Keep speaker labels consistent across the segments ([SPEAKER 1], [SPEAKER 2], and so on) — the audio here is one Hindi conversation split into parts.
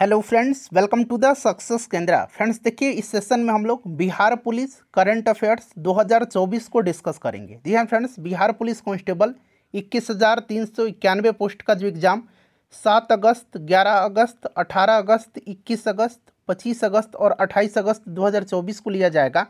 [SPEAKER 1] hello friends welcome to the success Kendra friends देखिए इस सेशन में हम लोग बिहार पुलिस करंट अफेयर्स 2024 को डिस्कस करेंगे जी हाँ फ्रेंड्स बिहार पुलिस कांस्टेबल इक्कीस हज़ार तीन सौ इक्यानवे पोस्ट का जो एग्ज़ाम सात अगस्त ग्यारह अगस्त अठारह अगस्त इक्कीस अगस्त पच्चीस अगस्त और अट्ठाईस अगस्त 2024 को लिया जाएगा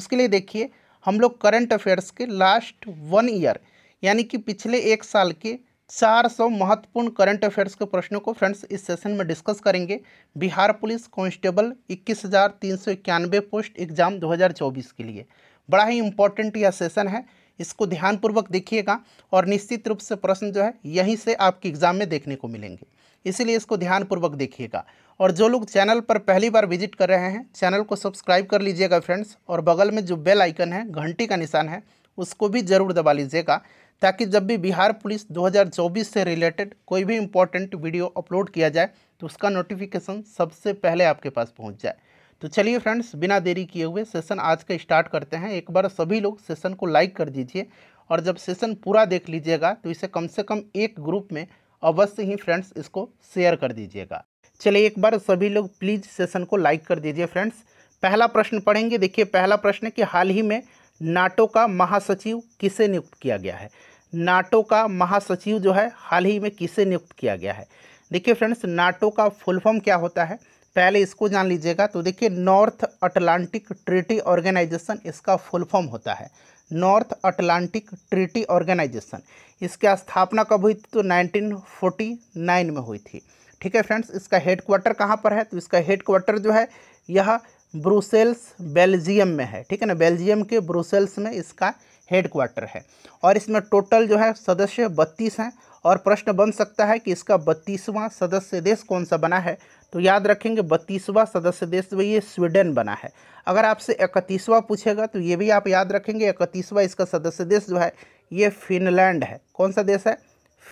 [SPEAKER 1] उसके लिए देखिए हम लोग करंट अफेयर्स के लास्ट वन ईयर यानी कि पिछले एक साल के चार सौ महत्वपूर्ण करंट अफेयर्स के प्रश्नों को फ्रेंड्स इस सेशन में डिस्कस करेंगे बिहार पुलिस कांस्टेबल इक्कीस हज़ार तीन सौ इक्यानवे पोस्ट एग्जाम 2024 के लिए बड़ा ही इंपॉर्टेंट यह सेशन है इसको ध्यानपूर्वक देखिएगा और निश्चित रूप से प्रश्न जो है यहीं से आपके एग्ज़ाम में देखने को मिलेंगे इसीलिए इसको ध्यानपूर्वक देखिएगा और जो लोग चैनल पर पहली बार विजिट कर रहे हैं चैनल को सब्सक्राइब कर लीजिएगा फ्रेंड्स और बगल में जो बेल आइकन है घंटी का निशान है उसको भी ज़रूर दबा लीजिएगा ताकि जब भी बिहार पुलिस 2024 से रिलेटेड कोई भी इम्पोर्टेंट वीडियो अपलोड किया जाए तो उसका नोटिफिकेशन सबसे पहले आपके पास पहुंच जाए तो चलिए फ्रेंड्स बिना देरी किए हुए सेशन आज का स्टार्ट करते हैं एक बार सभी लोग सेशन को लाइक कर दीजिए और जब सेशन पूरा देख लीजिएगा तो इसे कम से कम एक ग्रुप में अवश्य ही फ्रेंड्स इसको शेयर कर दीजिएगा चलिए एक बार सभी लोग प्लीज़ सेशन को लाइक कर दीजिए फ्रेंड्स पहला प्रश्न पढ़ेंगे देखिए पहला प्रश्न कि हाल ही में नाटो का महासचिव किसे नियुक्त किया गया है नाटो का महासचिव जो है हाल ही में किसे नियुक्त किया गया है देखिए फ्रेंड्स नाटो का फुल फॉर्म क्या होता है पहले इसको जान लीजिएगा तो देखिए नॉर्थ अटलांटिक ट्रिटी ऑर्गेनाइजेशन इसका फुल फॉर्म होता है नॉर्थ अटलांटिक ट्रिटी ऑर्गेनाइजेशन इसकी स्थापना कब हुई थी तो 1949 में हुई थी ठीक है फ्रेंड्स इसका हेडक्वाटर कहाँ पर है तो इसका हेडक्वाटर जो है यह ब्रुसेल्स बेल्जियम में है ठीक है ना बेल्जियम के ब्रुसेल्स में इसका हेड क्वार्टर है और इसमें टोटल जो है सदस्य बत्तीस हैं और प्रश्न बन सकता है कि इसका बत्तीसवां सदस्य देश कौन सा बना है तो याद रखेंगे बत्तीसवां सदस्य देश में तो ये स्वीडन बना है अगर आपसे इकतीसवां पूछेगा तो ये भी आप याद रखेंगे इकतीसवां इसका सदस्य देश जो है ये फिनलैंड है कौन सा देश है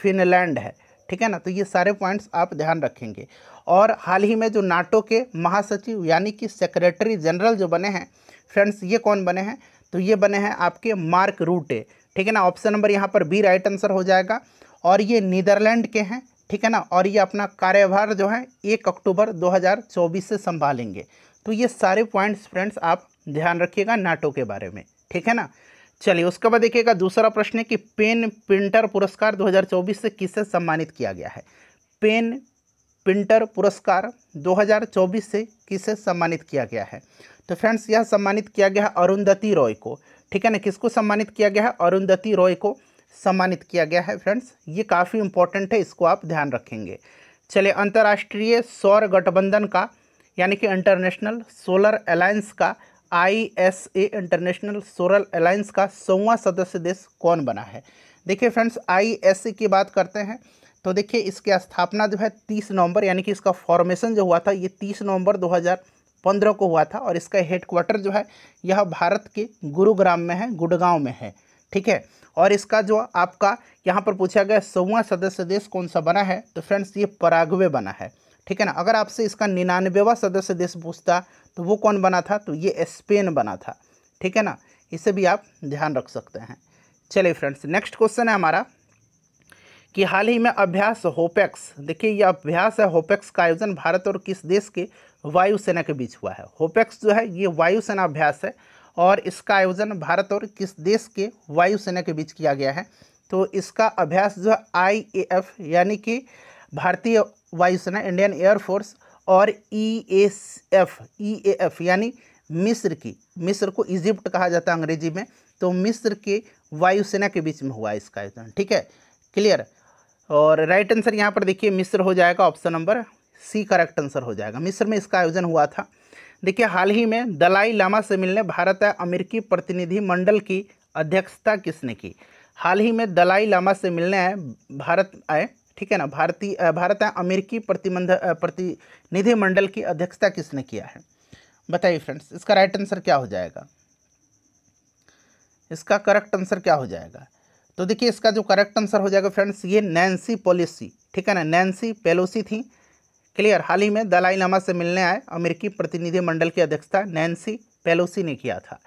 [SPEAKER 1] फिनलैंड है ठीक है ना तो ये सारे पॉइंट्स आप ध्यान रखेंगे और हाल ही में जो नाटो के महासचिव यानी कि सेक्रेटरी जनरल जो बने हैं फ्रेंड्स ये कौन बने हैं तो ये बने हैं आपके मार्क रूटे ठीक है ना ऑप्शन नंबर यहाँ पर बी राइट आंसर हो जाएगा और ये नीदरलैंड के हैं ठीक है ना और ये अपना कार्यभार जो है एक अक्टूबर 2024 से संभालेंगे तो ये सारे पॉइंट्स फ्रेंड्स आप ध्यान रखिएगा नाटो के बारे में ठीक है ना चलिए उसके बाद देखिएगा दूसरा प्रश्न है कि पेन प्रिंटर पुरस्कार 2024 से किसे सम्मानित किया गया है पेन प्रिंटर पुरस्कार 2024 से किसे सम्मानित किया गया है तो फ्रेंड्स यह सम्मानित किया गया है अरुंधति रॉय को ठीक है ना किसको सम्मानित किया गया है अरुंधति रॉय को सम्मानित किया गया है फ्रेंड्स ये काफ़ी इंपॉर्टेंट है इसको आप ध्यान रखेंगे चलिए अंतर्राष्ट्रीय सौर गठबंधन का यानी कि इंटरनेशनल सोलर अलायंस का आईएसए इंटरनेशनल सोरल अलायंस का सौवा सदस्य देश कौन बना है देखिए फ्रेंड्स आईएसए की बात करते हैं तो देखिए इसकी स्थापना जो है तीस नवंबर यानी कि इसका फॉर्मेशन जो हुआ था ये तीस नवंबर 2015 को हुआ था और इसका हेडक्वार्टर जो है यह भारत के गुरुग्राम में है गुड़गांव में है ठीक है और इसका जो आपका यहाँ पर पूछा गया सौवा सदस्य देश कौन सा बना है तो फ्रेंड्स ये पराग्वे बना है ठीक है ना अगर आपसे इसका निन्यानवेवा सदस्य देश पूछता तो वो कौन बना था तो ये स्पेन बना था ठीक है ना इसे भी आप ध्यान रख सकते हैं चलिए फ्रेंड्स नेक्स्ट क्वेश्चन है हमारा कि हाल ही में अभ्यास होपेक्स देखिए यह अभ्यास है होपेक्स का आयोजन भारत और किस देश के वायुसेना के बीच हुआ है होपेक्स जो है ये वायुसेना अभ्यास है और इसका आयोजन भारत और किस देश के वायुसेना के बीच किया गया है तो इसका अभ्यास जो है आई यानी कि भारतीय वायुसेना इंडियन एयरफोर्स और E S F E A F यानी मिस्र की मिस्र को इजिप्ट कहा जाता है अंग्रेजी में तो मिस्र के वायुसेना के बीच में हुआ इसका आयोजन ठीक है क्लियर और राइट आंसर यहाँ पर देखिए मिस्र हो जाएगा option number C correct answer हो जाएगा मिस्र में इसका आयोजन हुआ था देखिए हाल ही में दलाई लामा से मिलने भारत अमेरिकी प्रतिनिधि मंडल की अध्यक्षता किसने की हाल ही में दलाई लामा से मिलने आए भारत आए ठीक है ना भारतीय भारत अमेरिकी प्रतिबंध प्रतिनिधिमंडल की अध्यक्षता किसने किया है बताइए फ्रेंड्स इसका राइट आंसर क्या हो जाएगा इसका करेक्ट आंसर क्या हो जाएगा तो देखिए इसका जो करेक्ट आंसर हो जाएगा फ्रेंड्स ये नैन्सी पॉलिसी ठीक है ना नैन्सी पेलोसी थी क्लियर हाल ही में दलाई लामा से मिलने आए अमेरिकी प्रतिनिधिमंडल की अध्यक्षता नैन्सी पेलोसी ने किया था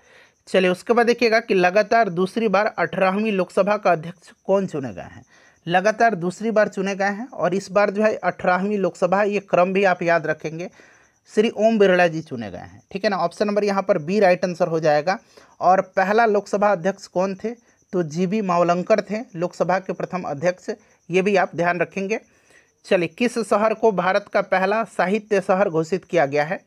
[SPEAKER 1] चलिए उसके बाद देखिएगा कि लगातार दूसरी बार अठारहवीं लोकसभा का अध्यक्ष कौन चुने गए हैं लगातार दूसरी बार चुने गए हैं और इस बार जो है अठारहवीं लोकसभा ये क्रम भी आप याद रखेंगे श्री ओम बिरला जी चुने गए हैं ठीक है ना ऑप्शन नंबर यहाँ पर बी राइट आंसर हो जाएगा और पहला लोकसभा अध्यक्ष कौन थे तो जी बी मावलंकर थे लोकसभा के प्रथम अध्यक्ष ये भी आप ध्यान रखेंगे चलिए किस शहर को भारत का पहला साहित्य शहर घोषित किया गया है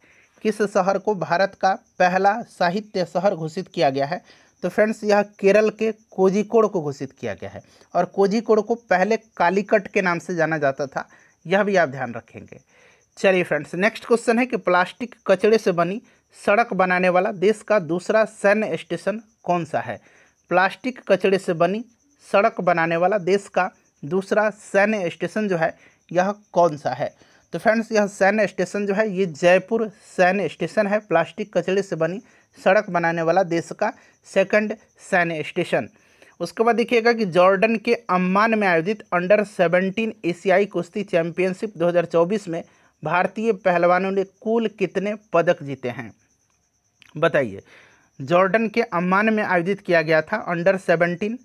[SPEAKER 1] किस शहर को भारत का पहला साहित्य शहर घोषित किया गया है तो फ्रेंड्स यह केरल के कोजिकोड को घोषित किया गया है और कोजिकोड को पहले कालीकट के नाम से जाना जाता था यह भी आप ध्यान रखेंगे चलिए फ्रेंड्स नेक्स्ट क्वेश्चन है कि प्लास्टिक कचड़े से बनी सड़क बनाने वाला देश का दूसरा सैन्य स्टेशन कौन सा है प्लास्टिक कचड़े से बनी सड़क बनाने वाला देश का दूसरा सैन्य स्टेशन जो है यह कौन सा है तो फ्रेंड्स यह सैन्य स्टेशन जो है ये जयपुर सैन्य स्टेशन है प्लास्टिक कचड़े से बनी सड़क बनाने वाला देश का सेकंड सैन्य स्टेशन उसके बाद देखिएगा कि जॉर्डन के अम्मान में आयोजित अंडर 17 एशियाई कुश्ती चैंपियनशिप 2024 में भारतीय पहलवानों ने कुल कितने पदक जीते हैं बताइए जॉर्डन के अम्मान में आयोजित किया गया था अंडर 17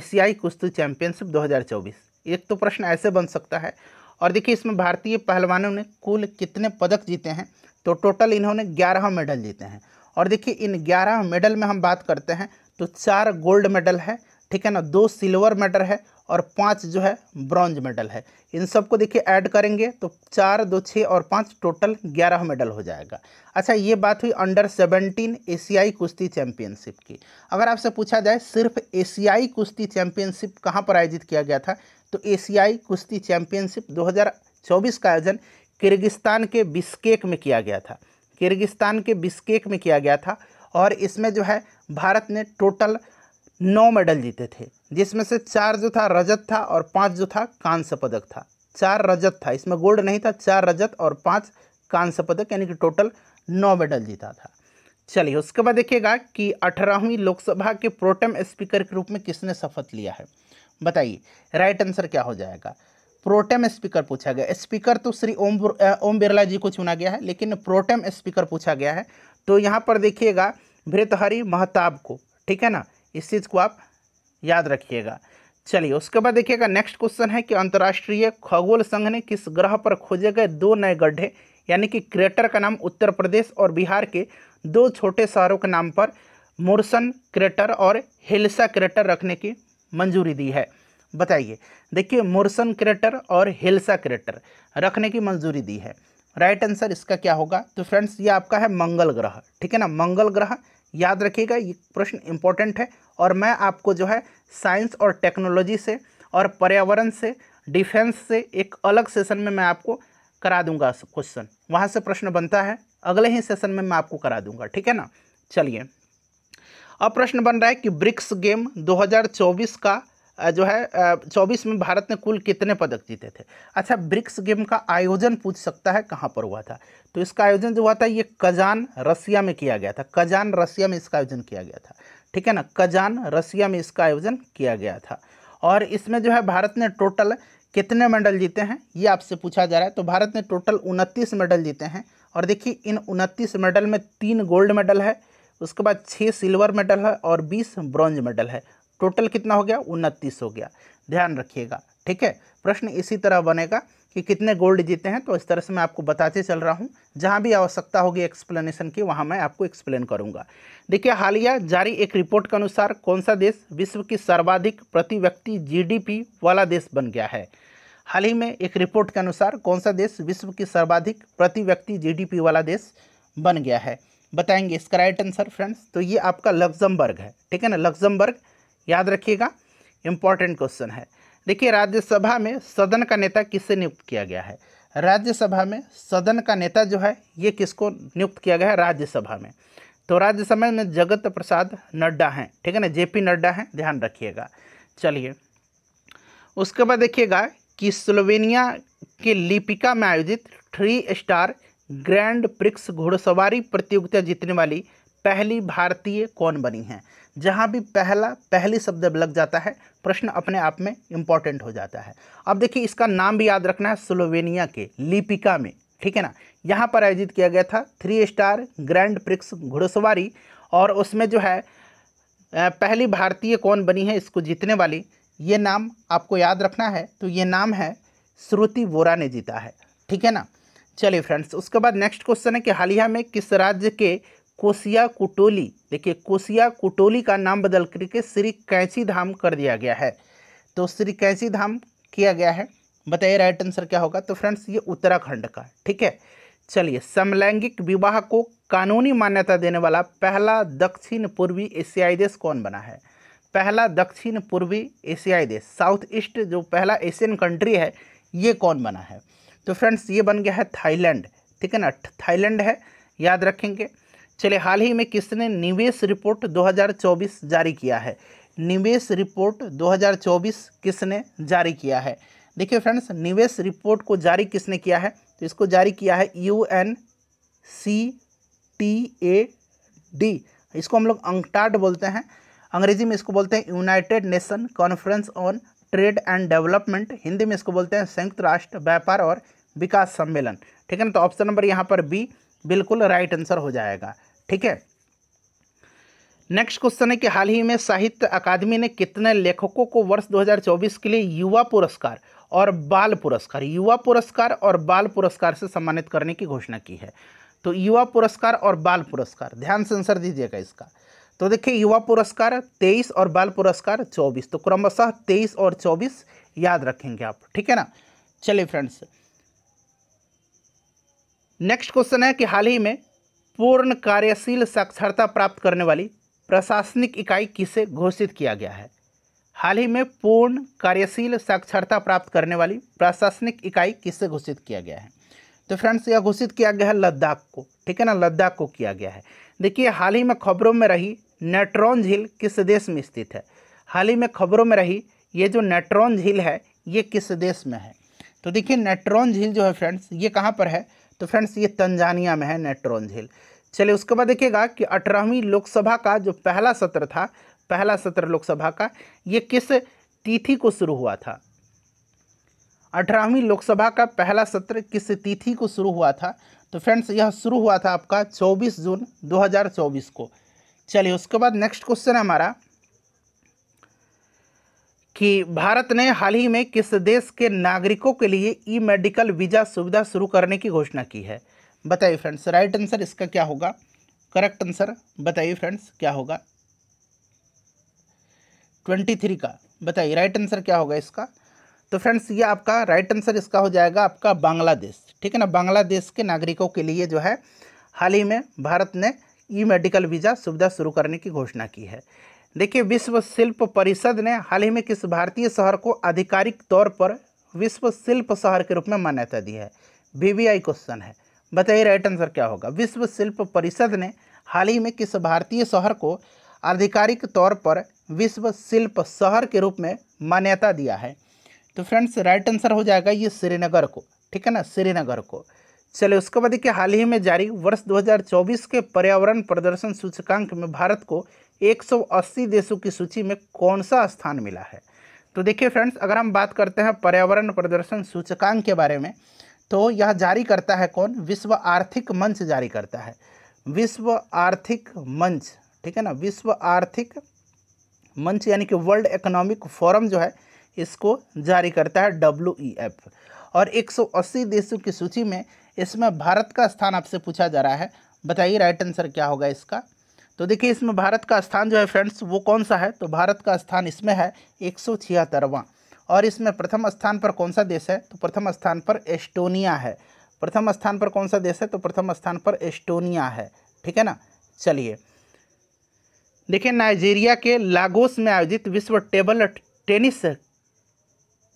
[SPEAKER 1] एशियाई कुश्ती चैंपियनशिप 2024 एक तो प्रश्न ऐसे बन सकता है और देखिए इसमें भारतीय पहलवानों ने कुल कितने पदक जीते हैं तो टोटल इन्होंने ग्यारह मेडल जीते हैं और देखिए इन ग्यारह मेडल में हम बात करते हैं तो चार गोल्ड मेडल है ठीक है ना दो सिल्वर मेडल है और पाँच जो है ब्रॉन्ज मेडल है इन सबको देखिए ऐड करेंगे तो चार दो छः और पाँच टोटल ग्यारह मेडल हो जाएगा अच्छा ये बात हुई अंडर सेवनटीन एशियाई कुश्ती चैंपियनशिप की अगर आपसे पूछा जाए सिर्फ एशियाई कुश्ती चैंपियनशिप कहाँ पर आयोजित किया गया था तो एशियाई कुश्ती चैंपियनशिप 2024 का आयोजन किर्गिस्तान के बिस्केक में किया गया था किर्गिस्तान के बिस्केक में किया गया था और इसमें जो है भारत ने टोटल नौ मेडल जीते थे जिसमें से चार जो था रजत था और पांच जो था कांस्य पदक था चार रजत था इसमें गोल्ड नहीं था चार रजत और पांच कांस्य पदक यानी कि टोटल नौ मेडल जीता था चलिए उसके बाद देखिएगा कि अठारहवीं लोकसभा के प्रोटम स्पीकर के रूप में किसने शपथ लिया है बताइए राइट आंसर क्या हो जाएगा प्रोटेम स्पीकर पूछा गया स्पीकर तो श्री ओम ओम बिरला जी को चुना गया है लेकिन प्रोटेम स्पीकर पूछा गया है तो यहाँ पर देखिएगा भृतहरि महताब को ठीक है ना इस चीज़ को आप याद रखिएगा चलिए उसके बाद देखिएगा नेक्स्ट क्वेश्चन है कि अंतर्राष्ट्रीय खगोल संघ ने किस ग्रह पर खोजे गए दो नए गड्ढे यानी कि क्रेटर का नाम उत्तर प्रदेश और बिहार के दो छोटे शहरों के नाम पर मुरसन क्रेटर और हिलसा क्रेटर रखने की मंजूरी दी है बताइए देखिए मोरसन क्रेटर और हिल्सा क्रेटर रखने की मंजूरी दी है राइट आंसर इसका क्या होगा तो फ्रेंड्स ये आपका है मंगल ग्रह ठीक है ना मंगल ग्रह याद रखिएगा ये प्रश्न इंपॉर्टेंट है और मैं आपको जो है साइंस और टेक्नोलॉजी से और पर्यावरण से डिफेंस से एक अलग सेशन में मैं आपको करा दूंगा क्वेश्चन वहाँ से प्रश्न बनता है अगले ही सेशन में मैं आपको करा दूंगा ठीक है ना चलिए अब प्रश्न बन रहा है कि ब्रिक्स गेम 2024 का जो है चौबीस में भारत ने कुल कितने पदक जीते थे अच्छा ब्रिक्स गेम का आयोजन पूछ सकता है कहाँ पर हुआ था तो इसका आयोजन जो हुआ था ये कजान रसिया में किया गया था कजान रसिया में इसका आयोजन किया गया था ठीक है ना कजान रसिया में इसका आयोजन किया गया था और इसमें जो है भारत ने टोटल कितने मेडल जीते हैं ये आपसे पूछा जा रहा है तो भारत ने टोटल उनतीस मेडल जीते हैं और देखिए इन उनतीस मेडल में तीन गोल्ड मेडल है उसके बाद छः सिल्वर मेडल है और बीस ब्रॉन्ज मेडल है टोटल कितना हो गया उनतीस हो गया ध्यान रखिएगा ठीक है प्रश्न इसी तरह बनेगा कि कितने गोल्ड जीते हैं तो इस तरह से मैं आपको बताते चल रहा हूँ जहाँ भी आवश्यकता होगी एक्सप्लेनेशन की वहाँ मैं आपको एक्सप्लेन करूँगा देखिए हालिया जारी एक रिपोर्ट के अनुसार कौन सा देश विश्व की सर्वाधिक प्रति व्यक्ति जीडीपी वाला देश बन गया है हाल ही में एक रिपोर्ट के अनुसार कौन सा देश विश्व की सर्वाधिक प्रति व्यक्ति जी वाला देश बन गया है बताएंगे इसका राइट आंसर फ्रेंड्स तो ये आपका लग्जमबर्ग है ठीक है ना लग्जमबर्ग याद रखिएगा इम्पॉर्टेंट क्वेश्चन है देखिए राज्यसभा में सदन का नेता किससे नियुक्त किया गया है राज्यसभा में सदन का नेता जो है ये किसको नियुक्त किया गया है राज्यसभा में तो राज्यसभा में जगत प्रसाद नड्डा हैं ठीक है ना जेपी नड्डा हैं ध्यान रखिएगा चलिए उसके बाद देखिएगा कि स्लोवेनिया के लिपिका में आयोजित थ्री स्टार ग्रैंड प्रिक्स घोड़सवारी प्रतियोगिता जीतने वाली पहली भारतीय कौन बनी हैं जहाँ भी पहला पहली शब्द लग जाता है प्रश्न अपने आप में इम्पॉर्टेंट हो जाता है अब देखिए इसका नाम भी याद रखना है स्लोवेनिया के लिपिका में ठीक है ना यहाँ पर आयोजित किया गया था थ्री स्टार ग्रैंड प्रिक्स घुड़सवारी और उसमें जो है पहली भारतीय कौन बनी है इसको जीतने वाली ये नाम आपको याद रखना है तो ये नाम है श्रुति वोरा ने जीता है ठीक है ना चलिए फ्रेंड्स उसके बाद नेक्स्ट क्वेश्चन है कि हालिया में किस राज्य के कोसिया कुटोली देखिए कोसिया कुटोली का नाम बदल करके श्री कैंची धाम कर दिया गया है तो श्री कैंची धाम किया गया है बताइए राइट आंसर क्या होगा तो फ्रेंड्स ये उत्तराखंड का ठीक है चलिए समलैंगिक विवाह को कानूनी मान्यता देने वाला पहला दक्षिण पूर्वी एशियाई देश कौन बना है पहला दक्षिण पूर्वी एशियाई देश साउथ ईस्ट जो पहला एशियन कंट्री है ये कौन बना है तो फ्रेंड्स ये बन गया है थाईलैंड ठीक है ना थाईलैंड है याद रखेंगे चलिए हाल ही में किसने निवेश रिपोर्ट 2024 जारी किया है निवेश रिपोर्ट 2024 किसने जारी किया है देखिए फ्रेंड्स निवेश रिपोर्ट को जारी किसने किया है तो इसको जारी किया है U N C T A D इसको हम लोग अंकटाड बोलते हैं अंग्रेजी में इसको बोलते हैं United Nation Conference on Trade and Development Hindi में इसको बोलते हैं संयुक्त राष्ट्र व्यापार और विकास सम्मेलन ठीक है ना तो ऑप्शन नंबर यहाँ पर बी बिल्कुल राइट आंसर हो जाएगा ठीक है नेक्स्ट क्वेश्चन है कि हाल ही में साहित्य अकादमी ने कितने लेखकों को वर्ष 2024 के लिए युवा पुरस्कार और बाल पुरस्कार युवा पुरस्कार और बाल पुरस्कार से सम्मानित करने की घोषणा की है तो युवा पुरस्कार और बाल पुरस्कार ध्यान से आंसर दीजिएगा इसका तो देखिए युवा पुरस्कार 23 और बाल पुरस्कार 24 तो क्रमशः 23 और 24 याद रखेंगे आप ठीक है ना चलिए फ्रेंड्स नेक्स्ट क्वेश्चन है कि हाल ही में पूर्ण कार्यशील साक्षरता प्राप्त करने वाली प्रशासनिक इकाई किसे घोषित किया गया है हाल ही में पूर्ण कार्यशील साक्षरता प्राप्त करने वाली प्रशासनिक इकाई किसे घोषित किया गया है तो फ्रेंड्स यह घोषित किया गया है लद्दाख को ठीक है ना लद्दाख को किया गया है देखिए हाल ही में खबरों में रही नेट्रॉन झील किस देश में स्थित है हाल ही में खबरों में रही ये जो नेट्रॉन झील है ये किस देश में है तो देखिए नेट्रॉन झील जो है फ्रेंड्स ये कहाँ पर है तो फ्रेंड्स ये तंजानिया में है नेट्रोन झील चलिए उसके बाद देखिएगा कि अठारहवीं लोकसभा का जो पहला सत्र था पहला सत्र लोकसभा का ये किस तिथि को शुरू हुआ था अठारहवीं लोकसभा का पहला सत्र किस तिथि को शुरू हुआ था तो फ्रेंड्स यह शुरू हुआ था आपका 24 जून 2024 को चलिए उसके बाद नेक्स्ट क्वेश्चन है हमारा कि भारत ने हाल ही में किस देश के नागरिकों के लिए ई मेडिकल वीज़ा सुविधा शुरू करने की घोषणा की है बताइए फ्रेंड्स राइट आंसर इसका क्या होगा करेक्ट आंसर बताइए फ्रेंड्स क्या होगा ट्वेंटी थ्री का बताइए राइट आंसर क्या होगा इसका तो फ्रेंड्स ये आपका राइट आंसर इसका हो जाएगा आपका बांग्लादेश ठीक है ना बांग्लादेश के नागरिकों के लिए जो है हाल ही में भारत ने ई मेडिकल वीज़ा सुविधा शुरू करने की घोषणा की है देखिए विश्व शिल्प परिषद ने हाल ही में किस भारतीय शहर को आधिकारिक तौर पर विश्व शिल्प शहर के रूप में मान्यता दी है बीवीआई क्वेश्चन है बताइए राइट आंसर क्या होगा विश्व शिल्प परिषद ने हाल ही में किस भारतीय शहर को आधिकारिक तौर पर विश्व शिल्प शहर के रूप में मान्यता दिया है तो फ्रेंड्स राइट आंसर हो जाएगा ये श्रीनगर को ठीक है ना श्रीनगर को चलिए उसके बाद देखिए हाल ही में जारी वर्ष 2024 के पर्यावरण प्रदर्शन सूचकांक में भारत को 180 देशों की सूची में कौन सा स्थान मिला है तो देखिए फ्रेंड्स अगर हम बात करते हैं पर्यावरण प्रदर्शन सूचकांक के बारे में तो यह जारी करता है कौन विश्व आर्थिक मंच जारी करता है विश्व आर्थिक मंच ठीक है ना विश्व आर्थिक मंच यानी कि वर्ल्ड इकोनॉमिक फोरम जो है इसको जारी करता है डब्ल्यू और 180 देशों की सूची में इसमें भारत का स्थान आपसे पूछा जा रहा है बताइए राइट आंसर क्या होगा इसका तो देखिए इसमें भारत का स्थान जो है फ्रेंड्स वो कौन सा है तो भारत का स्थान इसमें है एक और इसमें प्रथम स्थान पर कौन सा देश है तो प्रथम स्थान पर एस्टोनिया है प्रथम स्थान पर कौन सा देश है तो प्रथम स्थान पर एस्टोनिया है ठीक है ना चलिए देखिए नाइजीरिया के लागोस में आयोजित विश्व टेबल टेनिस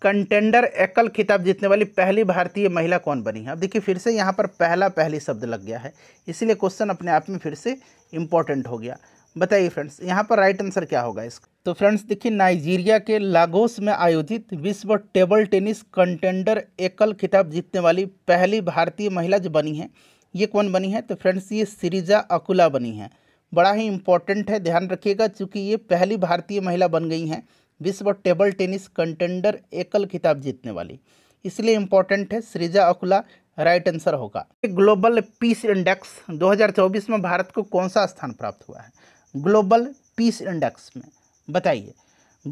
[SPEAKER 1] कंटेंडर एकल खिताब जीतने वाली पहली भारतीय महिला कौन बनी है अब देखिए फिर से यहाँ पर पहला पहली शब्द लग गया है इसीलिए क्वेश्चन अपने आप में फिर से इम्पॉर्टेंट हो गया बताइए फ्रेंड्स यहाँ पर राइट आंसर क्या होगा इसका तो फ्रेंड्स देखिए नाइजीरिया के लागोस में आयोजित विश्व टेबल टेनिस कंटेंडर एकल खिताब जीतने वाली पहली भारतीय महिला जो बनी है ये कौन बनी है तो फ्रेंड्स ये सिरिजा अकुला बनी है बड़ा ही इम्पॉर्टेंट है ध्यान रखिएगा चूँकि ये पहली भारतीय महिला बन गई हैं विश्व टेबल टेनिस कंटेंडर एकल खिताब जीतने वाली इसलिए इम्पोर्टेंट है सृजा अकुला राइट आंसर होगा ग्लोबल पीस इंडेक्स 2024 में भारत को कौन सा स्थान प्राप्त हुआ है ग्लोबल पीस इंडेक्स में बताइए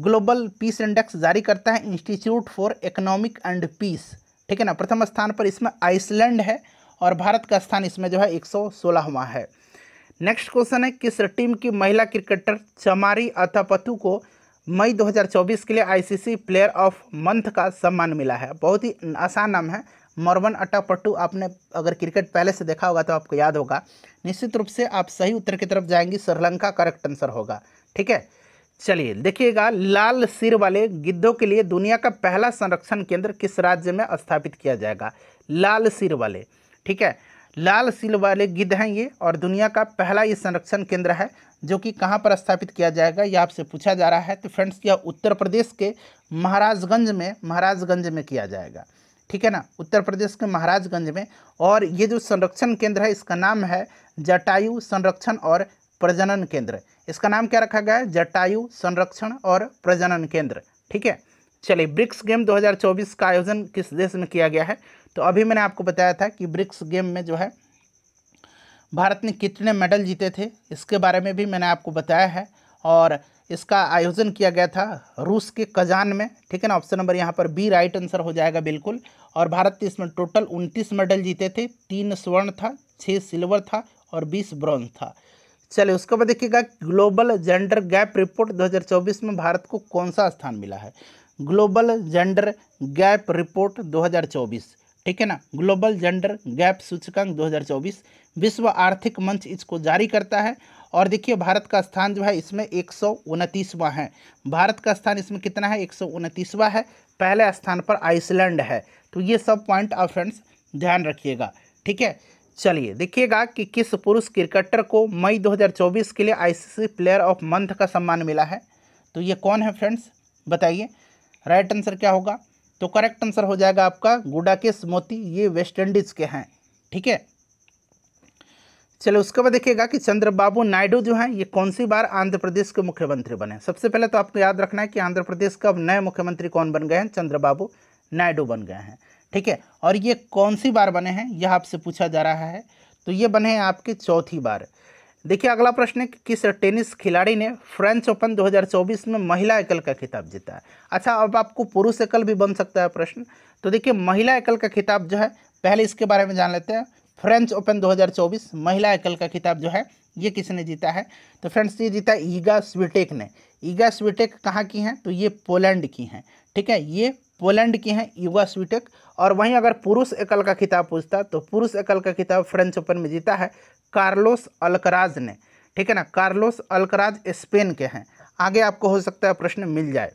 [SPEAKER 1] ग्लोबल पीस इंडेक्स जारी करता है Institute for Economic and piece ठीक है ना प्रथम स्थान पर इसमें आइसलैंड है और भारत का स्थान इसमें जो है एक सौ है नेक्स्ट क्वेश्चन है किस टीम की महिला क्रिकेटर चमारी अथापथु को मई 2024 के लिए आईसीसी प्लेयर ऑफ मंथ का सम्मान मिला है बहुत ही आसान नाम है मॉर्वन अट्टापट्टू आपने अगर क्रिकेट पहले से देखा होगा तो आपको याद होगा निश्चित रूप से आप सही उत्तर की तरफ जाएंगी श्रीलंका करेक्ट आंसर होगा ठीक है चलिए देखिएगा लाल सिर वाले गिद्धों के लिए दुनिया का पहला संरक्षण केंद्र किस राज्य में स्थापित किया जाएगा लाल सिर वाले ठीक है लाल सील वाले गिद्ध हैं ये और दुनिया का पहला ये संरक्षण केंद्र है जो कि कहाँ पर स्थापित किया जाएगा यह आपसे पूछा जा रहा है तो फ्रेंड्स यह उत्तर प्रदेश के महाराजगंज में महाराजगंज में किया जाएगा ठीक है ना उत्तर प्रदेश के महाराजगंज में और ये जो संरक्षण केंद्र है इसका नाम है जटायु संरक्षण और प्रजनन केंद्र इसका नाम क्या रखा गया है जटायु संरक्षण और प्रजनन केंद्र ठीक है चलिए ब्रिक्स गेम 2024 का आयोजन किस देश में किया गया है तो अभी मैंने आपको बताया था कि ब्रिक्स गेम में जो है भारत ने कितने मेडल जीते थे इसके बारे में भी मैंने आपको बताया है और इसका आयोजन किया गया था रूस के कजान में ठीक है ना ऑप्शन नंबर यहाँ पर बी राइट आंसर हो जाएगा बिल्कुल और भारत इसमें टोटल उनतीस मेडल जीते थे तीन स्वर्ण था छः सिल्वर था और बीस ब्रॉन्ज था चलिए उसके बाद देखिएगा ग्लोबल जेंडर गैप रिपोर्ट 2024 में भारत को कौन सा स्थान मिला है ग्लोबल जेंडर गैप रिपोर्ट 2024 ठीक है ना ग्लोबल जेंडर गैप सूचकांक 2024 विश्व आर्थिक मंच इसको जारी करता है और देखिए भारत का स्थान जो है इसमें एक है भारत का स्थान इसमें कितना है एक है पहले स्थान पर आइसलैंड है तो ये सब पॉइंट आप फ्रेंड्स ध्यान रखिएगा ठीक है चलिए देखिएगा कि किस पुरुष क्रिकेटर को मई 2024 के लिए आईसीसी प्लेयर ऑफ मंथ का सम्मान मिला है तो ये कौन है फ्रेंड्स बताइए राइट आंसर क्या होगा तो करेक्ट आंसर हो जाएगा आपका गुडा के मोती ये वेस्ट इंडीज के हैं ठीक है चलो उसके बाद देखिएगा कि चंद्रबाबू नायडू जो हैं ये कौन सी बार आंध्र प्रदेश के मुख्यमंत्री बने सबसे पहले तो आपको याद रखना है कि आंध्र प्रदेश का अब नए मुख्यमंत्री कौन बन गए हैं चंद्रबाबू नायडू बन गए हैं ठीक है और ये कौन सी बार बने हैं यह आपसे पूछा जा रहा है तो ये बने हैं आपके चौथी बार देखिए अगला प्रश्न है कि किस टेनिस खिलाड़ी ने फ्रेंच ओपन 2024 में महिला एकल का खिताब जीता है अच्छा अब आपको पुरुष एकल भी बन सकता है प्रश्न तो देखिए महिला एकल का खिताब जो है पहले इसके बारे में जान लेते हैं फ्रेंच ओपन 2024 महिला एकल का खिताब जो है ये किसने जीता है तो फ्रेंड्स ये जीता ईगा स्वीटेक ने ईगा स्वीटेक कहाँ की हैं तो ये पोलैंड की हैं ठीक है ये पोलैंड की हैं युवा स्वीटेक और वहीं अगर पुरुष एकल का खिताब पूछता तो पुरुष एकल का खिताब फ्रेंच ओपन में जीता है कार्लोस अलकराज ने ठीक है ना कार्लोस अलकराज स्पेन के हैं आगे आपको हो सकता है प्रश्न मिल जाए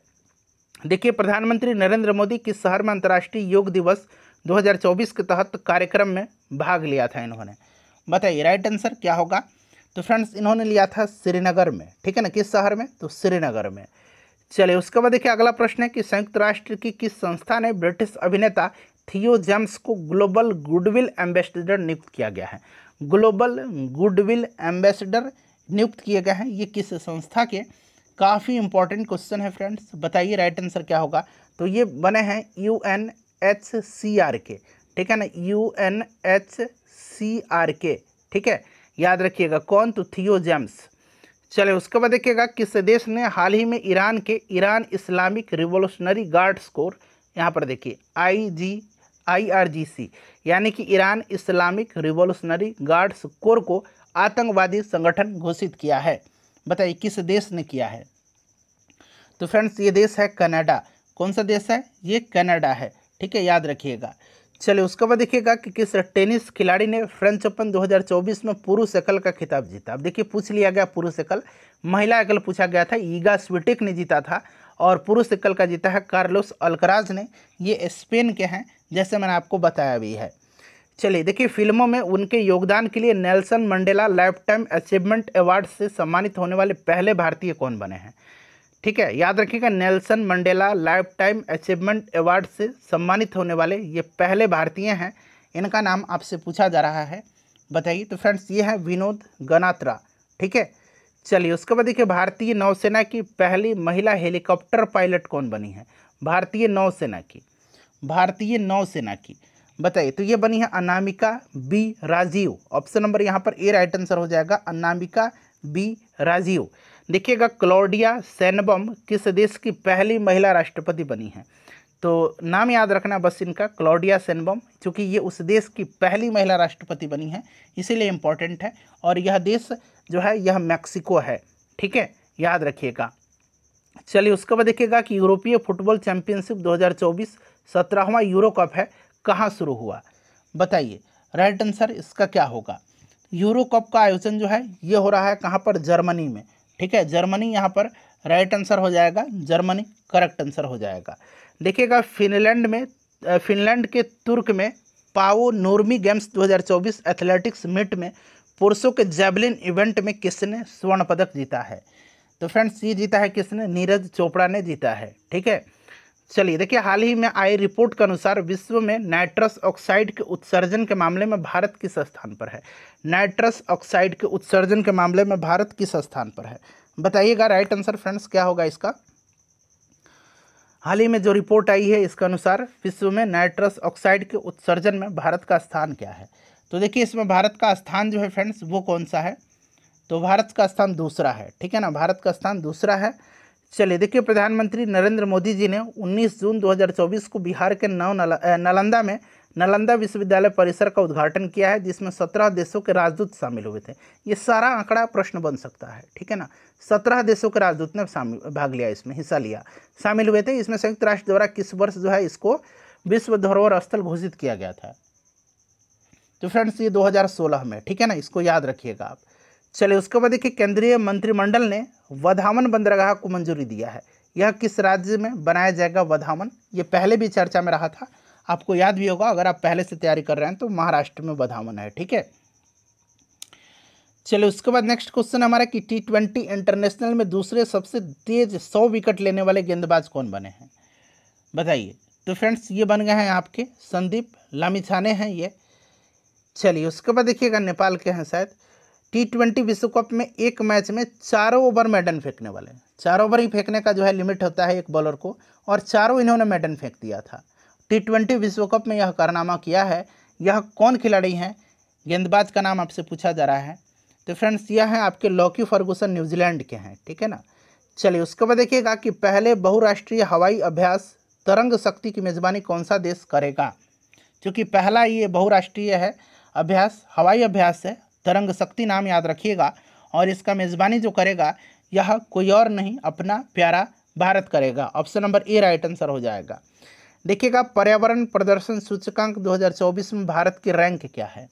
[SPEAKER 1] देखिए प्रधानमंत्री नरेंद्र मोदी किस शहर में अंतर्राष्ट्रीय योग दिवस 2024 के तहत कार्यक्रम में भाग लिया था इन्होंने बताइए राइट आंसर क्या होगा तो फ्रेंड्स इन्होंने लिया था श्रीनगर में ठीक है ना किस शहर में तो श्रीनगर में चलिए उसके बाद देखिए अगला प्रश्न है कि संयुक्त राष्ट्र की किस संस्था ने ब्रिटिश अभिनेता थियो जेम्स को ग्लोबल गुडविल एम्बेसडर नियुक्त किया गया है ग्लोबल गुडविल एम्बेसडर नियुक्त किए गए हैं ये किस संस्था के काफ़ी इंपॉर्टेंट क्वेश्चन है फ्रेंड्स बताइए राइट आंसर क्या होगा तो ये बने हैं U N H C R के ठीक है ना U N H C R के ठीक है याद रखिएगा कौन तो थियो जेम्स चले उसके बाद देखिएगा किस देश ने हाल ही में ईरान के ईरान इस्लामिक रिवोल्यूशनरी गार्ड्स को यहाँ पर देखिए आई जी आईआरजीसी यानी कि Iran Islamic Revolutionary Guards Corps को आतंकवादी संगठन घोषित किया है बताइए किस देश ने किया है तो फ्रेंड्स ये देश है कनाडा कौन सा देश है ये कनाडा है ठीक है याद रखिएगा चलिए उसके बाद देखिएगा कि किस टेनिस खिलाड़ी ने फ्रेंच ओपन 2024 में पुरुष एकल का खिताब जीता अब देखिए पूछ लिया गया पुरुष एकल महिला एकल पूछा गया था ईगा स्विटिक ने जीता था और पुरुष एकल का जीता है कार्लोस अल्कराज ने ये स्पेन के हैं जैसे मैंने आपको बताया भी है चलिए देखिए फिल्मों में उनके योगदान के लिए Nelson Mandela Lifetime Achievement Award से सम्मानित होने वाले पहले भारतीय कौन बने हैं ठीक है याद रखिएगा Nelson Mandela Lifetime Achievement Award से सम्मानित होने वाले ये पहले भारतीय हैं इनका नाम आपसे पूछा जा रहा है बताइए तो फ्रेंड्स ये है विनोद गनात्रा ठीक है चलिए उसके बाद देखिए भारतीय नौसेना की पहली महिला हेलीकॉप्टर पायलट कौन बनी है भारतीय नौसेना की भारतीय नौसेना की बताइए तो ये बनी है Anamika B Rajeev option number यहाँ पर ए राइट आंसर हो जाएगा अनामिका बी राजीव देखिएगा क्लोडिया सेनबम किस देश की पहली महिला राष्ट्रपति बनी है तो नाम याद रखना बस इनका क्लोडिया सेनबम क्योंकि ये उस देश की पहली महिला राष्ट्रपति बनी है इसीलिए इम्पॉर्टेंट है और यह देश जो है यह मैक्सिको है ठीक है याद रखिएगा चलिए उसके बाद देखिएगा कि यूरोपीय फुटबॉल चैंपियनशिप 2024 सत्रहवां यूरो कप है कहाँ शुरू हुआ बताइए राइट आंसर इसका क्या होगा यूरो कप का आयोजन जो है ये हो रहा है कहाँ पर जर्मनी में ठीक है जर्मनी यहाँ पर राइट आंसर हो जाएगा जर्मनी करेक्ट आंसर हो जाएगा देखिएगा फिनलैंड में फिनलैंड के तुर्क में पाओ नोर्मी गेम्स 2024 एथलेटिक्स मीट में पुरुषों के जैवलिन इवेंट में किसने स्वर्ण पदक जीता है तो फ्रेंड्स ये जीता है किसने नीरज चोपड़ा ने जीता है ठीक है चलिए देखिए हाल ही में आई रिपोर्ट के अनुसार विश्व में नाइट्रस ऑक्साइड के उत्सर्जन के मामले में भारत किस स्थान पर है नाइट्रस ऑक्साइड के उत्सर्जन के मामले में भारत किस स्थान पर है बताइएगा राइट आंसर फ्रेंड्स क्या होगा इसका हाल ही में जो रिपोर्ट आई है इसके अनुसार विश्व में नाइट्रस ऑक्साइड के उत्सर्जन में भारत का स्थान क्या है तो देखिए इसमें भारत का स्थान जो है फ्रेंड्स वो कौन सा है तो भारत का स्थान दूसरा है ठीक है ना भारत का स्थान दूसरा है चलिए देखिए प्रधानमंत्री नरेंद्र मोदी जी ने 19 जून 2024 को बिहार के नव नालंदा में नालंदा विश्वविद्यालय परिसर का उद्घाटन किया है जिसमें सत्रह देशों के राजदूत शामिल हुए थे ये सारा आंकड़ा प्रश्न बन सकता है ठीक है ना सत्रह देशों के राजदूत ने शामिल भाग लिया इसमें हिस्सा लिया शामिल हुए थे इसमें संयुक्त राष्ट्र द्वारा किस वर्ष जो है इसको विश्व धरोहर स्थल घोषित किया गया था तो फ्रेंड्स ये दो में ठीक है ना इसको याद रखिएगा आप चलिए उसके बाद देखिए केंद्रीय मंत्रिमंडल ने वधावन बंदरगाह को मंजूरी दिया है यह किस राज्य में बनाया जाएगा वधावन ये पहले भी चर्चा में रहा था आपको याद भी होगा अगर आप पहले से तैयारी कर रहे हैं तो महाराष्ट्र में वधावन है ठीक है चलिए उसके बाद नेक्स्ट क्वेश्चन हमारा कि टी ट्वेंटी इंटरनेशनल में दूसरे सबसे तेज सौ विकेट लेने वाले गेंदबाज कौन बने हैं बताइए तो फ्रेंड्स ये बन गए हैं आपके संदीप लामिछाने हैं ये चलिए उसके बाद देखिएगा नेपाल के हैं शायद टी ट्वेंटी विश्व कप में एक मैच में चारों ओवर मैडन फेंकने वाले हैं चार ओवर ही फेंकने का जो है लिमिट होता है एक बॉलर को और चारों इन्होंने मैडन फेंक दिया था टी ट्वेंटी विश्व कप में यह कारनामा किया है यह कौन खिलाड़ी हैं गेंदबाज का नाम आपसे पूछा जा रहा है तो फ्रेंड्स यह है आपके लॉकी फर्गूसन न्यूजीलैंड के हैं ठीक है ना चलिए उसके बाद देखिएगा कि पहले बहुराष्ट्रीय हवाई अभ्यास तरंग शक्ति की मेज़बानी कौन सा देश करेगा क्योंकि पहला ये बहुराष्ट्रीय है अभ्यास हवाई अभ्यास है तरंग शक्ति नाम याद रखिएगा और इसका मेज़बानी जो करेगा यह कोई और नहीं अपना प्यारा भारत करेगा option number A right answer हो जाएगा देखिएगा पर्यावरण प्रदर्शन सूचकांक 2024 में भारत की रैंक क्या है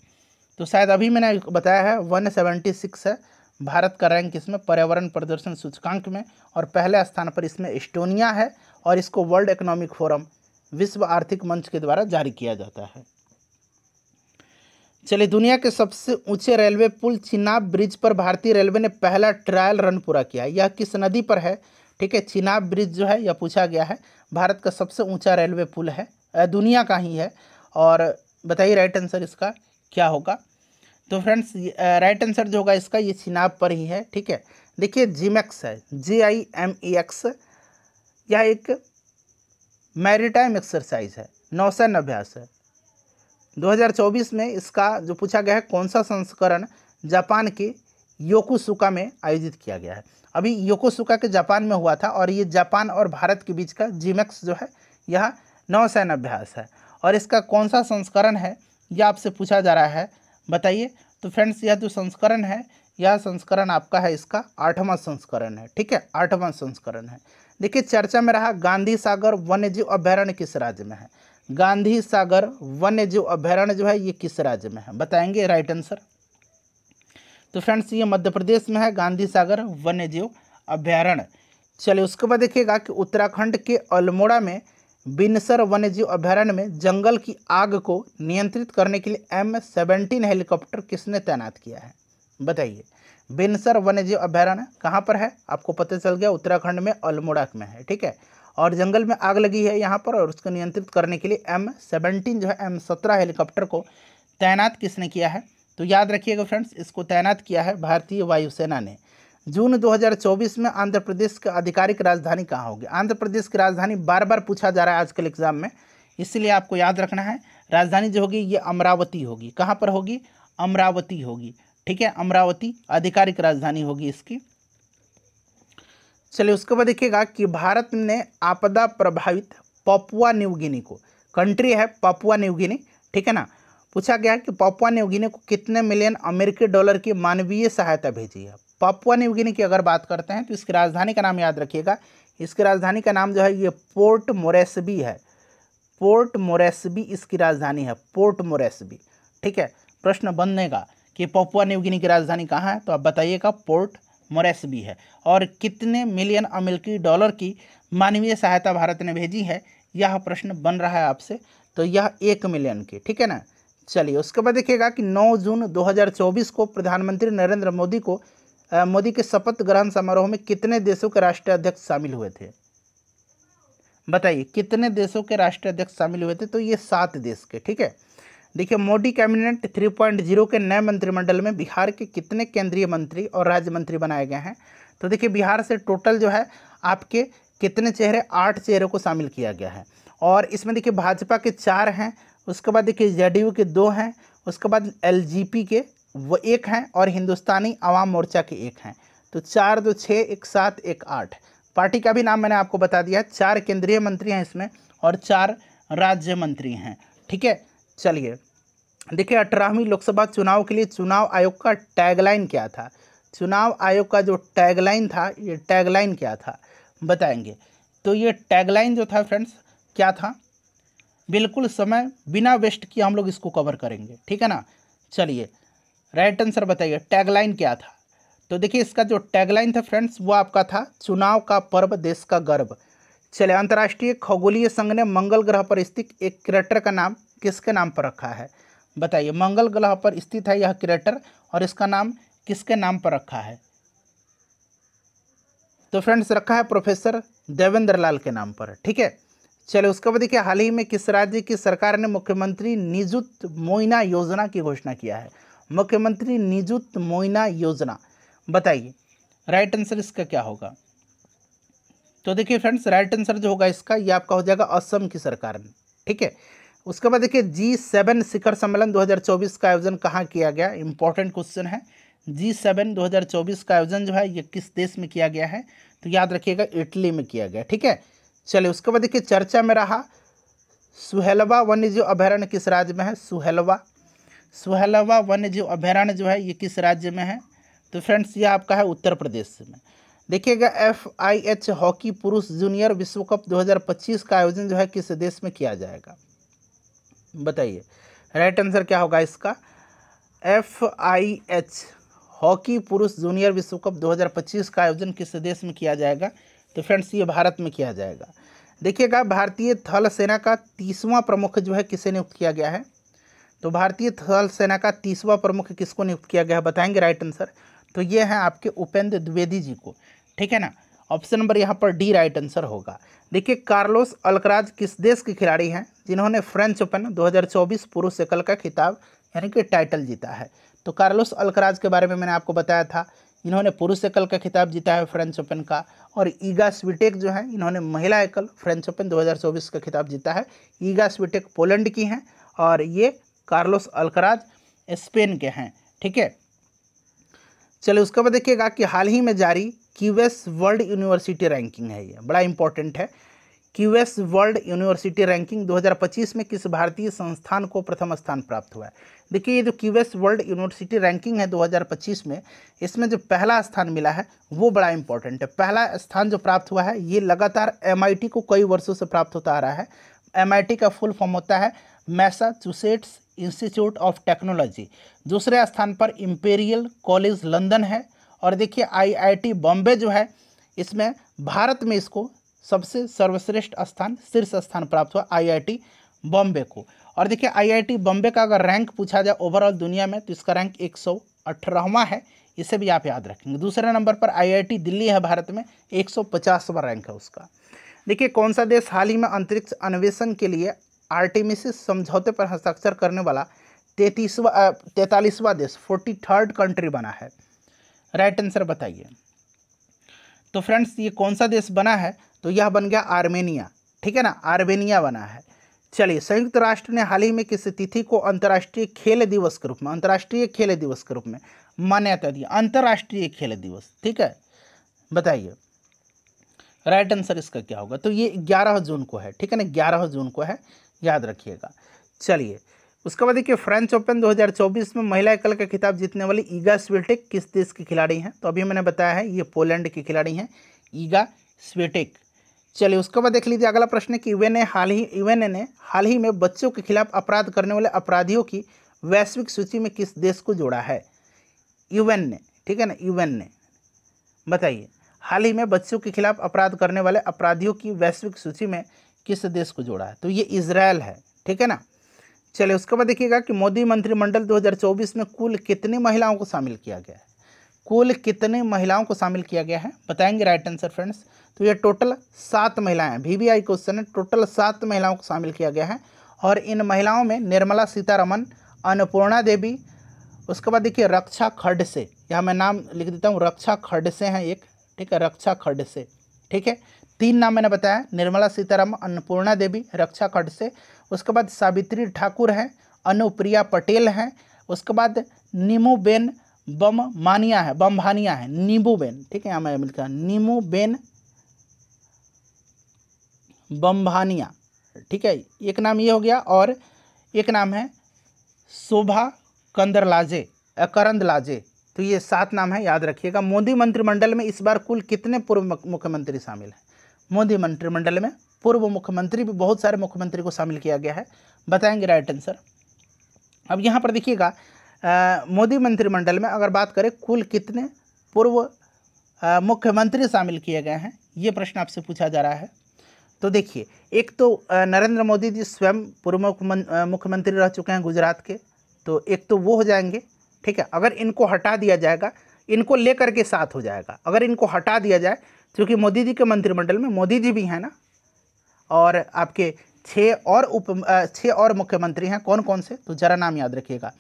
[SPEAKER 1] तो शायद अभी मैंने बताया है 176 है भारत का रैंक इसमें पर्यावरण प्रदर्शन सूचकांक में और पहले स्थान पर इसमें एस्टोनिया है और इसको वर्ल्ड इकोनॉमिक फोरम विश्व आर्थिक मंच के द्वारा जारी किया जाता है चलिए दुनिया के सबसे ऊंचे रेलवे पुल चिनाब ब्रिज पर भारतीय रेलवे ने पहला ट्रायल रन पूरा किया यह किस नदी पर है ठीक है चिनाब ब्रिज जो है यह पूछा गया है भारत का सबसे ऊंचा रेलवे पुल है दुनिया का ही है और बताइए राइट आंसर इसका क्या होगा तो फ्रेंड्स राइट आंसर जो होगा इसका ये चिनाब पर ही है ठीक है देखिए जीमेक्स है जी आई एम ई एक्स यह एक मैरिटाइम एक्सरसाइज है नौसैन अभ्यास है 2024 में इसका जो पूछा गया है कौन सा संस्करण जापान के योकोसुका में आयोजित किया गया है अभी योकोसुका के जापान में हुआ था और ये जापान और भारत के बीच का जीमेक्स जो है यह नौसैन अभ्यास है और इसका कौन सा संस्करण है यह आपसे पूछा जा रहा है बताइए तो फ्रेंड्स यह जो संस्करण है यह संस्करण आपका है इसका आठवां संस्करण है ठीक है आठवां संस्करण है देखिए चर्चा में रहा गांधी सागर वन्यजीव अभ्यारण्य किस राज्य में है गांधी सागर वन्य जीव अभ्यारण्य जो है ये किस राज्य में है बताएंगे राइट आंसर तो फ्रेंड्स ये मध्य प्रदेश में है गांधी सागर वन्य जीव अभ्यारण्य चलिए उसके बाद देखिएगा कि उत्तराखंड के अल्मोड़ा में बिनसर वन्यजीव अभ्यारण्य में जंगल की आग को नियंत्रित करने के लिए एम सेवेंटीन हेलीकॉप्टर किसने तैनात किया है बताइए बिनसर वन्यजीव अभ्यारण्य कहाँ पर है आपको पता चल गया उत्तराखंड में अल्मोड़ा में है ठीक है और जंगल में आग लगी है यहाँ पर और उसको नियंत्रित करने के लिए एम सेवनटीन जो है एम सत्रह हेलीकॉप्टर को तैनात किसने किया है तो याद रखिएगा फ्रेंड्स इसको तैनात किया है भारतीय वायुसेना ने जून 2024 में आंध्र प्रदेश की आधिकारिक राजधानी कहाँ होगी आंध्र प्रदेश की राजधानी बार बार पूछा जा रहा है आजकल एग्जाम में इसलिए आपको याद रखना है राजधानी जो होगी ये अमरावती होगी कहाँ पर होगी अमरावती होगी ठीक है अमरावती आधिकारिक राजधानी होगी इसकी चलिए उसके बाद देखिएगा कि भारत ने आपदा प्रभावित पपुआ न्यूगिनी को कंट्री है पपुआ न्यूगिनी ठीक है ना पूछा गया कि पपुआ न्यूगिनी को कितने मिलियन अमेरिकी डॉलर की मानवीय सहायता भेजी है पपुआ न्यूगिनी की अगर बात करते हैं तो इसकी राजधानी का नाम याद रखिएगा इसकी राजधानी का नाम जो है ये पोर्ट मोरेसबी है पोर्ट मोरेसबी इसकी राजधानी है पोर्ट मोरेसबी ठीक है प्रश्न बनने का कि पपुआ न्यूगिनी की राजधानी कहाँ है तो आप बताइएगा पोर्ट मोरेस भी है और कितने मिलियन अमेरिकी डॉलर की मानवीय सहायता भारत ने भेजी है यह प्रश्न बन रहा है आपसे तो यह एक मिलियन की ठीक है ना चलिए उसके बाद देखिएगा कि 9 जून 2024 को प्रधानमंत्री नरेंद्र मोदी को आ, मोदी के शपथ ग्रहण समारोह में कितने देशों के राष्ट्रीय अध्यक्ष शामिल हुए थे बताइए कितने देशों के राष्ट्रीय अध्यक्ष शामिल हुए थे तो ये सात देश के ठीक है देखिए मोदी कैबिनेट 3.0 के नए मंत्रिमंडल में बिहार के कितने केंद्रीय मंत्री और राज्य मंत्री बनाए गए हैं तो देखिए बिहार से टोटल जो है आपके कितने चेहरे आठ चेहरों को शामिल किया गया है और इसमें देखिए भाजपा के चार हैं उसके बाद देखिए जेडीयू के दो हैं उसके बाद एलजीपी के वो एक हैं और हिंदुस्तानी आवाम मोर्चा के एक हैं तो चार दो छः एक सात एक आठ पार्टी का भी नाम मैंने आपको बता दिया चार केंद्रीय मंत्री हैं इसमें और चार राज्य मंत्री हैं ठीक है चलिए देखिए अठारहवीं लोकसभा चुनाव के लिए चुनाव आयोग का टैगलाइन क्या था चुनाव आयोग का जो टैगलाइन था ये टैगलाइन क्या था बताएंगे तो ये टैगलाइन जो था फ्रेंड्स क्या था बिल्कुल समय बिना वेस्ट किए हम लोग इसको कवर करेंगे ठीक है ना चलिए राइट आंसर बताइए टैगलाइन क्या था तो देखिए इसका जो टैगलाइन था फ्रेंड्स वो आपका था चुनाव का पर्व देश का गर्व चलिए अंतर्राष्ट्रीय खगोलीय संघ ने मंगल ग्रह पर स्थित एक क्रेटर का नाम किसके नाम पर रखा है बताइए मंगल ग्रह पर स्थित है यह क्रेटर और इसका नाम किसके नाम पर रखा है तो फ्रेंड्स रखा है प्रोफेसर देवेंद्र लाल के नाम पर ठीक है चलो उसके बाद देखिए हाल ही में किस राज्य की सरकार ने मुख्यमंत्री निजुत मोइना योजना की घोषणा किया है मुख्यमंत्री निजुत मोइना योजना बताइए राइट आंसर इसका क्या होगा तो देखिए फ्रेंड्स राइट आंसर जो होगा इसका ये आपका हो जाएगा असम की सरकार ने ठीक है उसके बाद देखिए जी सेवन शिखर सम्मेलन 2024 का आयोजन कहाँ किया गया इंपॉर्टेंट क्वेश्चन है जी सेवन दो का आयोजन जो है ये किस देश में किया गया है तो याद रखिएगा इटली में किया गया ठीक है चलिए उसके बाद देखिए चर्चा में रहा सुहेलवा वन्यजीव अभ्यारण्य किस राज्य में है सुहेलवा सुहेलवा वन्यजीव अभ्यारण्य जो है ये किस राज्य में है तो फ्रेंड्स ये आपका है उत्तर प्रदेश में देखिएगा एफ आई एच हॉकी पुरुष जूनियर विश्व कप 2025 का आयोजन जो है किस देश में किया जाएगा बताइए राइट आंसर क्या होगा इसका एफ आई एच हॉकी पुरुष जूनियर विश्व कप 2025 का आयोजन किस देश में किया जाएगा तो फ्रेंड्स ये भारत में किया जाएगा देखिएगा भारतीय थल सेना का तीसवां प्रमुख जो है किसे नियुक्त किया गया है तो भारतीय थल सेना का तीसवां प्रमुख किसको नियुक्त किया गया है बताएंगे राइट आंसर तो ये हैं आपके उपेंद्र द्विवेदी जी को ठीक है ना ऑप्शन नंबर यहाँ पर डी राइट आंसर होगा देखिए कार्लोस अलकराज किस देश के खिलाड़ी हैं जिन्होंने फ्रेंच ओपन 2024 पुरुष एकल का खिताब यानी कि टाइटल जीता है तो कार्लोस अलकराज के बारे में मैंने आपको बताया था इन्होंने पुरुष एकल का खिताब जीता है फ्रेंच ओपन का और ईगा स्विटेक जो है इन्होंने महिला एकल फ्रेंच ओपन 2024 का खिताब जीता है ईगा स्वीटेक पोलैंड की हैं और ये कार्लोस अलकराज स्पेन के हैं ठीक है चलिए उसके बाद देखिएगा कि हाल ही में जारी क्यूएस वर्ल्ड यूनिवर्सिटी रैंकिंग है ये बड़ा इंपॉर्टेंट है क्यूएस वर्ल्ड यूनिवर्सिटी रैंकिंग 2025 में किस भारतीय संस्थान को प्रथम स्थान प्राप्त हुआ है देखिए ये जो क्यूएस वर्ल्ड यूनिवर्सिटी रैंकिंग है 2025 में इसमें जो पहला स्थान मिला है वो बड़ा इंपॉर्टेंट है पहला स्थान जो प्राप्त हुआ है ये लगातार एम को कई वर्षों से प्राप्त होता आ रहा है एम का फुल फॉर्म होता है मैसाचुसेट्स इंस्टीट्यूट ऑफ टेक्नोलॉजी दूसरे स्थान पर इम्पेरियल कॉलेज लंदन है और देखिए आईआईटी बॉम्बे जो है इसमें भारत में इसको सबसे सर्वश्रेष्ठ स्थान शीर्ष स्थान प्राप्त हुआ आईआईटी बॉम्बे को और देखिए आईआईटी बॉम्बे का अगर रैंक पूछा जाए ओवरऑल दुनिया में तो इसका रैंक एक सौ है इसे भी आप याद रखेंगे दूसरे नंबर पर आई दिल्ली है भारत में एक सौ रैंक है उसका देखिए कौन सा देश हाल ही में अंतरिक्ष अन्वेषण के लिए आर्टिमिस समझौते पर हस्ताक्षर करने वाला तैतीसवा तैतालीसवां देश फोर्टी थर्ड कंट्री बना है राइट आंसर बताइए तो फ्रेंड्स ये कौन सा देश बना है तो यह बन गया आर्मेनिया ठीक है ना आर्मेनिया बना है चलिए संयुक्त राष्ट्र ने हाल ही में किस तिथि को अंतर्राष्ट्रीय खेल दिवस के रूप में अंतर्राष्ट्रीय खेल दिवस के रूप में मान्यता दी अंतर्राष्ट्रीय खेल दिवस ठीक है बताइए राइट आंसर इसका क्या होगा तो ये ग्यारह जून को है ठीक है ना ग्यारह जून को है याद रखिएगा चलिए उसके बाद देखिए फ्रेंच ओपन 2024 में महिला एकल का खिताब जीतने वाली ईगा स्वेटेक किस देश की खिलाड़ी हैं तो अभी मैंने बताया है ये पोलैंड की खिलाड़ी हैं ईगा स्वेटेक चलिए उसके बाद देख लीजिए अगला प्रश्न है कि यूएनए हाल ही यूएन ने हाल ही में बच्चों के खिलाफ अपराध करने वाले अपराधियों की वैश्विक सूची में किस देश को जोड़ा है यूएन ने ठीक है ना यूएन ने बताइए हाल ही में बच्चों के खिलाफ अपराध करने वाले अपराधियों की वैश्विक सूची में किस देश को जोड़ा है तो ये इसराइल है ठीक है ना चलिए उसके बाद देखिएगा कि मोदी मंत्रिमंडल 2024 में कुल कितनी महिलाओं को शामिल किया गया है कुल कितने महिलाओं को शामिल किया गया है बताएंगे राइट आंसर फ्रेंड्स तो ये टोटल सात महिलाएं वी आई क्वेश्चन है टोटल सात महिलाओं को शामिल किया गया है और इन महिलाओं में निर्मला सीतारमन अन्नपूर्णा देवी उसके बाद देखिए रक्षा खडसे यहाँ मैं नाम लिख देता हूँ रक्षा खडसे हैं एक ठीक है रक्षा खडसे ठीक है तीन नाम मैंने बताया निर्मला सीताराम अन्नपूर्णा देवी रक्षा से उसके बाद सावित्री ठाकुर हैं अनुप्रिया पटेल हैं उसके बाद नीमूबेन बम मानिया है भानिया है बेन ठीक है यहाँ मैं नीमू बेन बमभानिया ठीक है एक नाम ये हो गया और एक नाम है शोभा कंदरलाजे करंदलाजे तो ये सात नाम है याद रखिएगा मोदी मंत्रिमंडल में इस बार कुल कितने पूर्व मुख्यमंत्री शामिल हैं मोदी मंत्रिमंडल में पूर्व मुख्यमंत्री भी बहुत सारे मुख्यमंत्री को शामिल किया गया है बताएंगे राइट आंसर अब यहाँ पर देखिएगा मोदी मंत्रिमंडल में अगर बात करें कुल कितने पूर्व मुख्यमंत्री शामिल किए गए हैं ये प्रश्न आपसे पूछा जा रहा है तो देखिए एक तो नरेंद्र मोदी जी स्वयं पूर्व मुख्यमंत्री रह चुके हैं गुजरात के तो एक तो वो हो जाएंगे ठीक है अगर इनको हटा दिया जाएगा इनको लेकर के साथ हो जाएगा अगर इनको हटा दिया जाए क्योंकि मोदी जी के मंत्रिमंडल में मोदी जी भी हैं ना और आपके छः और उप छः और मुख्यमंत्री हैं कौन कौन से तो ज़रा नाम याद रखिएगा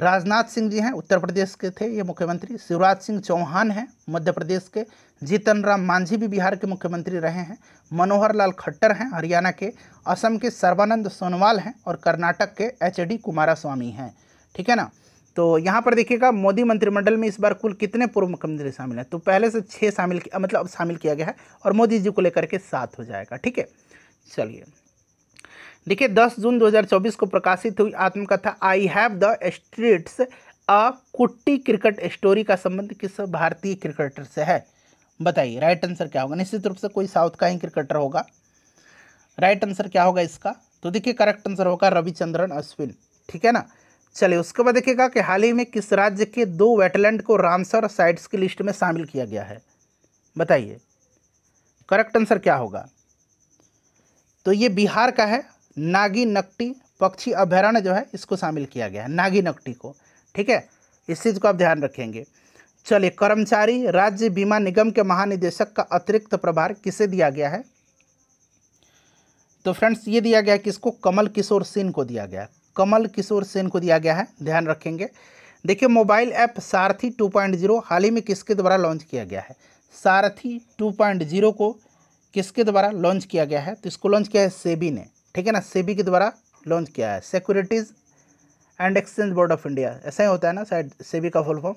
[SPEAKER 1] राजनाथ सिंह जी हैं उत्तर प्रदेश के थे ये मुख्यमंत्री शिवराज सिंह चौहान हैं मध्य प्रदेश के जीतन राम मांझी भी बिहार के मुख्यमंत्री रहे हैं मनोहर लाल खट्टर हैं हरियाणा के असम के सर्वानंद सोनवाल हैं और कर्नाटक के एच डी कुमारा स्वामी हैं ठीक है ना तो यहाँ पर देखिएगा मोदी मंत्रिमंडल में इस बार कुल कितने पूर्व मुख्यमंत्री शामिल हैं तो पहले से छः शामिल मतलब अब शामिल किया गया है और मोदी जी को लेकर के सात हो जाएगा ठीक है चलिए देखिए 10 जून 2024 को प्रकाशित हुई आत्मकथा I have the streets a Kutty cricket story का संबंध किस भारतीय क्रिकेटर से है बताइए राइट आंसर क्या होगा निश्चित रूप से कोई साउथ का ही क्रिकेटर होगा राइट आंसर क्या होगा इसका तो देखिए करेक्ट आंसर होगा रविचंद्रन अश्विन ठीक है ना चलिए उसके बाद देखिएगा कि हाल ही में किस राज्य के दो वेटलैंड को रामसर साइट्स की लिस्ट में शामिल किया गया है बताइए करेक्ट आंसर क्या होगा तो ये बिहार का है नागी नकटी पक्षी अभ्यारण्य जो है इसको शामिल किया गया है नागी नकटी को ठीक है इस चीज़ को आप ध्यान रखेंगे चलिए कर्मचारी राज्य बीमा निगम के महानिदेशक का अतिरिक्त प्रभार किसे दिया गया है तो फ्रेंड्स ये दिया गया है किसको कमल किशोर सिंह को दिया गया कमल किशोर सेन को दिया गया है ध्यान रखेंगे देखिए मोबाइल ऐप सारथी 2.0 हाल ही में किसके द्वारा लॉन्च किया गया है सारथी 2.0 को किसके द्वारा लॉन्च किया गया है तो इसको लॉन्च किया है सेबी ने ठीक है ना सेबी के द्वारा लॉन्च किया है Securities and Exchange Board of India ऐसा ही होता है ना शायद सेबी का फुल फॉर्म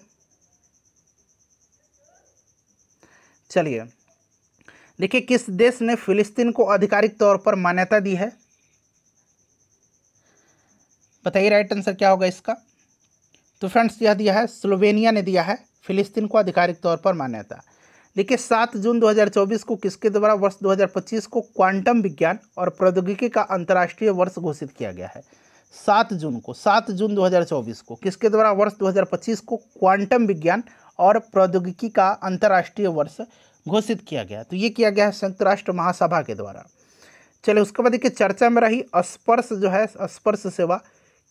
[SPEAKER 1] चलिए देखिए किस देश ने फिलिस्तीन को आधिकारिक तौर पर मान्यता दी है बताइए राइट आंसर क्या होगा इसका तो फ्रेंड्स यह दिया है स्लोवेनिया ने दिया है फिलिस्तीन को आधिकारिक तौर पर मान्यता देखिए सात जून 2024 को किसके द्वारा वर्ष 2025 को क्वांटम विज्ञान और प्रौद्योगिकी का अंतर्राष्ट्रीय वर्ष घोषित किया गया है सात जून को सात जून 2024 को किसके द्वारा वर्ष 2025 को क्वांटम विज्ञान और प्रौद्योगिकी का अंतर्राष्ट्रीय वर्ष घोषित किया गया तो ये किया गया है संयुक्त राष्ट्र महासभा के द्वारा चलिए उसके बाद देखिए चर्चा में रही स्पर्श जो है स्पर्श सेवा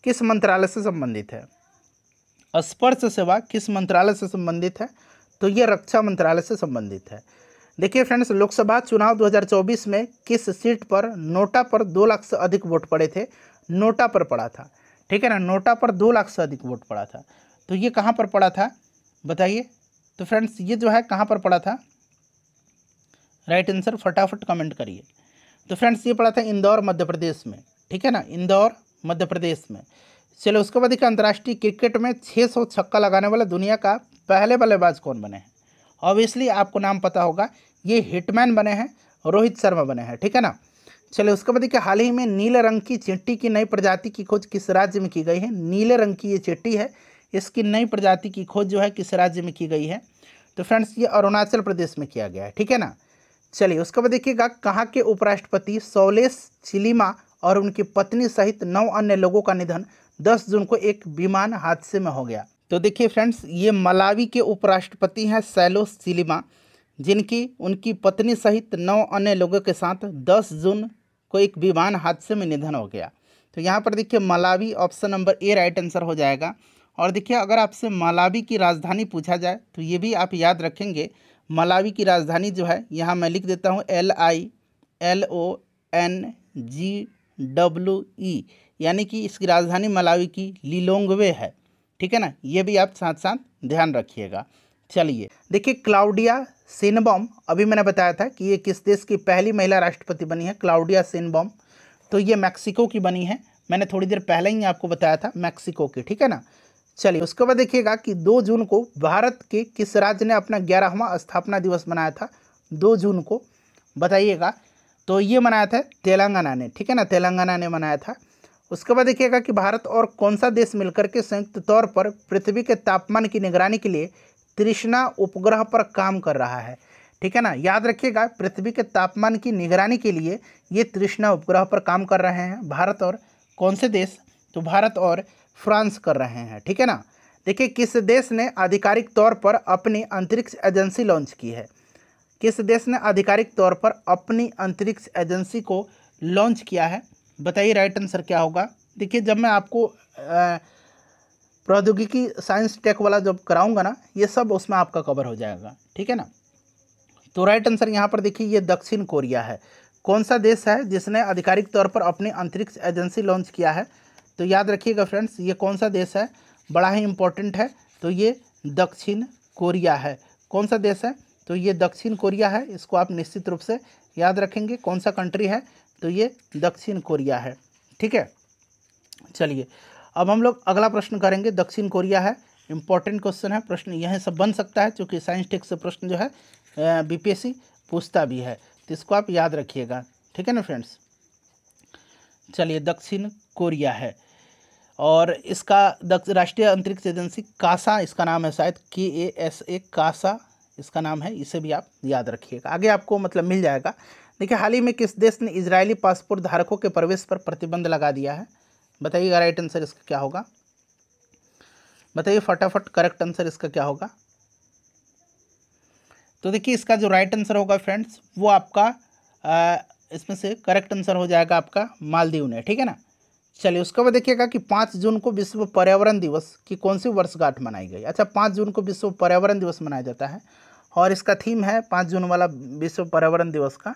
[SPEAKER 1] किस मंत्रालय से संबंधित है स्पर्श सेवा किस मंत्रालय से संबंधित है तो ये रक्षा मंत्रालय से संबंधित है देखिए फ्रेंड्स लोकसभा चुनाव 2024 में किस सीट पर नोटा पर दो लाख से अधिक वोट पड़े थे नोटा पर पड़ा था ठीक है ना नोटा पर दो लाख से अधिक वोट पड़ा था तो ये कहाँ पर पड़ा था बताइए तो फ्रेंड्स ये जो है कहाँ पर पड़ा था राइट आंसर फटाफट कमेंट करिए तो फ्रेंड्स ये पड़ा था इंदौर मध्य प्रदेश में ठीक है ना इंदौर मध्य प्रदेश में चलो उसके बाद देखिए अंतर्राष्ट्रीय क्रिकेट में छः सौ छक्का लगाने वाला दुनिया का पहले बल्लेबाज कौन बने हैं ऑब्वियसली आपको नाम पता होगा ये हिटमैन बने हैं रोहित शर्मा बने हैं ठीक है ना चलिए उसके बाद देखिए हाल ही में नीले रंग की चिट्टी की नई प्रजाति की खोज किस राज्य में की गई है नीले रंग की ये चिट्टी है इसकी नई प्रजाति की खोज जो है किस राज्य में की गई है तो फ्रेंड्स ये अरुणाचल प्रदेश में किया गया है ठीक है ना चलिए उसके बाद देखिएगा कहाँ के उपराष्ट्रपति सोलेस चिलीमा और उनकी पत्नी सहित नौ अन्य लोगों का निधन 10 जून को एक विमान हादसे में हो गया तो देखिए फ्रेंड्स ये मलावी के उपराष्ट्रपति हैं सैलो सिलिमा जिनकी उनकी पत्नी सहित नौ अन्य लोगों के साथ 10 जून को एक विमान हादसे में निधन हो गया तो यहाँ पर देखिए Malawi option number A right answer हो जाएगा और देखिए अगर आपसे मलावी की राजधानी पूछा जाए तो ये भी आप याद रखेंगे मलावी की राजधानी जो है यहाँ मैं लिख देता हूँ L I L O N G W E e, यानी कि इसकी राजधानी मलावी की लिलोंगवे है ठीक है ना ये भी आप साथ साथ ध्यान रखिएगा चलिए देखिए क्लाउडिया सिनबॉम अभी मैंने बताया था कि ये किस देश की पहली महिला राष्ट्रपति बनी है क्लाउडिया सिनबॉम तो ये मैक्सिको की बनी है मैंने थोड़ी देर पहले ही आपको बताया था मैक्सिको की ठीक है ना चलिए उसके बाद देखिएगा कि दो जून को भारत के किस राज्य ने अपना ग्यारहवा स्थापना दिवस मनाया था दो जून को बताइएगा तो ये मनाया था तेलंगाना ने ठीक है ना तेलंगाना ने मनाया था उसके बाद देखिएगा कि भारत और कौन सा देश मिलकर के संयुक्त तौर पर पृथ्वी के तापमान की निगरानी के लिए तृष्णा उपग्रह पर काम कर रहा है ठीक है ना याद रखिएगा पृथ्वी के तापमान की निगरानी के लिए ये तृष्णा उपग्रह पर काम कर रहे हैं भारत और कौन से देश तो भारत और फ्रांस कर रहे हैं ठीक है ना देखिए किस देश ने आधिकारिक तौर पर अपनी अंतरिक्ष एजेंसी लॉन्च की है किस देश ने आधिकारिक तौर पर अपनी अंतरिक्ष एजेंसी को लॉन्च किया है बताइए राइट आंसर क्या होगा देखिए जब मैं आपको प्रौद्योगिकी साइंस टेक वाला जब कराऊंगा ना ये सब उसमें आपका कवर हो जाएगा ठीक है ना तो राइट आंसर यहाँ पर देखिए ये दक्षिण कोरिया है कौन सा देश है जिसने आधिकारिक तौर पर अपनी अंतरिक्ष एजेंसी लॉन्च किया है तो याद रखिएगा फ्रेंड्स ये कौन सा देश है बड़ा ही इम्पोर्टेंट है तो ये दक्षिण कोरिया है कौन सा देश है तो ये दक्षिण कोरिया है इसको आप निश्चित रूप से याद रखेंगे कौन सा कंट्री है तो ये दक्षिण कोरिया है ठीक है चलिए अब हम लोग अगला प्रश्न करेंगे दक्षिण कोरिया है इंपॉर्टेंट क्वेश्चन है प्रश्न यह सब बन सकता है क्योंकि साइंस टेक से प्रश्न जो है बीपीएससी पूछता भी है तो इसको आप याद रखिएगा ठीक है ना फ्रेंड्स चलिए दक्षिण कोरिया है और इसका राष्ट्रीय अंतरिक्ष एजेंसी कासा इसका नाम है शायद के ए एस ए कासा इसका नाम है इसे भी आप याद रखिएगा आगे आपको मतलब मिल जाएगा देखिए हाल ही में किस देश ने इजरायली पासपोर्ट धारकों के प्रवेश पर प्रतिबंध लगा दिया है बताइएगा राइट आंसर इसका क्या होगा बताइए फटाफट करेक्ट आंसर इसका क्या होगा तो देखिए इसका जो राइट आंसर होगा फ्रेंड्स वो आपका आ, इसमें से करेक्ट आंसर हो जाएगा आपका मालदीव ने ठीक है ना चलिए उसके बाद देखिएगा कि पाँच जून को विश्व पर्यावरण दिवस की कौन सी वर्षगांठ मनाई गई अच्छा पाँच जून को विश्व पर्यावरण दिवस मनाया जाता है और इसका थीम है पाँच जून वाला विश्व पर्यावरण दिवस का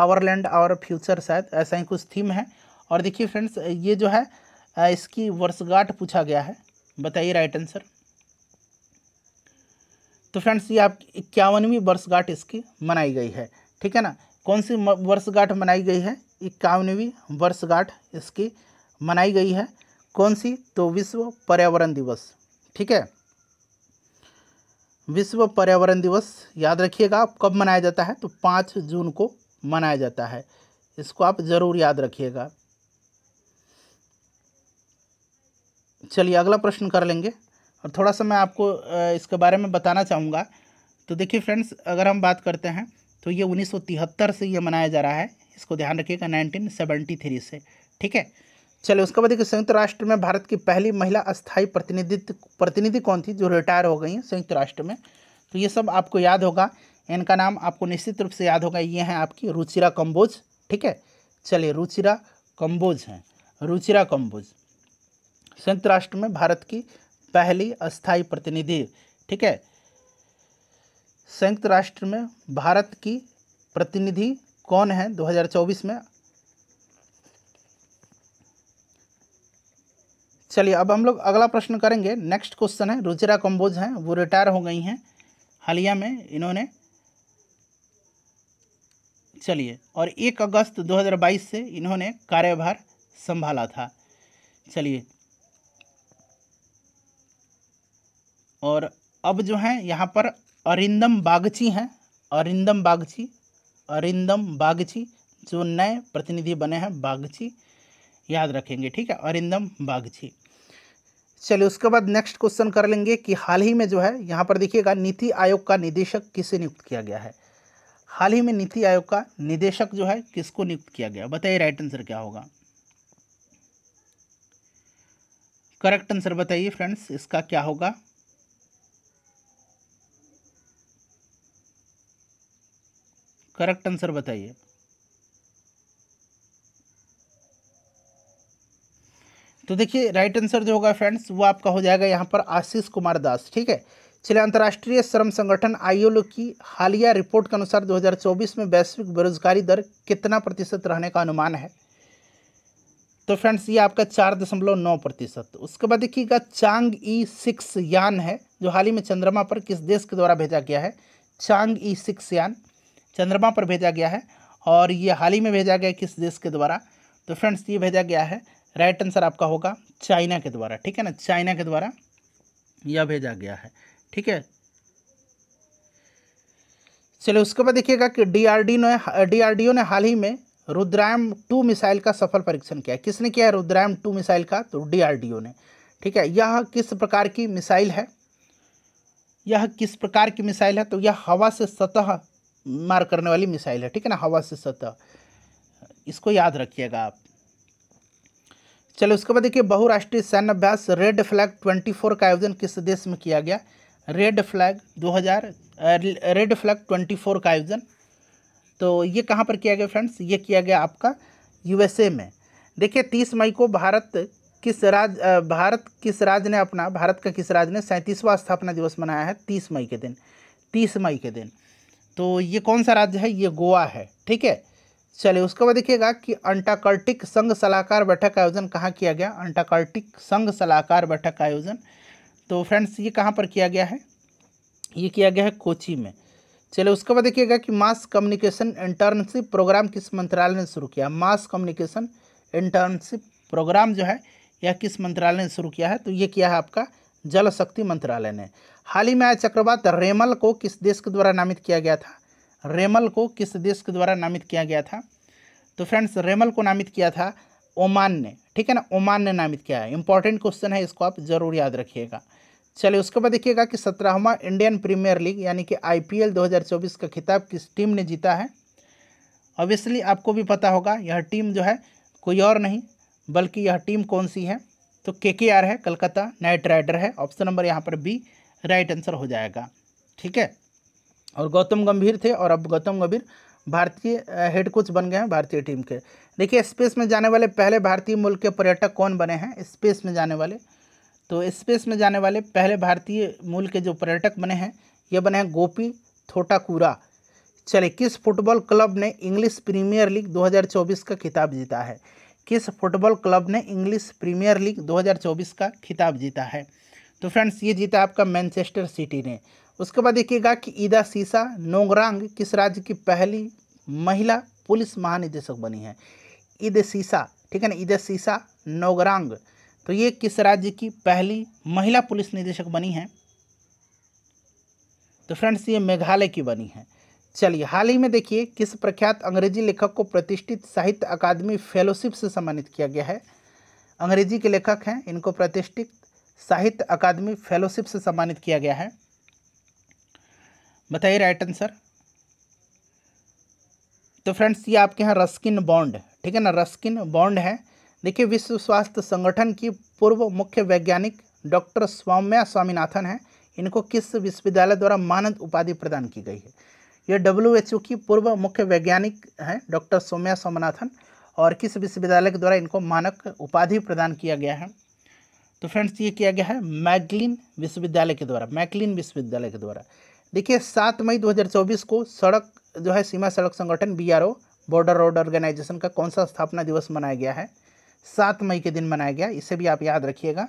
[SPEAKER 1] आवर लैंड आवर फ्यूचर शायद ऐसा ही कुछ थीम है और देखिए फ्रेंड्स ये जो है इसकी वर्षगांठ पूछा गया है बताइए राइट आंसर तो फ्रेंड्स ये आप इक्यावनवीं वर्षगांठ इसकी मनाई गई है ठीक है ना कौन सी वर्षगांठ मनाई गई है इक्यावनवीं वर्षगांठ इसकी मनाई गई है कौन सी तो विश्व पर्यावरण दिवस ठीक है विश्व पर्यावरण दिवस याद रखिएगा आप कब मनाया जाता है तो पाँच जून को मनाया जाता है इसको आप ज़रूर याद रखिएगा चलिए अगला प्रश्न कर लेंगे और थोड़ा सा मैं आपको इसके बारे में बताना चाहूँगा तो देखिए फ्रेंड्स अगर हम बात करते हैं तो ये 1973 से ये मनाया जा रहा है इसको ध्यान रखिएगा 1973 से ठीक है चलिए उसके बाद देखिए संयुक्त राष्ट्र में भारत की पहली महिला अस्थायी प्रतिनिधित्व प्रतिनिधि कौन थी जो रिटायर हो गई हैं संयुक्त राष्ट्र में तो ये सब आपको याद होगा इनका नाम आपको निश्चित रूप से याद होगा ये हैं आपकी रुचिरा कम्बोज ठीक है चलिए रुचिरा कम्बोज हैं रुचिरा कम्बोज संयुक्त राष्ट्र में भारत की पहली अस्थायी प्रतिनिधि ठीक है संयुक्त राष्ट्र में भारत की प्रतिनिधि कौन है 2024 में चलिए अब हम लोग अगला प्रश्न करेंगे नेक्स्ट क्वेश्चन है रुचिरा कंबोज हैं वो रिटायर हो गई हैं हालिया में इन्होंने चलिए और एक अगस्त 2022 से इन्होंने कार्यभार संभाला था चलिए और अब जो है यहाँ पर अरिंदम बागची हैं अरिंदम बागची अरिंदम बागची जो नए प्रतिनिधि बने हैं बागची याद रखेंगे ठीक है अरिंदम बागची चलिए उसके बाद नेक्स्ट क्वेश्चन कर लेंगे कि हाल ही में जो है यहाँ पर देखिएगा नीति आयोग का निदेशक किसे नियुक्त किया गया है हाल ही में नीति आयोग का निदेशक जो है किसको नियुक्त किया गया बताइए राइट आंसर क्या होगा करेक्ट आंसर बताइए फ्रेंड्स इसका क्या होगा करेक्ट आंसर बताइए तो देखिए राइट आंसर जो होगा फ्रेंड्स वो आपका हो जाएगा यहाँ पर आशीष कुमार दास ठीक है चलिए अंतर्राष्ट्रीय श्रम संगठन आईओलो की हालिया रिपोर्ट के अनुसार 2024 में वैश्विक बेरोजगारी दर कितना प्रतिशत रहने का अनुमान है तो फ्रेंड्स ये आपका चार दशमलव नौ प्रतिशत उसके बाद देखिएगा चांग ई सिक्स यान है जो हाल ही में चंद्रमा पर किस देश के द्वारा भेजा गया है चांग ई सिक्स यान चंद्रमा पर भेजा गया है और ये हाल ही में भेजा गया किस देश के द्वारा तो फ्रेंड्स ये भेजा गया है राइट आंसर आपका होगा चाइना के द्वारा ठीक है ना चाइना के द्वारा यह भेजा गया है ठीक है चलिए उसके बाद देखिएगा कि डीआरडी ने डीआरडीओ ने हाल ही में रुद्रायम टू मिसाइल का सफल परीक्षण किया किसने किया है रुद्रायम टू मिसाइल का तो डीआरडीओ ने ठीक है यह किस प्रकार की मिसाइल है यह किस प्रकार की मिसाइल है तो यह हवा से सतह मार करने वाली मिसाइल है ठीक है ना हवा से सतह इसको याद रखिएगा आप चलो उसके बाद देखिए बहुराष्ट्रीय सैन्य अभ्यास रेड फ्लैग ट्वेंटी फोर का आयोजन किस देश में किया गया रेड फ्लैग 2000 रेड फ्लैग 24 का आयोजन तो ये कहाँ पर किया गया फ्रेंड्स ये किया गया आपका यूएसए में देखिए 30 मई को भारत किस राज भारत किस राज्य ने अपना भारत का किस राज्य ने सैंतीसवां स्थापना दिवस मनाया है तीस मई के दिन तीस मई के दिन तो ये कौन सा राज्य है ये गोवा है ठीक है चलिए उसके बाद देखिएगा कि अंटार्कटिक संघ सलाहकार बैठक का आयोजन कहाँ किया गया अंटार्कटिक संघ सलाहकार बैठक का आयोजन तो फ्रेंड्स ये कहाँ पर किया गया है ये किया गया है कोची में चलिए उसके बाद देखिएगा कि मास कम्युनिकेशन इंटर्नशिप प्रोग्राम किस मंत्रालय ने शुरू किया मास कम्युनिकेशन इंटर्नशिप प्रोग्राम जो है यह किस मंत्रालय ने शुरू किया है तो ये किया है आपका जल शक्ति मंत्रालय ने हाल ही में आया चक्रवात रेमल को किस देश के द्वारा नामित किया गया था रेमल को किस देश के द्वारा नामित किया गया था तो फ्रेंड्स रेमल को नामित किया था ओमान ने ठीक है ना ओमान ने नामित किया है इंपॉर्टेंट क्वेश्चन है इसको आप जरूर याद रखिएगा चलिए उसके बाद देखिएगा कि सत्रहवा इंडियन प्रीमियर लीग यानी कि आईपीएल 2024 का खिताब किस टीम ने जीता है ऑब्वियसली आपको भी पता होगा यह टीम जो है कोई और नहीं बल्कि यह टीम कौन सी है तो के के आर है कलकत्ता नाइट राइडर है ऑप्शन नंबर यहाँ पर बी राइट आंसर हो जाएगा ठीक है और गौतम गंभीर थे और अब गौतम गंभीर भारतीय हेड कोच बन गए हैं भारतीय टीम के देखिए स्पेस में जाने वाले पहले भारतीय मुल्क के पर्यटक कौन बने हैं स्पेस में जाने वाले तो स्पेस में जाने वाले पहले भारतीय मूल के जो पर्यटक बने हैं ये बने हैं गोपी थोटाकूरा चलिए किस फुटबॉल क्लब ने इंग्लिश प्रीमियर लीग 2024 का खिताब जीता है किस फुटबॉल क्लब ने इंग्लिश प्रीमियर लीग 2024 का खिताब जीता है तो फ्रेंड्स ये जीता आपका मैनचेस्टर सिटी ने उसके बाद देखिएगा कि ईदा सीसा नोंगरांग किस राज्य की पहली महिला पुलिस महानिदेशक बनी है ईद सीसा ठीक है ना ईद सीसा नोगरांग तो ये किस राज्य की पहली महिला पुलिस निदेशक बनी है तो फ्रेंड्स ये मेघालय की बनी है चलिए हाल ही में देखिए किस प्रख्यात अंग्रेजी लेखक को प्रतिष्ठित साहित्य अकादमी फेलोशिप से सम्मानित किया गया है अंग्रेजी के लेखक हैं इनको प्रतिष्ठित साहित्य अकादमी फेलोशिप से सम्मानित किया गया है बताइए राइट आंसर तो फ्रेंड्स ये आपके यहाँ रस्किन बॉन्ड ठीक है ना रस्किन बॉन्ड है देखिए विश्व स्वास्थ्य संगठन की पूर्व मुख्य वैज्ञानिक डॉक्टर सौम्या स्वामीनाथन हैं इनको किस विश्वविद्यालय द्वारा मानद उपाधि प्रदान की गई है ये डब्ल्यू की पूर्व मुख्य वैज्ञानिक हैं डॉक्टर सौम्या स्वामीनाथन और किस विश्वविद्यालय के द्वारा इनको मानक उपाधि प्रदान किया गया है तो फ्रेंड्स ये किया गया है मैगलिन विश्वविद्यालय के द्वारा मैगलिन विश्वविद्यालय के द्वारा देखिए सात मई 2024 को सड़क जो है सीमा सड़क संगठन बी बॉर्डर रोड ऑर्गेनाइजेशन का कौन सा स्थापना दिवस मनाया गया है सात मई के दिन मनाया गया इसे भी आप याद रखिएगा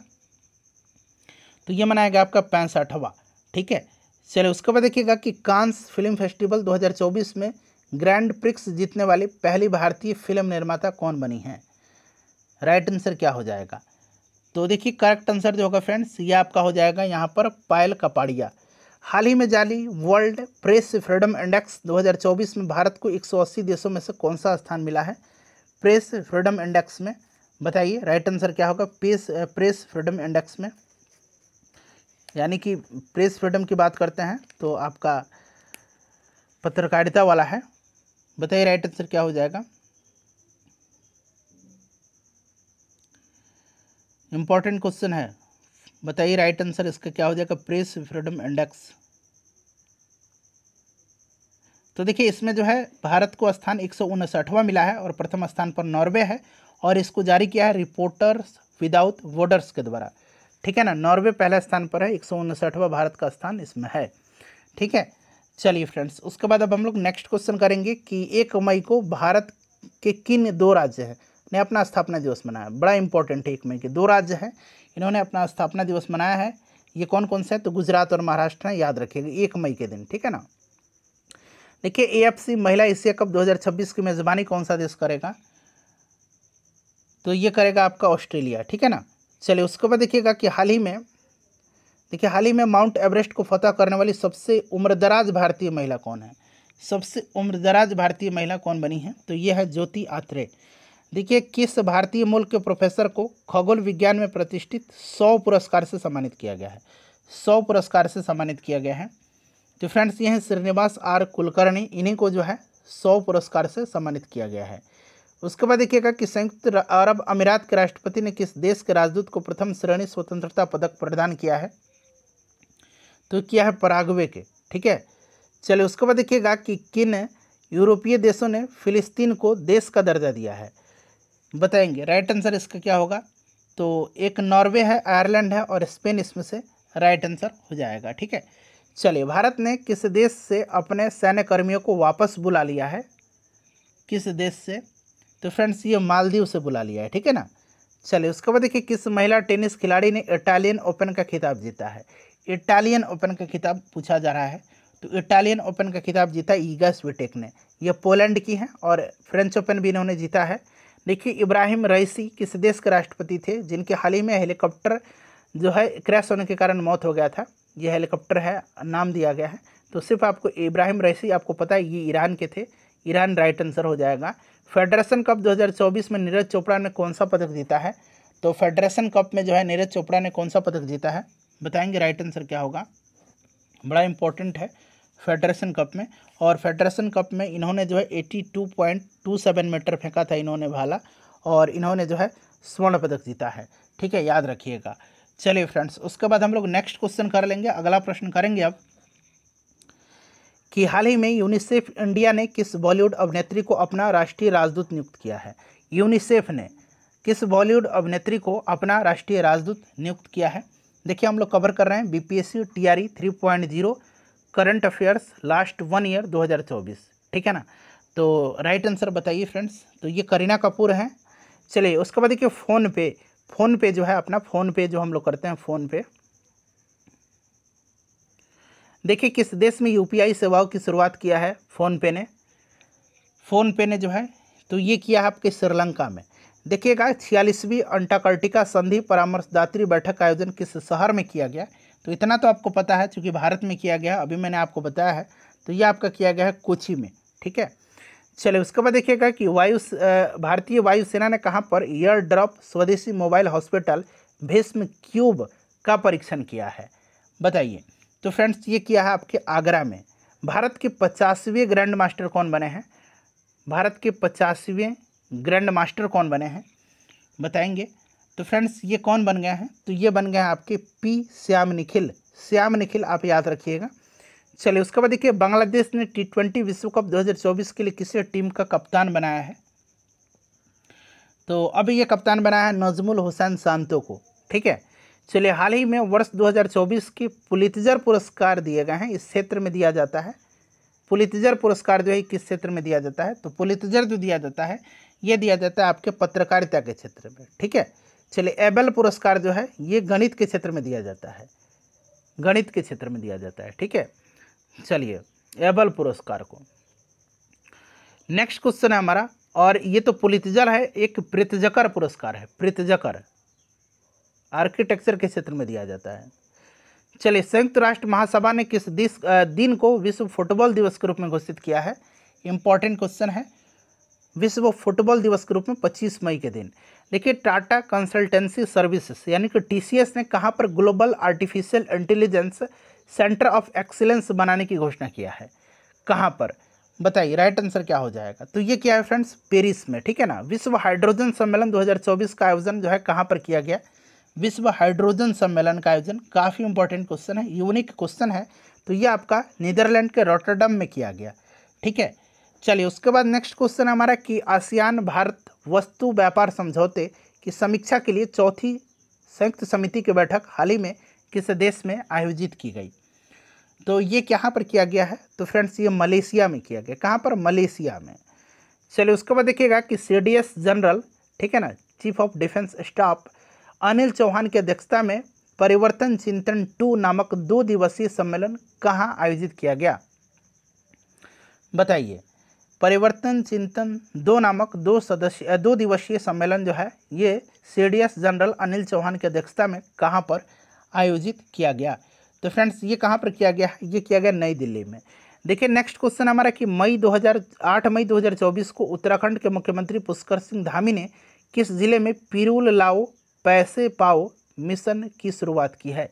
[SPEAKER 1] तो ये मनाया गया आपका पैंसठवा ठीक है चलिए उसके बाद देखिएगा कि कांस फिल्म फेस्टिवल 2024 में ग्रैंड प्रिक्स जीतने वाली पहली भारतीय फिल्म निर्माता कौन बनी है राइट आंसर क्या हो जाएगा तो देखिए करेक्ट आंसर जो होगा फ्रेंड्स ये आपका हो जाएगा यहाँ पर पायल कपाड़िया हाल ही में जारी वर्ल्ड प्रेस फ्रीडम इंडेक्स 2024 में भारत को 180 देशों में से कौन सा स्थान मिला है प्रेस फ्रीडम इंडेक्स में बताइए राइट आंसर क्या होगा प्रेस प्रेस फ्रीडम इंडेक्स में यानी कि प्रेस फ्रीडम की बात करते हैं तो आपका पत्रकारिता वाला है बताइए राइट आंसर क्या हो जाएगा इम्पॉर्टेंट क्वेश्चन है बताइए राइट आंसर इसका क्या हो जाएगा प्रेस फ्रीडम इंडेक्स तो देखिए इसमें जो है भारत को स्थान एक मिला है और प्रथम स्थान पर नॉर्वे है और इसको जारी किया है रिपोर्टर्स विदाउट वोडर्स के द्वारा ठीक है ना नॉर्वे पहला स्थान पर है एक भारत का स्थान इसमें है ठीक है चलिए फ्रेंड्स उसके बाद अब हम लोग नेक्स्ट क्वेश्चन करेंगे कि एक मई को भारत के किन दो राज्य हैं ने अपना स्थापना दिवस मनाया बड़ा इंपॉर्टेंट है एक में कि दो राज्य हैं इन्होंने अपना स्थापना दिवस मनाया है ये कौन कौन से हैं तो गुजरात और महाराष्ट्र हैं याद रखिएगा एक मई के दिन ठीक है ना देखिए एएफसी महिला एशिया कप 2026 की मेज़बानी कौन सा देश करेगा तो ये करेगा आपका ऑस्ट्रेलिया ठीक है ना चलिए उसके बाद देखिएगा कि हाल ही में देखिए हाल ही में माउंट एवरेस्ट को फतह करने वाली सबसे उम्रदराज भारतीय महिला कौन है सबसे उम्रदराज भारतीय महिला कौन बनी है तो ये है ज्योति आत्रे देखिए किस भारतीय मूल के प्रोफेसर को खगोल विज्ञान में प्रतिष्ठित सौ पुरस्कार से सम्मानित किया गया है सौ पुरस्कार से सम्मानित किया गया है तो फ्रेंड्स ये हैं श्रीनिवास आर कुलकर्णी इन्हीं को जो है सौ पुरस्कार से सम्मानित किया गया है उसके बाद देखिएगा कि संयुक्त अरब अमीरात के राष्ट्रपति ने किस देश के राजदूत को प्रथम श्रेणी स्वतंत्रता पदक प्रदान किया है तो किया है पराग्वे के ठीक है चलिए उसके बाद देखिएगा कि किन यूरोपीय देशों ने फिलिस्तीन को देश का दर्जा दिया है बताएंगे राइट आंसर इसका क्या होगा तो एक नॉर्वे है आयरलैंड है और स्पेन इसमें से राइट आंसर हो जाएगा ठीक है चलिए भारत ने किस देश से अपने सैन्य कर्मियों को वापस बुला लिया है किस देश से तो फ्रेंड्स ये मालदीव से बुला लिया है ठीक है ना चलिए उसके बाद देखिए किस महिला टेनिस खिलाड़ी ने इटालियन ओपन का खिताब जीता है इटालियन ओपन का खिताब पूछा जा रहा है तो इटालियन ओपन का खिताब जीता ईगा स्वीटेक ने यह पोलैंड की है और फ्रेंच ओपन भी इन्होंने जीता है देखिए इब्राहिम रईसी किस देश के राष्ट्रपति थे जिनके हाल ही में हेलीकॉप्टर जो है क्रैश होने के कारण मौत हो गया था ये हेलीकॉप्टर है नाम दिया गया है तो सिर्फ आपको इब्राहिम रईसी आपको पता है ये ईरान के थे ईरान राइट आंसर हो जाएगा फेडरेशन कप 2024 में नीरज चोपड़ा ने कौन सा पदक जीता है तो फेडरेशन कप में जो है नीरज चोपड़ा ने कौन सा पदक जीता है बताएंगे राइट आंसर क्या होगा बड़ा इंपॉर्टेंट है फेडरेशन कप में और फेडरेशन कप में इन्होंने जो है eighty two point two seven metre फेंका था इन्होंने भाला और इन्होंने जो है स्वर्ण पदक जीता है ठीक है याद रखिएगा चलिए फ्रेंड्स उसके बाद हम लोग नेक्स्ट क्वेश्चन कर लेंगे अगला प्रश्न करेंगे अब कि हाल ही में यूनिसेफ इंडिया ने किस बॉलीवुड अभिनेत्री को अपना राष्ट्रीय राजदूत नियुक्त किया है यूनिसेफ ने किस बॉलीवुड अभिनेत्री को अपना राष्ट्रीय राजदूत नियुक्त किया है देखिए हम लोग कवर कर रहे हैं BPSC TRE zero current affairs last one year 2024 ठीक है ना तो राइट आंसर बताइए फ्रेंड्स तो ये करीना कपूर हैं चलिए उसके बाद देखिए फ़ोन पे फ़ोन पे जो है अपना फ़ोन पे जो हम लोग करते हैं फ़ोन पे देखिए किस देश में यूपीआई सेवाओं की शुरुआत किया है फोन पे ने फ़ोनपे ने जो है तो ये किया है आपके श्रीलंका में देखिएगा छियालीसवीं अंटार्कटिका संधि परामर्शदात्री बैठक का आयोजन किस शहर में किया गया तो इतना तो आपको पता है चूँकि भारत में किया गया अभी मैंने आपको बताया है तो ये आपका किया गया है कोची में ठीक है चलिए उसके बाद देखिएगा कि वायु भारतीय वायुसेना ने कहाँ पर एयर ड्रॉप स्वदेशी मोबाइल हॉस्पिटल भीष्म क्यूब का परीक्षण किया है बताइए तो फ्रेंड्स ये किया है आपके आगरा में भारत के पचासवें ग्रैंड मास्टर कौन बने हैं भारत के पचासवें ग्रैंड मास्टर कौन बने हैं बताएंगे तो फ्रेंड्स ये कौन बन गया है तो ये बन गया है आपके पी श्याम निखिल श्याम निखिल आप याद रखिएगा चलिए उसके बाद देखिए बांग्लादेश ने टी ट्वेंटी विश्व कप 2024 के लिए किसी टीम का कप्तान बनाया है तो अब ये कप्तान बनाया है नजमुल हुसैन सांतो को ठीक है चलिए हाल ही में वर्ष 2024 के पुलितजर पुरस्कार दिए गए हैं इस क्षेत्र में दिया जाता है पुलितजर पुरस्कार जो है किस क्षेत्र में दिया जाता है तो पुलितजर जो दिया जाता है ये दिया जाता है आपके पत्रकारिता के क्षेत्र में ठीक है चलिए एबल पुरस्कार जो है ये गणित के क्षेत्र में दिया जाता है गणित के क्षेत्र में दिया जाता है ठीक है चलिए एबल पुरस्कार को नेक्स्ट क्वेश्चन है हमारा और ये तो पुलितजर है एक प्रतजकर पुरस्कार है प्रतजकर आर्किटेक्चर के क्षेत्र में दिया जाता है चलिए संयुक्त राष्ट्र महासभा ने किस दिस दिन को विश्व फुटबॉल दिवस के रूप में घोषित किया है इंपॉर्टेंट क्वेश्चन है विश्व फुटबॉल दिवस के रूप में 25 मई के दिन देखिए टाटा कंसल्टेंसी सर्विसेज यानी कि टीसीएस ने कहाँ पर Global Artificial Intelligence Centre of Excellence बनाने की घोषणा किया है कहाँ पर बताइए राइट आंसर क्या हो जाएगा तो ये क्या है फ्रेंड्स पेरिस में ठीक है ना विश्व हाइड्रोजन सम्मेलन 2024 का आयोजन जो है कहाँ पर किया गया विश्व हाइड्रोजन सम्मेलन का आयोजन काफ़ी इंपॉर्टेंट क्वेश्चन है यूनिक क्वेश्चन है तो ये आपका नीदरलैंड के रोटरडम में किया गया ठीक है चलिए उसके बाद नेक्स्ट क्वेश्चन हमारा कि आसियान भारत वस्तु व्यापार समझौते की समीक्षा के लिए चौथी संयुक्त समिति की बैठक हाल ही में किस देश में आयोजित की गई तो ये कहाँ पर किया गया है तो फ्रेंड्स ये मलेशिया में किया गया कहाँ पर मलेशिया में चलिए उसके बाद देखिएगा कि सी जनरल ठीक है ना Chief of Defence Staff Anil Chauhan की अध्यक्षता में परिवर्तन चिंतन टू नामक दो दिवसीय सम्मेलन कहाँ आयोजित किया गया बताइए परिवर्तन चिंतन दो नामक दो सदस्य दो दिवसीय सम्मेलन जो है ये सी जनरल अनिल चौहान की अध्यक्षता में कहाँ पर आयोजित किया गया तो फ्रेंड्स ये कहाँ पर किया गया है ये किया गया नई दिल्ली में देखिए नेक्स्ट क्वेश्चन हमारा कि मई 2008 मई 2024 को उत्तराखंड के मुख्यमंत्री पुष्कर सिंह धामी ने किस जिले में पिरुल लाओ पैसे पाओ मिशन की शुरुआत की है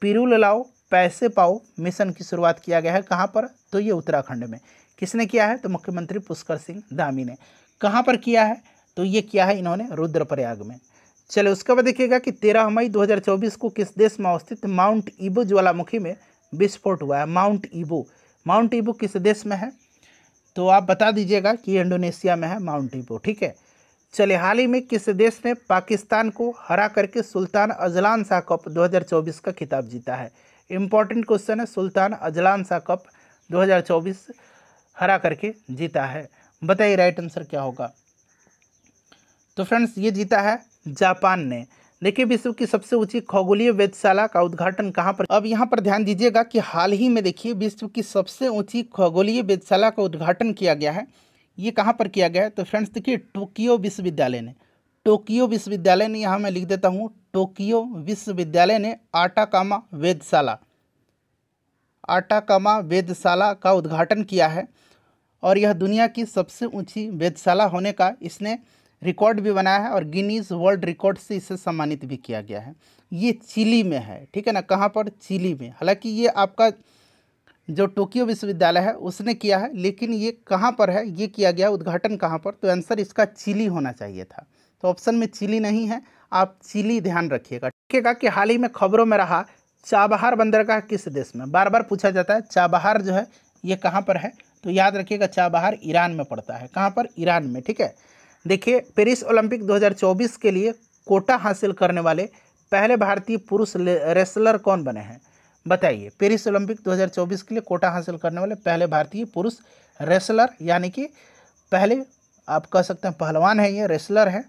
[SPEAKER 1] पिरुल लाओ पैसे पाओ मिशन की शुरुआत किया गया है कहाँ पर तो ये उत्तराखंड में किसने किया है तो मुख्यमंत्री पुष्कर सिंह धामी ने कहाँ पर किया है तो ये किया है इन्होंने रुद्रप्रयाग में चलो उसके बाद देखिएगा कि तेरह मई 2024 को किस देश में अवस्थित माउंट ईबू ज्वालामुखी में विस्फोट हुआ है माउंट ईबू माउंट ईबू किस देश में है तो आप बता दीजिएगा कि इंडोनेशिया में है माउंट ईबो ठीक है चले हाल ही में किस देश ने पाकिस्तान को हरा करके सुल्तान अजलान शाह कप 2024 का खिताब जीता है इम्पॉर्टेंट क्वेश्चन है सुल्तान अजलान शाह कप 2024 हरा करके जीता है बताइए राइट आंसर क्या होगा तो फ्रेंड्स ये जीता है जापान ने देखिए विश्व की सबसे ऊंची खगोलीय वेधशाला का उद्घाटन कहाँ पर अब यहाँ पर ध्यान दीजिएगा कि हाल ही में देखिए विश्व की सबसे ऊंची खगोलीय वेधशाला का उद्घाटन किया गया है ये कहाँ पर किया गया है तो फ्रेंड्स देखिए टोक्यो विश्वविद्यालय ने टोक्यो विश्वविद्यालय ने यहाँ मैं लिख देता हूँ टोक्यो विश्वविद्यालय ने आटाकामा वेधशाला आटाकामा वेधशाला का उद्घाटन किया है और यह दुनिया की सबसे ऊंची वेदशाला होने का इसने रिकॉर्ड भी बनाया है और गिनीज वर्ल्ड रिकॉर्ड से इसे सम्मानित भी किया गया है ये चिली में है ठीक है ना कहाँ पर चिली में हालांकि ये आपका जो टोक्यो विश्वविद्यालय है उसने किया है लेकिन ये कहाँ पर है ये किया गया उद्घाटन कहाँ पर तो आंसर इसका चिली होना चाहिए था तो ऑप्शन में चिली नहीं है आप चिली ध्यान रखिएगा देखिएगा कि हाल ही में खबरों में रहा चाबहार बंदरगाह किस देश में बार बार पूछा जाता है चाबहार जो है ये कहाँ पर है तो याद रखिएगा चाबहार ईरान में पड़ता है कहाँ पर ईरान में ठीक है देखिए पेरिस ओलंपिक 2024 के लिए कोटा हासिल करने वाले पहले भारतीय पुरुष रेसलर कौन बने हैं बताइए पेरिस ओलंपिक 2024 के लिए कोटा हासिल करने वाले पहले भारतीय पुरुष रेसलर यानी कि पहले आप कह सकते हैं पहलवान है ये रेसलर है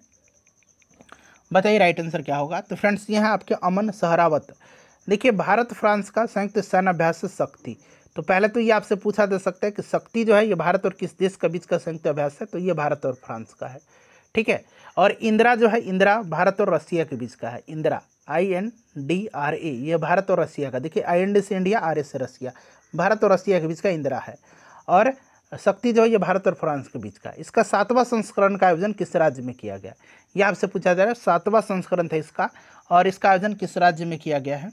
[SPEAKER 1] बताइए राइट आंसर क्या होगा तो फ्रेंड्स ये हैं आपके अमन सहरावत देखिए भारत फ्रांस का संयुक्त सैन्य अभ्यास शक्ति तो पहले तो ये आपसे पूछा जा सकता है कि शक्ति जो है ये भारत और किस देश के बीच का संयुक्त अभ्यास है तो ये भारत और फ्रांस का है ठीक है और इंदिरा जो है इंदिरा भारत और रसिया के बीच का है Indira I N D R A ये भारत और रसिया का देखिए आई एन डी से इंडिया आर ए से रसिया भारत और रसिया के बीच का इंदिरा है और शक्ति जो है ये भारत और फ्रांस के बीच का इसका सातवां संस्करण का आयोजन किस राज्य में किया गया ये आपसे पूछा जा रहा है सातवां संस्करण था इसका और इसका आयोजन किस राज्य में किया गया है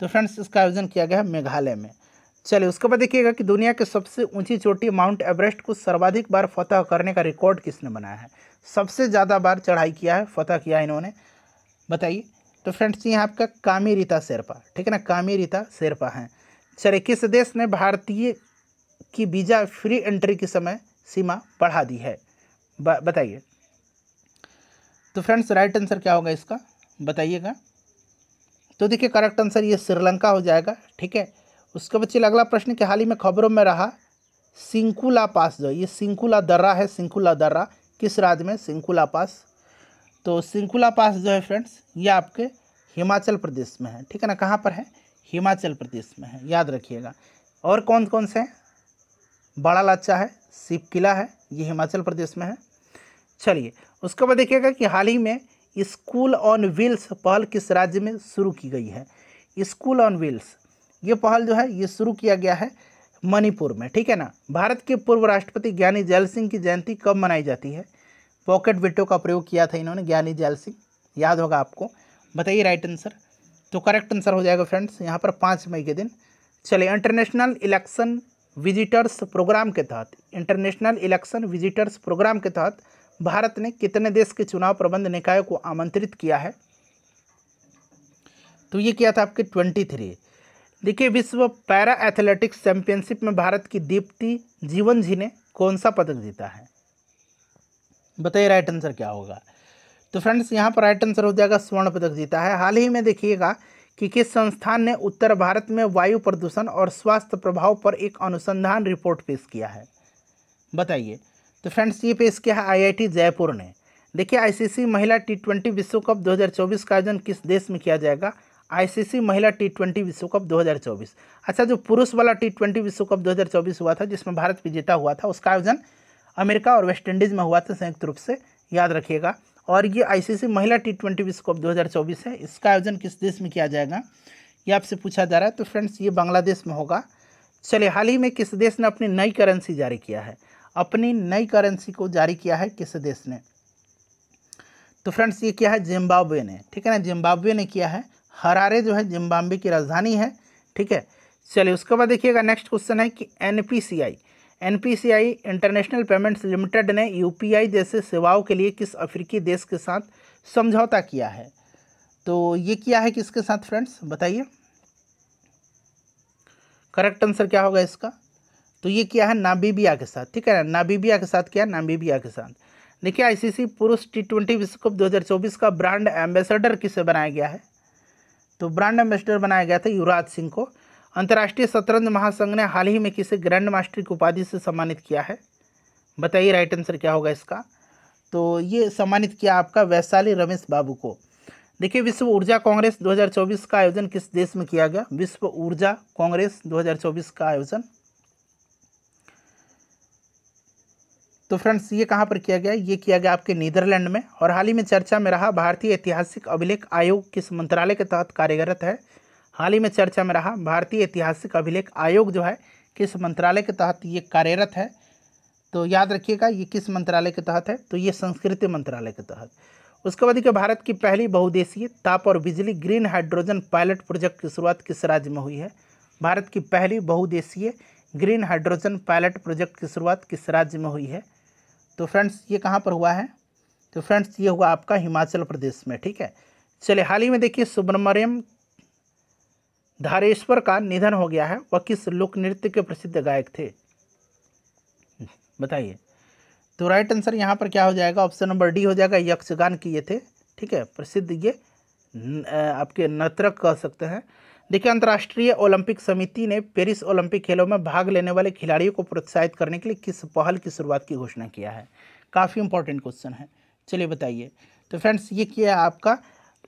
[SPEAKER 1] तो फ्रेंड्स इसका आयोजन किया गया है मेघालय में चलिए उसके बाद देखिएगा कि दुनिया के सबसे ऊंची चोटी माउंट एवरेस्ट को सर्वाधिक बार फतह करने का रिकॉर्ड किसने बनाया है सबसे ज़्यादा बार चढ़ाई किया है फतह किया है इन्होंने बताइए तो फ्रेंड्स ये आपका कामी रीता शेरपा ठीक है ना कामी रीता शेरपा हैं चलिए किस देश ने भारतीय की वीज़ा फ्री एंट्री की समय सीमा बढ़ा दी है बताइए तो फ्रेंड्स राइट आंसर क्या होगा इसका बताइएगा तो देखिए करेक्ट आंसर ये श्रीलंका हो जाएगा ठीक है उसके बच्चे अगला प्रश्न कि हाल ही में खबरों में रहा सिंकुला पास जो ये सिंकुला दर्रा है सिंकुला दर्रा किस राज्य में सिंकुला पास तो सिंकुला पास जो है फ्रेंड्स ये आपके हिमाचल प्रदेश में है ठीक है ना कहाँ पर है हिमाचल प्रदेश में है याद रखिएगा और कौन कौन से हैं बड़ा लाचा है शिव किला है ये हिमाचल प्रदेश में है चलिए उसके बाद देखिएगा कि हाल ही में स्कूल ऑन व्हील्स पहल किस राज्य में शुरू की गई है स्कूल ऑन व्हील्स ये पहल जो है ये शुरू किया गया है मणिपुर में ठीक है ना भारत के पूर्व राष्ट्रपति ज्ञानी जैल सिंह की जयंती कब मनाई जाती है पॉकेट विटो का प्रयोग किया था इन्होंने ज्ञानी जैल सिंह याद होगा आपको बताइए राइट आंसर तो करेक्ट आंसर हो जाएगा फ्रेंड्स यहाँ पर पाँच मई के दिन चलिए इंटरनेशनल इलेक्शन विजिटर्स प्रोग्राम के तहत इंटरनेशनल इलेक्शन विजिटर्स प्रोग्राम के तहत भारत ने कितने देश के चुनाव प्रबंध निकायों को आमंत्रित किया है तो ये किया था आपके ट्वेंटी थ्री देखिए विश्व पैरा एथलेटिक्स चैंपियनशिप में भारत की दीप्ति जीवन जी ने कौन सा पदक जीता है बताइए राइट आंसर क्या होगा तो फ्रेंड्स यहाँ पर राइट आंसर हो जाएगा स्वर्ण पदक जीता है हाल ही में देखिएगा कि किस संस्थान ने उत्तर भारत में वायु प्रदूषण और स्वास्थ्य प्रभाव पर एक अनुसंधान रिपोर्ट पेश किया है बताइए तो फ्रेंड्स ये पेश किया है आईआईटी जयपुर ने देखिए आईसीसी महिला टी ट्वेंटी विश्व कप 2024 का आयोजन किस देश में किया जाएगा आईसीसी महिला टी ट्वेंटी विश्व कप 2024 अच्छा जो पुरुष वाला टी ट्वेंटी विश्व कप 2024 हुआ था जिसमें भारत विजेता हुआ था उसका आयोजन अमेरिका और वेस्टइंडीज़ में हुआ था संयुक्त रूप से याद रखिएगा और ये आईसीसी महिला टी ट्वेंटी विश्व कप 2024 है इसका आयोजन किस देश में किया जाएगा ये आपसे पूछा जा रहा है तो फ्रेंड्स ये बांग्लादेश में होगा चलिए हाल ही में किस देश ने अपनी नई करेंसी जारी किया है अपनी नई करेंसी को जारी किया है किस देश ने तो फ्रेंड्स ये किया है जिम्बाब्वे ने ठीक है ना जिम्बाब्वे ने किया है हरारे जो है जिम्बाब्वे की राजधानी है ठीक है चलिए उसके बाद देखिएगा नेक्स्ट क्वेश्चन है कि N P C I N P C I International Payments Limited ने यू जैसे सेवाओं के लिए किस अफ्रीकी देश के साथ समझौता किया है तो ये किया है किसके साथ फ्रेंड्स बताइए करेक्ट आंसर क्या होगा इसका तो ये किया है नाबीबिया के साथ ठीक है ना नाबीबिया के साथ क्या नाबीबिया के साथ देखिए आईसीसी पुरुष टी ट्वेंटी विश्व कप 2024 का ब्रांड एम्बेसडर किसे बनाया गया है तो ब्रांड एम्बेसडर बनाया गया था युवराज सिंह को अंतर्राष्ट्रीय शतरंज महासंघ ने हाल ही में किसे ग्रैंड मास्टर की उपाधि से सम्मानित किया है बताइए राइट आंसर क्या होगा इसका तो ये सम्मानित किया आपका वैशाली रमेश बाबू को देखिए विश्व ऊर्जा कांग्रेस 2024 का आयोजन किस देश में किया गया विश्व ऊर्जा कांग्रेस 2024 का आयोजन तो फ्रेंड्स ये कहाँ पर किया गया ये किया गया आपके नीदरलैंड में और हाल ही में चर्चा में रहा भारतीय ऐतिहासिक अभिलेख आयोग किस मंत्रालय के तहत कार्यरत है हाल ही में चर्चा में रहा भारतीय ऐतिहासिक अभिलेख आयोग जो है किस मंत्रालय के तहत ये कार्यरत है तो याद रखिएगा ये किस मंत्रालय के तहत है तो ये संस्कृति मंत्रालय के तहत उसके बाद देखिए भारत की पहली बहुदेशीय ताप और बिजली ग्रीन हाइड्रोजन पायलट प्रोजेक्ट की शुरुआत किस राज्य में हुई है भारत की पहली बहुदेशीय ग्रीन हाइड्रोजन पायलट प्रोजेक्ट की शुरुआत किस राज्य में हुई है तो फ्रेंड्स ये कहाँ पर हुआ है तो फ्रेंड्स ये हुआ आपका हिमाचल प्रदेश में ठीक है चलिए हाल ही में देखिए सुब्रमण्यम धारेश्वर का निधन हो गया है वह किस लोक नृत्य के प्रसिद्ध गायक थे बताइए तो राइट आंसर यहाँ पर क्या हो जाएगा ऑप्शन नंबर डी हो जाएगा यक्षगान किए थे ठीक है प्रसिद्ध ये न, आपके नतरक कह सकते हैं देखिए अंतर्राष्ट्रीय ओलंपिक समिति ने पेरिस ओलंपिक खेलों में भाग लेने वाले खिलाड़ियों को प्रोत्साहित करने के लिए किस पहल की शुरुआत की घोषणा किया है काफ़ी इंपॉर्टेंट क्वेश्चन है चलिए बताइए तो फ्रेंड्स ये किया है आपका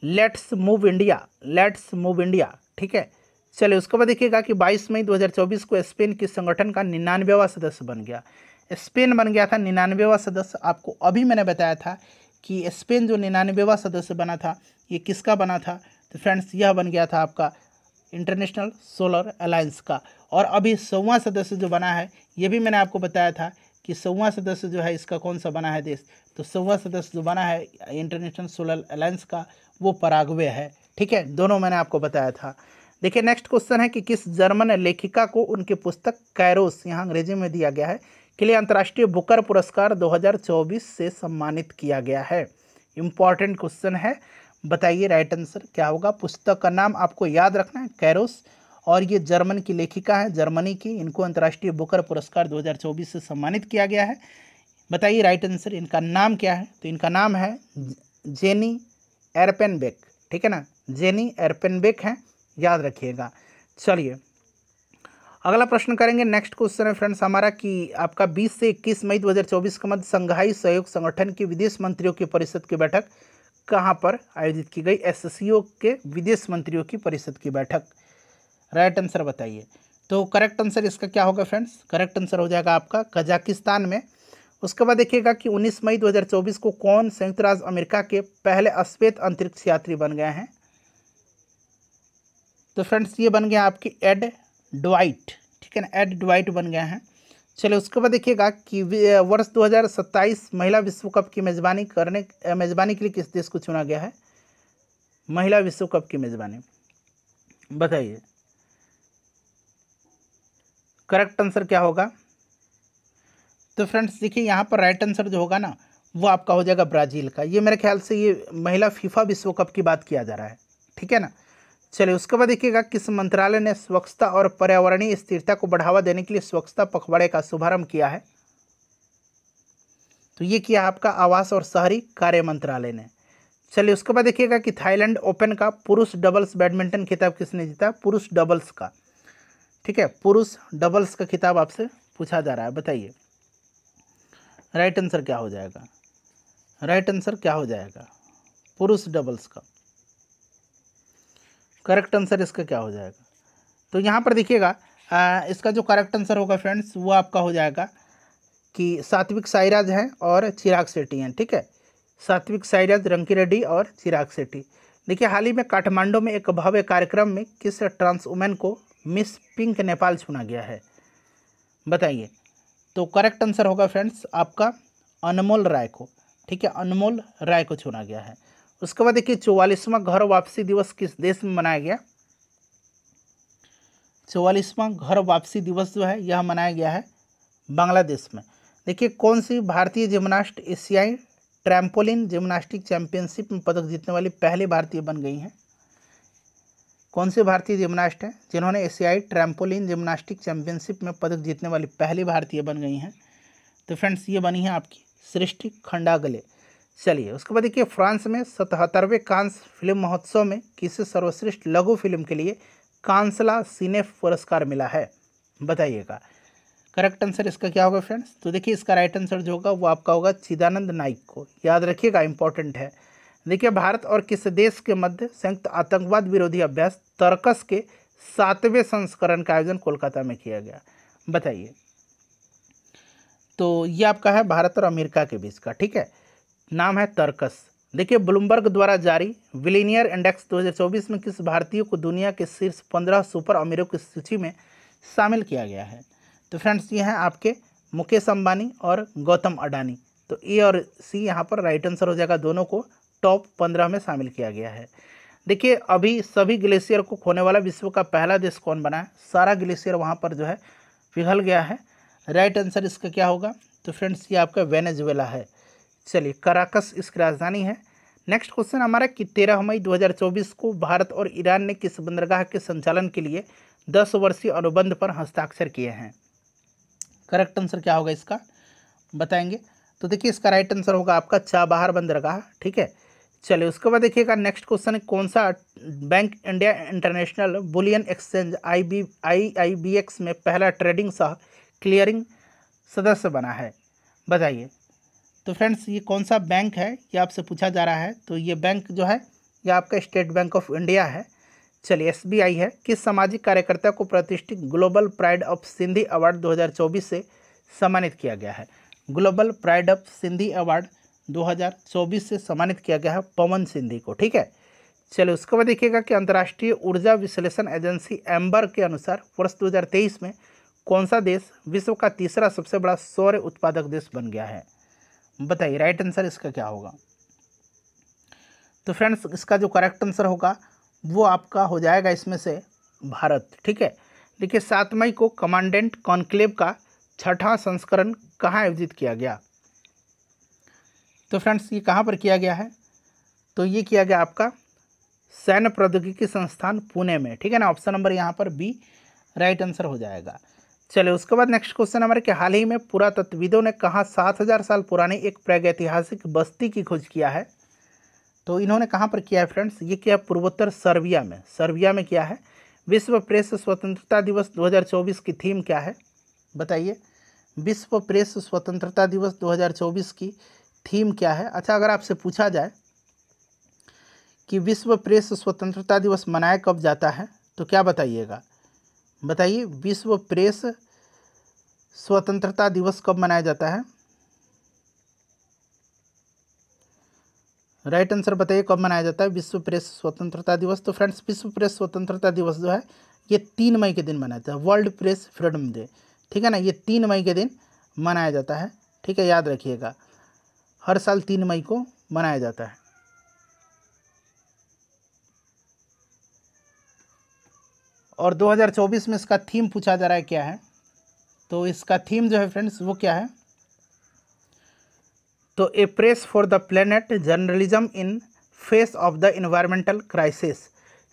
[SPEAKER 1] Let's Move India Let's Move India ठीक है चलिए उसके बाद देखिएगा कि 22 मई 2024 को स्पेन के संगठन का निन्यानवेवा सदस्य बन गया स्पेन बन गया था निन्यानवेवा सदस्य आपको अभी मैंने बताया था कि स्पेन जो निन्यानवेवा सदस्य बना था ये किसका बना था तो फ्रेंड्स यह बन गया था आपका इंटरनेशनल सोलर अलायंस का और अभी सौवा सदस्य जो बना है ये भी मैंने आपको बताया था कि सौवा सदस्य जो है इसका कौन सा बना है देश तो सौवा सदस्य जो बना है इंटरनेशनल सोलर अलायंस का वो पराग्वे है ठीक है दोनों मैंने आपको बताया था देखिए नेक्स्ट क्वेश्चन है कि किस जर्मन लेखिका को उनकी पुस्तक कैरोस यहाँ अंग्रेजी में दिया गया है के लिए अंतर्राष्ट्रीय बुकर पुरस्कार 2024 से सम्मानित किया गया है इम्पॉर्टेंट क्वेश्चन है बताइए राइट आंसर क्या होगा पुस्तक का नाम आपको याद रखना है कैरोस और ये जर्मन की लेखिका है जर्मनी की इनको अंतर्राष्ट्रीय बुकर पुरस्कार 2024 से सम्मानित किया गया है बताइए राइट आंसर इनका नाम क्या है तो इनका नाम है जेनी एरपेनबेक ठीक है ना जेनी एरपेनबेक हैं याद रखिएगा चलिए अगला प्रश्न करेंगे नेक्स्ट क्वेश्चन है फ्रेंड्स हमारा कि आपका 20 से 21 मई 2024 के मध्य संघाई सहयोग संगठन की विदेश मंत्रियों की परिषद की बैठक कहाँ पर आयोजित की गई एससीओ के विदेश मंत्रियों की परिषद की बैठक राइट आंसर बताइए तो करेक्ट आंसर इसका क्या होगा फ्रेंड्स करेक्ट आंसर हो जाएगा आपका कजाकिस्तान में उसके बाद देखिएगा कि 19 मई 2024 को कौन संयुक्त राज्य अमेरिका के पहले अश्वेत अंतरिक्ष यात्री बन गए हैं तो फ्रेंड्स ये बन गए आपकी एड ड्वाइट ठीक है ना एड ड्वाइट बन गए हैं चलिए उसके बाद देखिएगा कि वर्ष 2027 महिला विश्व कप की मेज़बानी करने मेज़बानी के लिए किस देश को चुना गया है महिला विश्व कप की मेज़बानी बताइए करेक्ट आंसर क्या होगा तो फ्रेंड्स देखिए यहाँ पर राइट आंसर जो होगा ना वो आपका हो जाएगा ब्राज़ील का ये मेरे ख्याल से ये महिला फीफा विश्व कप की बात किया जा रहा है ठीक है ना चलिए उसके बाद देखिएगा किस मंत्रालय ने स्वच्छता और पर्यावरणीय स्थिरता को बढ़ावा देने के लिए स्वच्छता पखवाड़े का शुभारंभ किया है तो ये किया आपका आवास और शहरी कार्य मंत्रालय ने चलिए उसके बाद देखिएगा कि थाईलैंड ओपन का पुरुष डबल्स बैडमिंटन खिताब किसने जीता पुरुष डबल्स का ठीक है पुरुष डबल्स का खिताब आपसे पूछा जा रहा है बताइए राइट आंसर क्या हो जाएगा राइट आंसर क्या हो जाएगा पुरुष डबल्स का करेक्ट आंसर इसका क्या हो जाएगा तो यहाँ पर देखिएगा इसका जो करेक्ट आंसर होगा फ्रेंड्स वो आपका हो जाएगा कि सात्विक साइराज हैं और चिराग सेठी हैं ठीक है सात्विक साइराज रंकी रेड्डी और चिराग सेठी देखिए हाल ही में काठमांडू में एक भव्य कार्यक्रम में किस ट्रांस वुमेन को मिस पिंक नेपाल चुना गया है बताइए तो करेक्ट आंसर होगा फ्रेंड्स आपका अनमोल राय को ठीक है अनमोल राय को चुना गया है उसके बाद देखिए चौवालीसवां घर वापसी दिवस किस देश में मनाया गया चौवालीसवां घर वापसी दिवस जो है यह मनाया गया है बांग्लादेश में देखिए कौन सी भारतीय जिम्नास्ट एशियाई ट्रैम्पोलिन जिम्नास्टिक चैंपियनशिप में पदक जीतने वाली पहली भारतीय बन गई हैं कौन से भारतीय जिम्नास्ट हैं जिन्होंने एशियाई ट्रैम्पोलिन जिम्नास्टिक चैंपियनशिप में पदक जीतने वाली पहली भारतीय बन गई हैं तो फ्रेंड्स ये बनी है आपकी सृष्टि खंडागले चलिए उसके बाद देखिए फ्रांस में सतहत्तरवें कांस फिल्म महोत्सव में किस सर्वश्रेष्ठ लघु फिल्म के लिए कांसला सिनेफ पुरस्कार मिला है बताइएगा करेक्ट आंसर इसका क्या होगा फ्रेंड्स तो देखिए इसका राइट आंसर जो होगा वो आपका होगा चिदानंद नाइक को याद रखिएगा इंपॉर्टेंट है देखिए भारत और किस देश के मध्य संयुक्त आतंकवाद विरोधी अभ्यास तर्कस के सातवें संस्करण का आयोजन कोलकाता में किया गया बताइए तो ये आपका है भारत और अमेरिका के बीच का ठीक है नाम है तर्कस देखिए ब्लूमबर्ग द्वारा जारी विलीनियर इंडेक्स 2024 में किस भारतीय को दुनिया के शीर्ष 15 सुपर अमीरों की सूची में शामिल किया गया है तो फ्रेंड्स ये हैं आपके मुकेश अंबानी और गौतम अडानी तो ए और सी यहाँ पर राइट आंसर हो जाएगा दोनों को टॉप पंद्रह में शामिल किया गया है देखिए अभी सभी ग्लेशियर को खोने वाला विश्व का पहला देश कौन बना है सारा ग्लेशियर वहाँ पर जो है पिघल गया है राइट आंसर इसका क्या होगा तो फ्रेंड्स ये आपका वेनेजुएला है चलिए कराकस इसकी राजधानी है नेक्स्ट क्वेश्चन हमारा कि तेरह मई 2024 को भारत और ईरान ने किस बंदरगाह के संचालन के लिए दस वर्षीय अनुबंध पर हस्ताक्षर किए हैं करेक्ट आंसर क्या होगा इसका बताएंगे तो देखिए इसका राइट आंसर होगा आपका चाबहार बंदरगाह ठीक है चलिए उसके बाद देखिएगा नेक्स्ट क्वेश्चन है कौन सा bank India International Bullion Exchange I B I I B X में पहला ट्रेडिंग सह क्लियरिंग सदस्य बना है बताइए तो फ्रेंड्स ये कौन सा बैंक है ये आपसे पूछा जा रहा है तो ये बैंक जो है ये आपका स्टेट बैंक ऑफ इंडिया है चलिए एस है किस सामाजिक कार्यकर्ता को प्रतिष्ठित Global Pride of Sindhi Award 2024 से सम्मानित किया गया है Global Pride of Sindhi Award 2024 से सम्मानित किया गया है पवन सिंधी को ठीक है चलिए उसके बाद देखिएगा कि अंतर्राष्ट्रीय ऊर्जा विश्लेषण एजेंसी एम्बर के अनुसार वर्ष दो में कौन सा देश विश्व का तीसरा सबसे बड़ा सौर्य उत्पादक देश बन गया है बताइए राइट आंसर इसका क्या होगा तो फ्रेंड्स इसका जो करेक्ट आंसर होगा वो आपका हो जाएगा इसमें से भारत ठीक है देखिए सात मई को कमांडेंट कॉन्क्लेव का छठा संस्करण कहाँ आयोजित किया गया तो फ्रेंड्स ये कहाँ पर किया गया है तो ये किया गया आपका सैन्य प्रौद्योगिकी संस्थान पुणे में ठीक है ना ऑप्शन नंबर यहाँ पर बी राइट आंसर हो जाएगा चलिए उसके बाद नेक्स्ट क्वेश्चन हमारे कि हाल ही में पुरातत्वविदों ने कहाँ सात हज़ार साल पुरानी एक प्रागैतिहासिक बस्ती की खोज किया है तो इन्होंने कहाँ पर किया है फ्रेंड्स ये किया पूर्वोत्तर सर्बिया में सर्बिया में किया है विश्व प्रेस स्वतंत्रता दिवस 2024 की थीम क्या है बताइए विश्व प्रेस स्वतंत्रता दिवस 2024 की थीम क्या है अच्छा अगर आपसे पूछा जाए कि विश्व प्रेस स्वतंत्रता दिवस मनाया कब जाता है तो क्या बताइएगा बताइए विश्व प्रेस स्वतंत्रता दिवस कब मनाया जाता है राइट आंसर बताइए कब मनाया जाता है विश्व प्रेस स्वतंत्रता दिवस तो फ्रेंड्स विश्व प्रेस स्वतंत्रता दिवस जो है ये तीन मई के दिन मनाया जाता है वर्ल्ड प्रेस फ्रीडम डे ठीक है ना ये तीन मई के दिन मनाया जाता है ठीक है याद रखिएगा हर साल तीन मई को मनाया जाता है और 2024 में इसका थीम पूछा जा रहा है क्या है तो इसका थीम जो है फ्रेंड्स वो क्या है तो A Press for the Planet Journalism in Face of the Environmental Crisis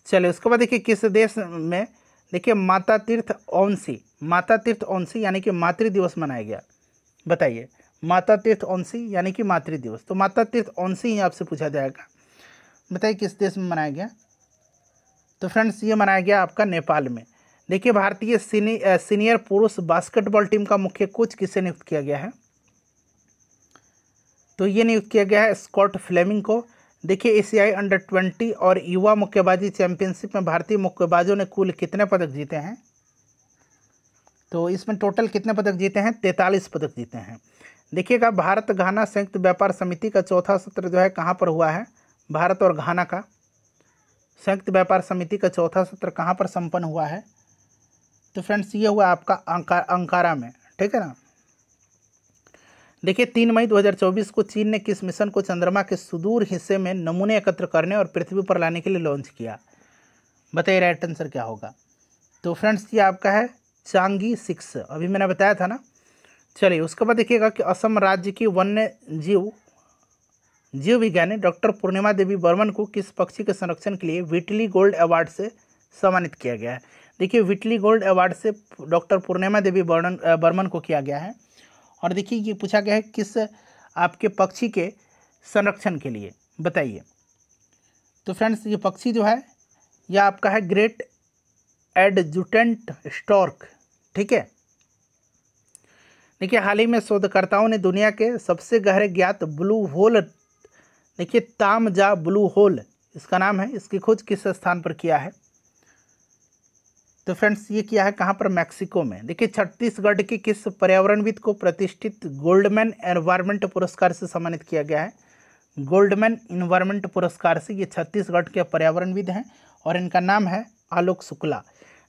[SPEAKER 1] चलो उसके बाद देखिए किस देश में देखिए माता तीर्थ ओंसी माता तीर्थ ओंसी यानी कि मातृ दिवस मनाया गया बताइए माता तीर्थ ओंसी यानी कि मातृ दिवस तो माता तीर्थ ओंसी ही आपसे पूछा जाएगा बताइए किस देश में मनाया गया तो फ्रेंड्स ये मनाया गया आपका नेपाल में देखिए भारतीय सीनियर पुरुष बास्केटबॉल टीम का मुख्य कोच किसे नियुक्त किया गया है तो ये नियुक्त किया गया है स्कॉट फ्लेमिंग को देखिए एशियाई अंडर ट्वेंटी और युवा मुक्केबाजी चैंपियनशिप में भारतीय मुक्केबाजों ने कुल कितने पदक जीते हैं तो इसमें टोटल कितने पदक जीते हैं तैंतालीस पदक जीते हैं देखिएगा भारत घाना संयुक्त व्यापार समिति का चौथा सत्र जो है कहाँ पर हुआ है भारत और घाना का संयुक्त व्यापार समिति का चौथा सत्र कहाँ पर संपन्न हुआ है तो फ्रेंड्स ये हुआ आपका अंकारा में ठीक है ना देखिए तीन मई 2024 को चीन ने किस मिशन को चंद्रमा के सुदूर हिस्से में नमूने एकत्र करने और पृथ्वी पर लाने के लिए लॉन्च किया बताइए राइट आंसर क्या होगा तो फ्रेंड्स ये आपका है चांगी सिक्स अभी मैंने बताया था ना चलिए उसके बाद देखिएगा कि असम राज्य की वन्य जीव जीव विज्ञानी डॉक्टर पूर्णिमा देवी बर्मन को किस पक्षी के संरक्षण के लिए विटली गोल्ड अवार्ड से सम्मानित किया गया है देखिए विटली गोल्ड अवार्ड से डॉक्टर पूर्णिमा देवी बर्मन बर्मन को किया गया है और देखिए ये पूछा गया है किस आपके पक्षी के संरक्षण के लिए बताइए तो फ्रेंड्स ये पक्षी जो है यह आपका है ग्रेट एडजुटेंट स्टॉर्क ठीक है देखिए हाल ही में शोधकर्ताओं ने दुनिया के सबसे गहरे ज्ञात ब्लू होल देखिए तामजा ब्लू होल इसका नाम है इसकी खोज किस स्थान पर किया है तो फ्रेंड्स ये किया है कहाँ पर मैक्सिको में देखिए छत्तीसगढ़ के किस पर्यावरणविद को प्रतिष्ठित गोल्डमैन एनवायरमेंट पुरस्कार से सम्मानित किया गया है गोल्डमैन इन्वायरमेंट पुरस्कार से ये छत्तीसगढ़ के पर्यावरणविद हैं और इनका नाम है आलोक शुक्ला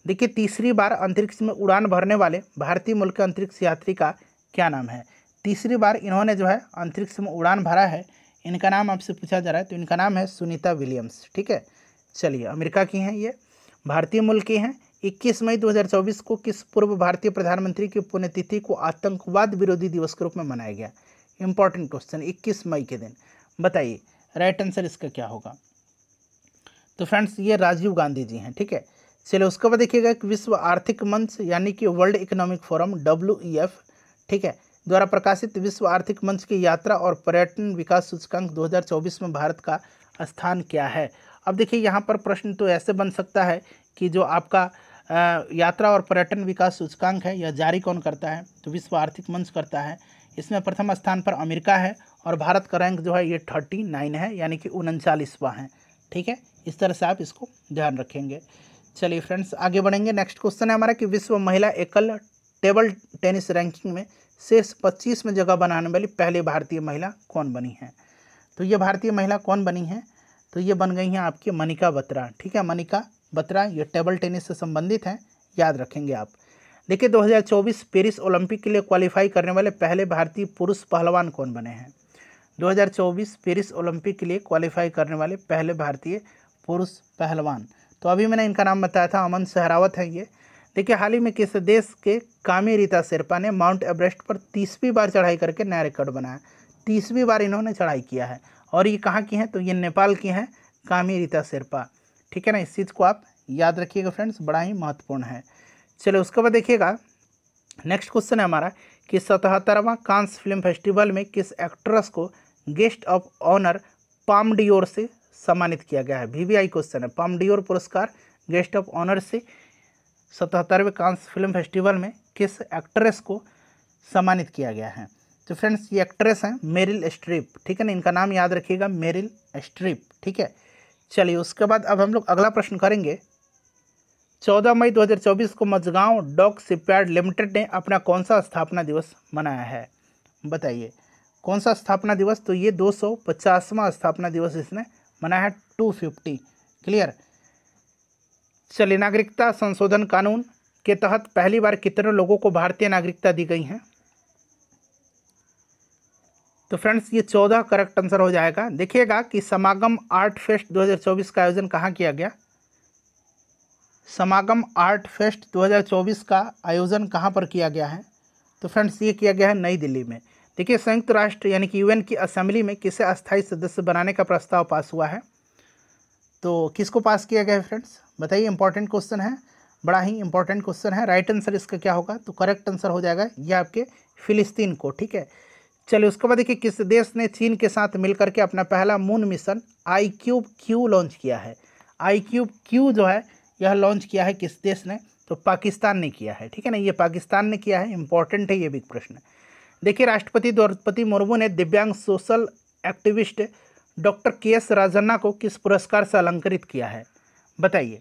[SPEAKER 1] देखिए तीसरी बार अंतरिक्ष में उड़ान भरने वाले भारतीय मूल के अंतरिक्ष यात्री का क्या नाम है तीसरी बार इन्होंने जो है अंतरिक्ष में उड़ान भरा है इनका नाम आपसे पूछा जा रहा है तो इनका नाम है सुनीता विलियम्स ठीक है चलिए अमेरिका की हैं ये भारतीय मूल की हैं 21 मई 2024 को किस पूर्व भारतीय प्रधानमंत्री की पुण्यतिथि को आतंकवाद विरोधी दिवस के रूप में मनाया गया इंपॉर्टेंट क्वेश्चन 21 मई के दिन बताइए राइट आंसर इसका क्या होगा तो फ्रेंड्स ये राजीव गांधी जी हैं ठीक है चलिए उसके बाद देखिएगा कि विश्व आर्थिक मंच यानी कि World Economic Forum W e ठीक है द्वारा प्रकाशित विश्व आर्थिक मंच की यात्रा और पर्यटन विकास सूचकांक 2024 में भारत का स्थान क्या है अब देखिए यहाँ पर प्रश्न तो ऐसे बन सकता है कि जो आपका यात्रा और पर्यटन विकास सूचकांक है यह जारी कौन करता है तो विश्व आर्थिक मंच करता है इसमें प्रथम स्थान पर अमेरिका है और भारत का रैंक जो है ये थर्टी नाइन है यानी कि उनचालीसवा है ठीक है इस तरह से आप इसको ध्यान रखेंगे चलिए फ्रेंड्स आगे बढ़ेंगे नेक्स्ट क्वेश्चन है हमारा कि विश्व महिला एकल टेबल टेनिस रैंकिंग में शेष पच्चीस में जगह बनाने वाली पहली भारतीय महिला कौन बनी है तो ये भारतीय महिला कौन बनी है तो ये बन गई हैं आपकी मनिका बत्रा ठीक है मनिका बत्रा ये टेबल टेनिस से संबंधित हैं याद रखेंगे आप देखिए 2024 पेरिस ओलंपिक के लिए क्वालिफाई करने वाले पहले भारतीय पुरुष पहलवान कौन बने हैं 2024 पेरिस ओलंपिक के लिए क्वालिफाई करने वाले पहले भारतीय पुरुष पहलवान तो अभी मैंने इनका नाम बताया था अमन सहरावत हैं ये देखिए हाल ही में किस देश के कामी रीता शेरपा ने माउंट एवरेस्ट पर तीसवीं बार चढ़ाई करके नया रिकॉर्ड बनाया तीसवीं बार इन्होंने चढ़ाई किया है और ये कहाँ की हैं तो ये नेपाल की हैं कामी रीता शेरपा ठीक है ना इस चीज़ को आप याद रखिएगा फ्रेंड्स बड़ा ही महत्वपूर्ण है चलो उसके बाद देखिएगा नेक्स्ट क्वेश्चन है हमारा कि सतहत्तरवां कांस फिल्म फेस्टिवल में किस एक्ट्रेस को guest of honour Palme d'Or से सम्मानित किया गया है वी वी आई क्वेश्चन है पाम डियोर पुरस्कार गेस्ट ऑफ ऑनर से सतहत्तरवें कांस फिल्म फेस्टिवल में किस एक्ट्रेस को सम्मानित किया गया है तो फ्रेंड्स ये एक्ट्रेस हैं मेरिल स्ट्रिप ठीक है ना इनका नाम याद रखिएगा मेरिल स्ट्रिप ठीक है चलिए उसके बाद अब हम लोग अगला प्रश्न करेंगे 14 मई 2024 को मजगांव डॉक शिपयार्ड लिमिटेड ने अपना कौन सा स्थापना दिवस मनाया है बताइए कौन सा स्थापना दिवस तो ये दो सौ स्थापना दिवस इसने मनाया है टू फिफ्टी क्लियर चलिए नागरिकता संशोधन कानून के तहत पहली बार कितने लोगों को भारतीय नागरिकता दी गई है तो फ्रेंड्स ये चौदह करेक्ट आंसर हो जाएगा देखिएगा कि समागम आर्ट फेस्ट 2024 का आयोजन कहाँ किया गया समागम आर्ट फेस्ट 2024 का आयोजन कहाँ पर किया गया है तो फ्रेंड्स ये किया गया है नई दिल्ली में देखिए संयुक्त राष्ट्र यानी कि यूएन की असेंबली में किसे अस्थायी सदस्य बनाने का प्रस्ताव पास हुआ है तो किसको पास किया गया है फ्रेंड्स बताइए इंपॉर्टेंट क्वेश्चन है बड़ा ही इंपॉर्टेंट क्वेश्चन है राइट आंसर इसका क्या होगा तो करेक्ट आंसर हो जाएगा ये आपके फिलिस्तीन को ठीक है चलिए उसके बाद देखिए किस देश ने चीन के साथ मिलकर के अपना पहला moon mission I cube Q launch किया है आई क्यूब क्यू जो है यह लॉन्च किया है किस देश ने तो पाकिस्तान ने किया है ठीक है ना ये पाकिस्तान ने किया है इंपॉर्टेंट है ये भी प्रश्न देखिए राष्ट्रपति द्रौपदी मुर्मू ने दिव्यांग social activist doctor K S Rajanna को किस पुरस्कार से अलंकृत किया है बताइए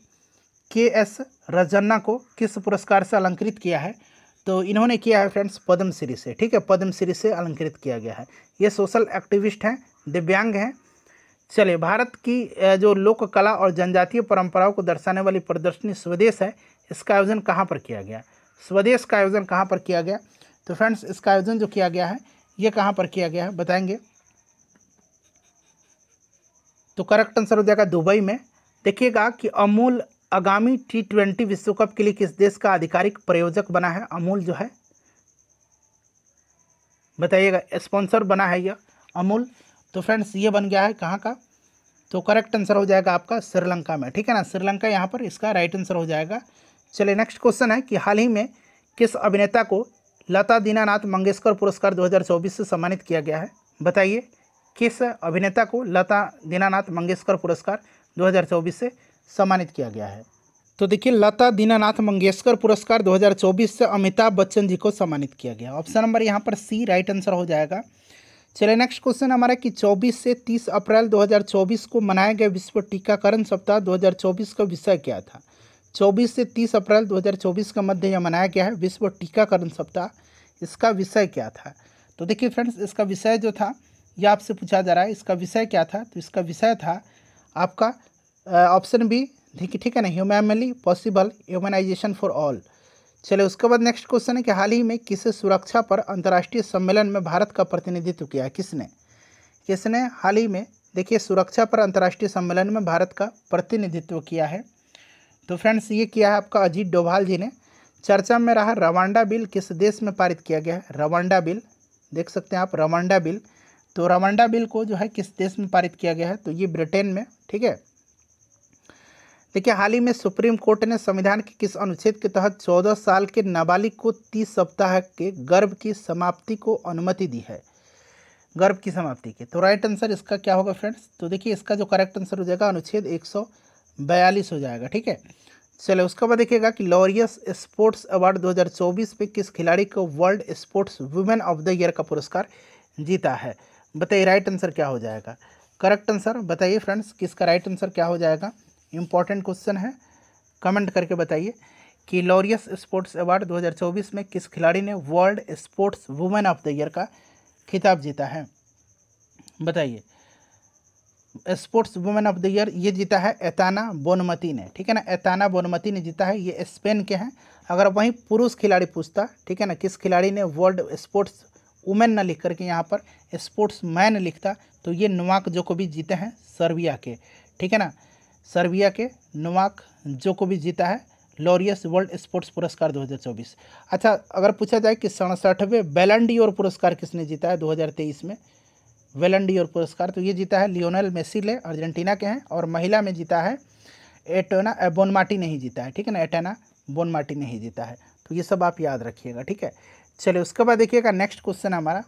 [SPEAKER 1] के एस राजन्ना को किस पुरस्कार से अलंकृत किया है तो इन्होंने किया है फ्रेंड्स पद्म श्री से ठीक है पद्म श्री से अलंकृत किया गया है ये सोशल एक्टिविस्ट हैं दिव्यांग हैं चलिए भारत की जो लोक कला और जनजातीय परंपराओं को दर्शाने वाली प्रदर्शनी स्वदेश है इसका आयोजन कहाँ पर किया गया स्वदेश का आयोजन कहाँ पर किया गया तो फ्रेंड्स इसका आयोजन जो किया गया है ये कहाँ पर किया गया है बताएंगे तो करेक्ट आंसर हो जाएगा दुबई में देखिएगा कि अमूल आगामी टी ट्वेंटी विश्व कप के लिए किस देश का आधिकारिक प्रयोजक बना है अमूल जो है बताइएगा स्पॉन्सर बना है यह अमूल तो फ्रेंड्स ये बन गया है कहाँ का तो करेक्ट आंसर हो जाएगा आपका श्रीलंका में ठीक है ना श्रीलंका यहाँ पर इसका राइट आंसर हो जाएगा चलिए नेक्स्ट क्वेश्चन है कि हाल ही में किस अभिनेता को लता दीनानाथ मंगेशकर पुरस्कार 2024 से सम्मानित किया गया है बताइए किस अभिनेता को लता दीनानाथ मंगेशकर पुरस्कार 2024 से सम्मानित किया गया है तो देखिए लता दीनानाथ मंगेशकर पुरस्कार 2024 से अमिताभ बच्चन जी को सम्मानित किया गया ऑप्शन नंबर यहाँ पर सी राइट आंसर हो जाएगा चलिए नेक्स्ट क्वेश्चन हमारा कि 24 से 30 अप्रैल 2024 को मनाया गया विश्व टीकाकरण सप्ताह 2024 का विषय क्या था 24 से 30 अप्रैल 2024 का मध्य यह मनाया गया है विश्व टीकाकरण सप्ताह इसका विषय क्या था तो देखिए फ्रेंड्स इसका विषय जो था ये आपसे पूछा जा रहा है इसका विषय क्या था तो इसका विषय था आपका ऑप्शन बी ठीक ठीक है ना humanly possible humanization for all चले उसके बाद नेक्स्ट क्वेश्चन है कि हाल ही में किस सुरक्षा पर अंतर्राष्ट्रीय सम्मेलन में भारत का प्रतिनिधित्व किया किसने किसने हाल ही में देखिए सुरक्षा पर अंतर्राष्ट्रीय सम्मेलन में भारत का प्रतिनिधित्व किया है तो फ्रेंड्स ये किया है आपका अजीत डोभाल जी ने चर्चा में रहा रवांडा बिल किस देश में पारित किया गया है रवांडा बिल देख सकते हैं आप रवांडा बिल तो रवांडा बिल को जो है किस देश में पारित किया गया है तो ये ब्रिटेन में ठीक है देखिए हाल ही में सुप्रीम कोर्ट ने संविधान के किस अनुच्छेद के तहत 14 साल के नाबालिग को 30 सप्ताह के गर्भ की समाप्ति को अनुमति दी है गर्भ की समाप्ति के तो राइट आंसर इसका क्या होगा फ्रेंड्स तो देखिए इसका जो करेक्ट आंसर हो जाएगा अनुच्छेद एक हो जाएगा ठीक है चलो उसके बाद देखिएगा कि लॉरियस स्पोर्ट्स अवार्ड 2024 में किस खिलाड़ी को world sports women of the year का पुरस्कार जीता है बताइए राइट आंसर क्या हो जाएगा करेक्ट आंसर बताइए फ्रेंड्स किसका राइट आंसर क्या हो जाएगा इंपॉर्टेंट क्वेश्चन है कमेंट करके बताइए कि लॉरियस स्पोर्ट्स अवार्ड 2024 में किस खिलाड़ी ने world sports women of the year का खिताब जीता है बताइए sports women of the year ये जीता है एताना बोनमती ने ठीक है ना एताना बोनमती ने जीता है ये स्पेन के हैं अगर वहीं पुरुष खिलाड़ी पूछता ठीक है ना किस खिलाड़ी ने वर्ल्ड स्पोर्ट्स वुमेन ना लिख करके यहाँ पर स्पोर्ट्स मैन लिखता तो ये नोवाक जोकोविच जीते हैं सर्बिया के ठीक है ना सर्बिया के नोवाक जोकोविच जीता है लॉरियस वर्ल्ड स्पोर्ट्स पुरस्कार 2024 अच्छा अगर पूछा जाए कि सड़सठवें बेलंडियोर पुरस्कार किसने जीता है 2023 में वेलंडियोर पुरस्कार तो ये जीता है लियोनल मेसीले अर्जेंटीना के हैं और महिला में जीता है एटोना बोनमाटी नहीं जीता है ठीक है ना एटेना बोनमाटी नहीं जीता है तो ये सब आप याद रखिएगा ठीक है चलिए उसके बाद देखिएगा नेक्स्ट क्वेश्चन हमारा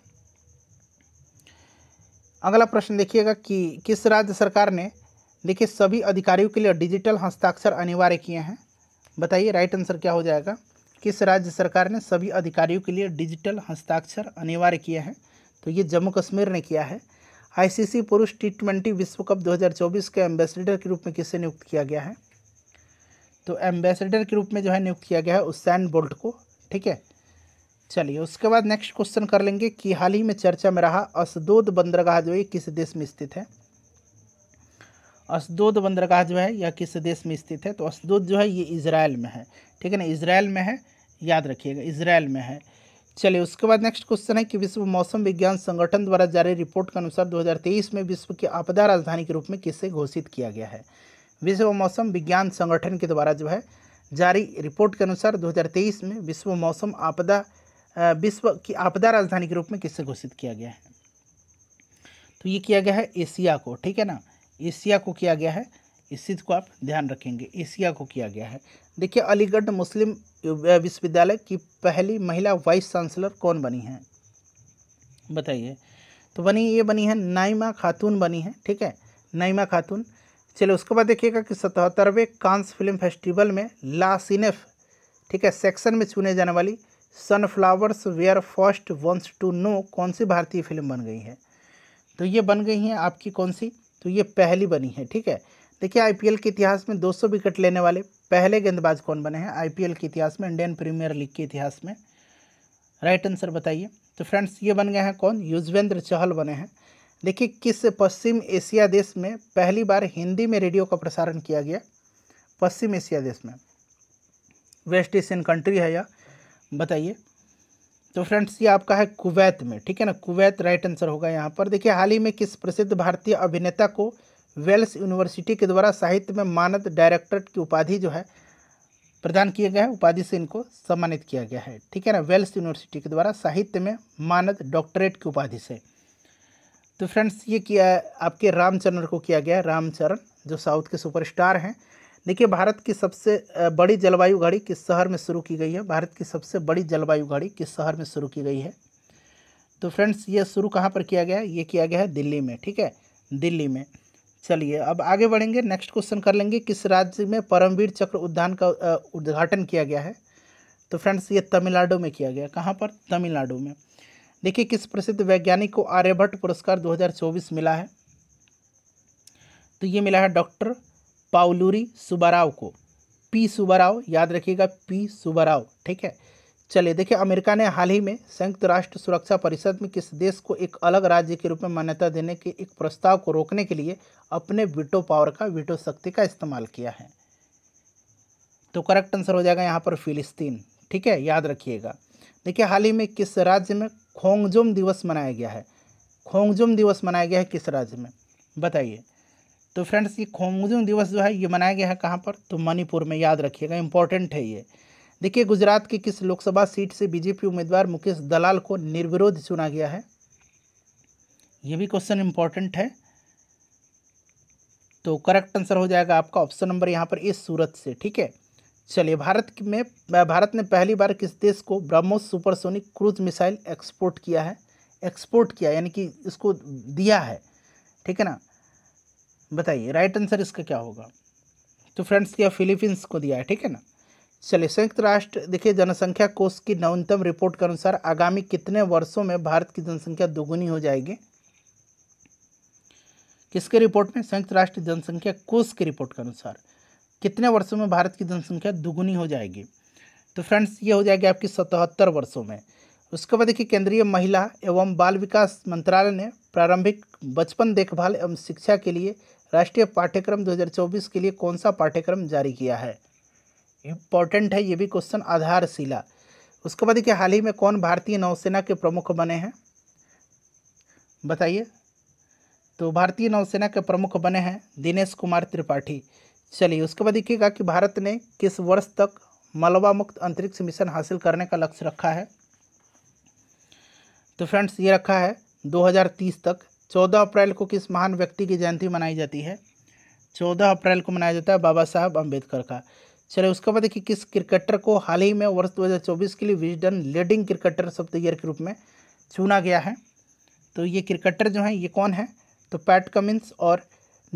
[SPEAKER 1] अगला प्रश्न देखिएगा कि किस राज्य सरकार ने देखिए सभी अधिकारियों के लिए डिजिटल हस्ताक्षर अनिवार्य किए हैं बताइए राइट आंसर क्या हो जाएगा किस राज्य सरकार ने सभी अधिकारियों के लिए डिजिटल हस्ताक्षर अनिवार्य किए हैं तो ये जम्मू कश्मीर ने किया है आईसीसी पुरुष टी ट्वेंटी विश्व कप 2024 के एम्बेसडर के रूप में किसे नियुक्त किया गया है तो एम्बेसडर के रूप में जो है नियुक्त किया गया है उसैन बोल्ट को ठीक है चलिए उसके बाद नेक्स्ट क्वेश्चन कर लेंगे कि हाल ही में चर्चा में रहा असदोद बंदरगाह जो है किस देश में स्थित है असदोद बंदरगाह जो है यह किस देश में स्थित है तो असदोद जो है ये इसराइल में है ठीक है ना इसराइल में है याद रखिएगा इसराइल में है चलिए उसके बाद नेक्स्ट क्वेश्चन है कि विश्व मौसम विज्ञान संगठन द्वारा जारी रिपोर्ट के अनुसार 2023 में विश्व की आपदा राजधानी के रूप में किसे घोषित किया गया है विश्व मौसम विज्ञान संगठन के द्वारा जो है जारी रिपोर्ट के अनुसार 2023 में विश्व मौसम आपदा विश्व की आपदा राजधानी के रूप में किससे घोषित किया गया है तो ये किया गया है एशिया को ठीक है ना एशिया को किया गया है इस चीज़ को आप ध्यान रखेंगे एशिया को किया गया है देखिए अलीगढ़ मुस्लिम विश्वविद्यालय की पहली महिला वाइस चांसलर कौन बनी है बताइए तो बनी ये बनी है नाइमा खातून बनी है ठीक है नाइमा खातून चलो उसके बाद देखिएगा कि सतहत्तरवें कांस फिल्म फेस्टिवल में ला सिनेफ ठीक है सेक्शन में चुने जाने वाली sunflowers were first ones to know कौन सी भारतीय फिल्म बन गई है तो ये बन गई हैं आपकी कौन सी तो ये पहली बनी है ठीक है देखिए आईपीएल के इतिहास में 200 विकेट लेने वाले पहले गेंदबाज कौन बने हैं आईपीएल के इतिहास में इंडियन प्रीमियर लीग के इतिहास में राइट आंसर बताइए तो फ्रेंड्स ये बन गए हैं कौन युजवेंद्र चहल बने हैं देखिए किस पश्चिम एशिया देश में पहली बार हिंदी में रेडियो का प्रसारण किया गया पश्चिम एशिया देश में वेस्ट एशियन कंट्री है या बताइए तो फ्रेंड्स ये आपका है कुवैत में ठीक है ना कुवैत राइट आंसर होगा यहाँ पर देखिए हाल ही में किस प्रसिद्ध भारतीय अभिनेता को वेल्स यूनिवर्सिटी के द्वारा साहित्य में मानद डायरेक्टरेट की उपाधि जो है प्रदान किए गए हैं उपाधि से इनको सम्मानित किया गया है ठीक है ना वेल्स यूनिवर्सिटी के द्वारा साहित्य में मानद डॉक्टरेट की उपाधि से तो फ्रेंड्स ये किया आपके रामचरण को किया गया है रामचरण जो साउथ के सुपरस्टार हैं देखिए भारत की सबसे बड़ी जलवायु घड़ी किस शहर में शुरू की गई है भारत की सबसे बड़ी जलवायु घड़ी किस शहर में शुरू की गई है तो फ्रेंड्स ये शुरू कहाँ पर किया गया है ये किया गया है दिल्ली में ठीक है दिल्ली में चलिए अब आगे बढ़ेंगे नेक्स्ट क्वेश्चन कर लेंगे किस राज्य में परमवीर चक्र उद्यान का उद्घाटन किया गया है तो फ्रेंड्स ये तमिलनाडु में किया गया कहाँ पर तमिलनाडु में देखिए किस प्रसिद्ध वैज्ञानिक को आर्यभट्ट पुरस्कार 2024 मिला है तो ये मिला है डॉक्टर पाउलूरी सुबाराव को पी सुबाराव याद रखिएगा पी सुबाराव ठीक है चलिए देखिए अमेरिका ने हाल ही में संयुक्त राष्ट्र सुरक्षा परिषद में किस देश को एक अलग राज्य के रूप में मान्यता देने के एक प्रस्ताव को रोकने के लिए अपने वीटो पावर का वीटो शक्ति का इस्तेमाल किया है तो करेक्ट आंसर हो जाएगा यहाँ पर फिलिस्तीन ठीक है याद रखिएगा देखिए हाल ही में किस राज्य में खोंगजुम दिवस मनाया गया है खोंगजुम दिवस मनाया गया है किस राज्य में बताइए तो फ्रेंड्स ये खोमजूंग दिवस जो है ये मनाया गया है कहाँ पर तो मणिपुर में याद रखिएगा इम्पोर्टेंट है ये देखिए गुजरात की किस लोकसभा सीट से बीजेपी उम्मीदवार मुकेश दलाल को निर्विरोध चुना गया है ये भी क्वेश्चन इम्पॉर्टेंट है तो करेक्ट आंसर हो जाएगा आपका ऑप्शन नंबर यहाँ पर इस सूरत से ठीक है चलिए भारत में भारत ने पहली बार किस देश को BrahMos supersonic cruise missile export किया है एक्सपोर्ट किया यानी कि इसको दिया है ठीक है ना बताइए राइट आंसर इसका क्या होगा तो फ्रेंड्स यह फिलीपींस को दिया है ठीक है ना चलिए संयुक्त राष्ट्र देखिए जनसंख्या कोष की नवीनतम रिपोर्ट के अनुसार आगामी कितने वर्षों में भारत की जनसंख्या दोगुनी हो जाएगी किसके रिपोर्ट में संयुक्त राष्ट्र जनसंख्या कोष की रिपोर्ट के अनुसार कितने वर्षों में भारत की जनसंख्या दुगुनी हो जाएगी तो फ्रेंड्स ये हो जाएगी आपकी सतहत्तर वर्षों में उसके बाद देखिए केंद्रीय महिला एवं बाल विकास मंत्रालय ने प्रारंभिक बचपन देखभाल एवं शिक्षा के लिए राष्ट्रीय पाठ्यक्रम 2024 के लिए कौन सा पाठ्यक्रम जारी किया है इम्पॉर्टेंट है ये भी क्वेश्चन आधारशिला उसके बाद देखिए हाल ही में कौन भारतीय नौसेना के प्रमुख बने हैं बताइए तो भारतीय नौसेना के प्रमुख बने हैं दिनेश कुमार त्रिपाठी चलिए उसके बाद देखिएगा कि भारत ने किस वर्ष तक मलबा मुक्त अंतरिक्ष मिशन हासिल करने का लक्ष्य रखा है तो फ्रेंड्स ये रखा है 2030 तक चौदह अप्रैल को किस महान व्यक्ति की जयंती मनाई जाती है चौदह अप्रैल को मनाया जाता है बाबा साहब अम्बेडकर का चलिए उसके बाद देखिए किस क्रिकेटर को हाल ही में वर्ष 2024 के लिए Wisden leading cricketer of the year के रूप में चुना गया है तो ये क्रिकेटर जो हैं ये कौन है तो पैट कमिंस और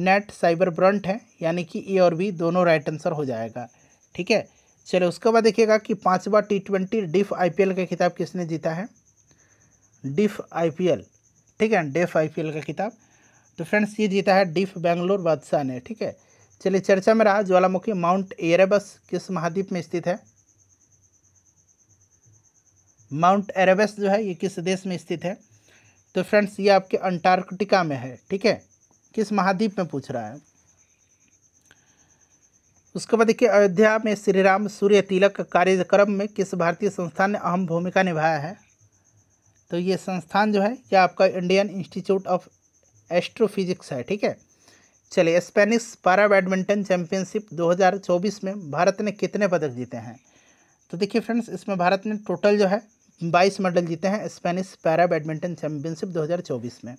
[SPEAKER 1] नेट साइबर ब्रंट है यानी कि ए और बी दोनों राइट आंसर हो जाएगा ठीक है चलिए उसके बाद देखिएगा कि पाँचवा टी ट्वेंटी डिफ आई का खिताब किसने जीता है डिफ आई ठीक है डेफ आई का किताब तो फ्रेंड्स ये जीता है डीफ बेंगलोर बादशाह ने ठीक है चलिए चर्चा में रहा ज्वालामुखी माउंट एरेबस किस महाद्वीप में स्थित है माउंट एरेबस जो है ये किस देश में स्थित है तो फ्रेंड्स ये आपके अंटार्कटिका में है ठीक है किस महाद्वीप में पूछ रहा है उसके बाद देखिए अयोध्या में श्रीराम सूर्य तिलक कार्यक्रम में किस भारतीय संस्थान ने अहम भूमिका निभाया है तो ये संस्थान जो है यह आपका इंडियन इंस्टीट्यूट ऑफ एस्ट्रोफिजिक्स है ठीक है चलिए स्पेनिश पारा बैडमिंटन चैम्पियनशिप 2024 में भारत ने कितने पदक जीते हैं तो देखिए फ्रेंड्स इसमें भारत ने टोटल जो है बाईस मेडल जीते हैं स्पेनिश पैरा बैडमिंटन चैम्पियनशिप 2024 में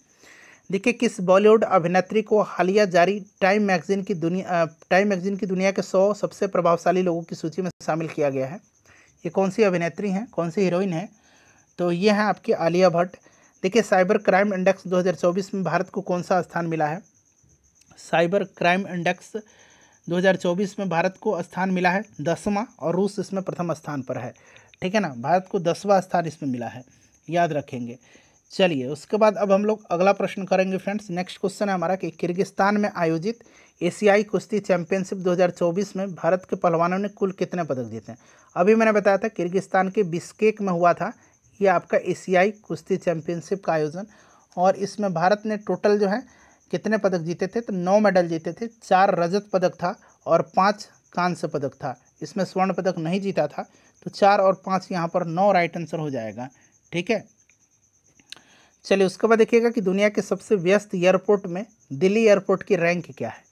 [SPEAKER 1] देखिए किस बॉलीवुड अभिनेत्री को हालिया जारी टाइम मैगजीन की दुनिया टाइम मैगजीन की दुनिया के सौ सबसे प्रभावशाली लोगों की सूची में शामिल किया गया है ये कौन सी अभिनेत्री हैं कौन सी हीरोइन है तो ये हैं आपके आलिया भट्ट देखिए साइबर क्राइम इंडेक्स 2024 में भारत को कौन सा स्थान मिला है साइबर क्राइम इंडेक्स 2024 में भारत को स्थान मिला है दसवां और रूस इसमें प्रथम स्थान पर है ठीक है ना भारत को दसवां स्थान इसमें मिला है याद रखेंगे चलिए उसके बाद अब हम लोग अगला प्रश्न करेंगे फ्रेंड्स नेक्स्ट क्वेश्चन है हमारा कि किर्गिस्तान में आयोजित एशियाई कुश्ती चैंपियनशिप 2024 में भारत के पहलवानों ने कुल कितने पदक जीते हैं अभी मैंने बताया था किर्गिस्तान के बिस्केक में हुआ था ये आपका एशियाई कुश्ती चैंपियनशिप का आयोजन और इसमें भारत ने टोटल जो है कितने पदक जीते थे तो नौ मेडल जीते थे चार रजत पदक था और पाँच कांस्य पदक था इसमें स्वर्ण पदक नहीं जीता था तो चार और पाँच यहाँ पर नौ राइट आंसर हो जाएगा ठीक है चलिए उसके बाद देखिएगा कि दुनिया के सबसे व्यस्त एयरपोर्ट में दिल्ली एयरपोर्ट की रैंक क्या है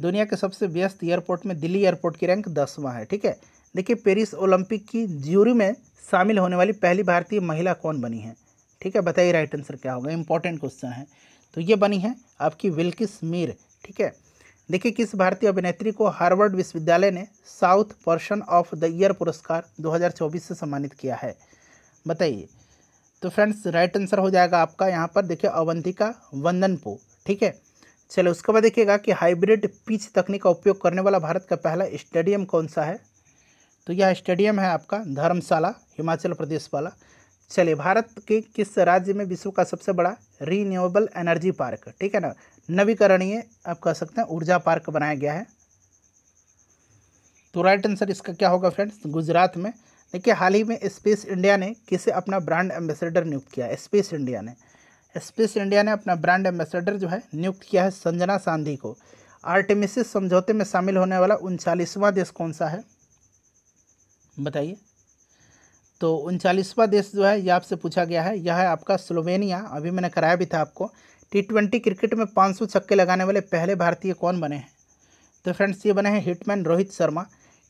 [SPEAKER 1] दुनिया के सबसे व्यस्त एयरपोर्ट में दिल्ली एयरपोर्ट की रैंक दसवां है ठीक है देखिए पेरिस ओलंपिक की ज्यूरी में शामिल होने वाली पहली भारतीय महिला कौन बनी है ठीक है बताइए राइट आंसर क्या होगा इंपॉर्टेंट क्वेश्चन है तो ये बनी है आपकी विल्किस मीर ठीक है देखिए किस भारतीय अभिनेत्री को हार्वर्ड विश्वविद्यालय ने south person of the year पुरस्कार 2024 से सम्मानित किया है बताइए तो फ्रेंड्स राइट आंसर हो जाएगा आपका यहाँ पर देखिए अवंतिका वंदनपो ठीक है चलो उसके बाद देखिएगा कि हाइब्रिड पिच तकनीक का उपयोग करने वाला भारत का पहला स्टेडियम कौन सा है तो यह स्टेडियम है आपका धर्मशाला हिमाचल प्रदेश वाला चलिए भारत के किस राज्य में विश्व का सबसे बड़ा रीन्यूएबल एनर्जी पार्क ठीक है ना नवीकरणीय आप कह सकते हैं ऊर्जा पार्क बनाया गया है तो राइट आंसर इसका क्या होगा फ्रेंड्स गुजरात में देखिए हाल ही में स्पेस इंडिया ने किसे अपना ब्रांड एम्बेसडर नियुक्त किया है स्पेस इंडिया ने स्पेस इंडिया ने अपना ब्रांड एम्बेसडर जो है नियुक्त किया है संजना सांधी को आर्टिमिसिस समझौते में शामिल होने वाला उनचालीसवां देश कौन सा है बताइए तो उनचालीसवा देश जो है यह आपसे पूछा गया है यह है आपका स्लोवेनिया अभी मैंने कराया भी था आपको टी ट्वेंटी क्रिकेट में सौ छक्के लगाने वाले पहले भारतीय कौन बने हैं तो फ्रेंड्स ये बने हैं हिटमैन रोहित शर्मा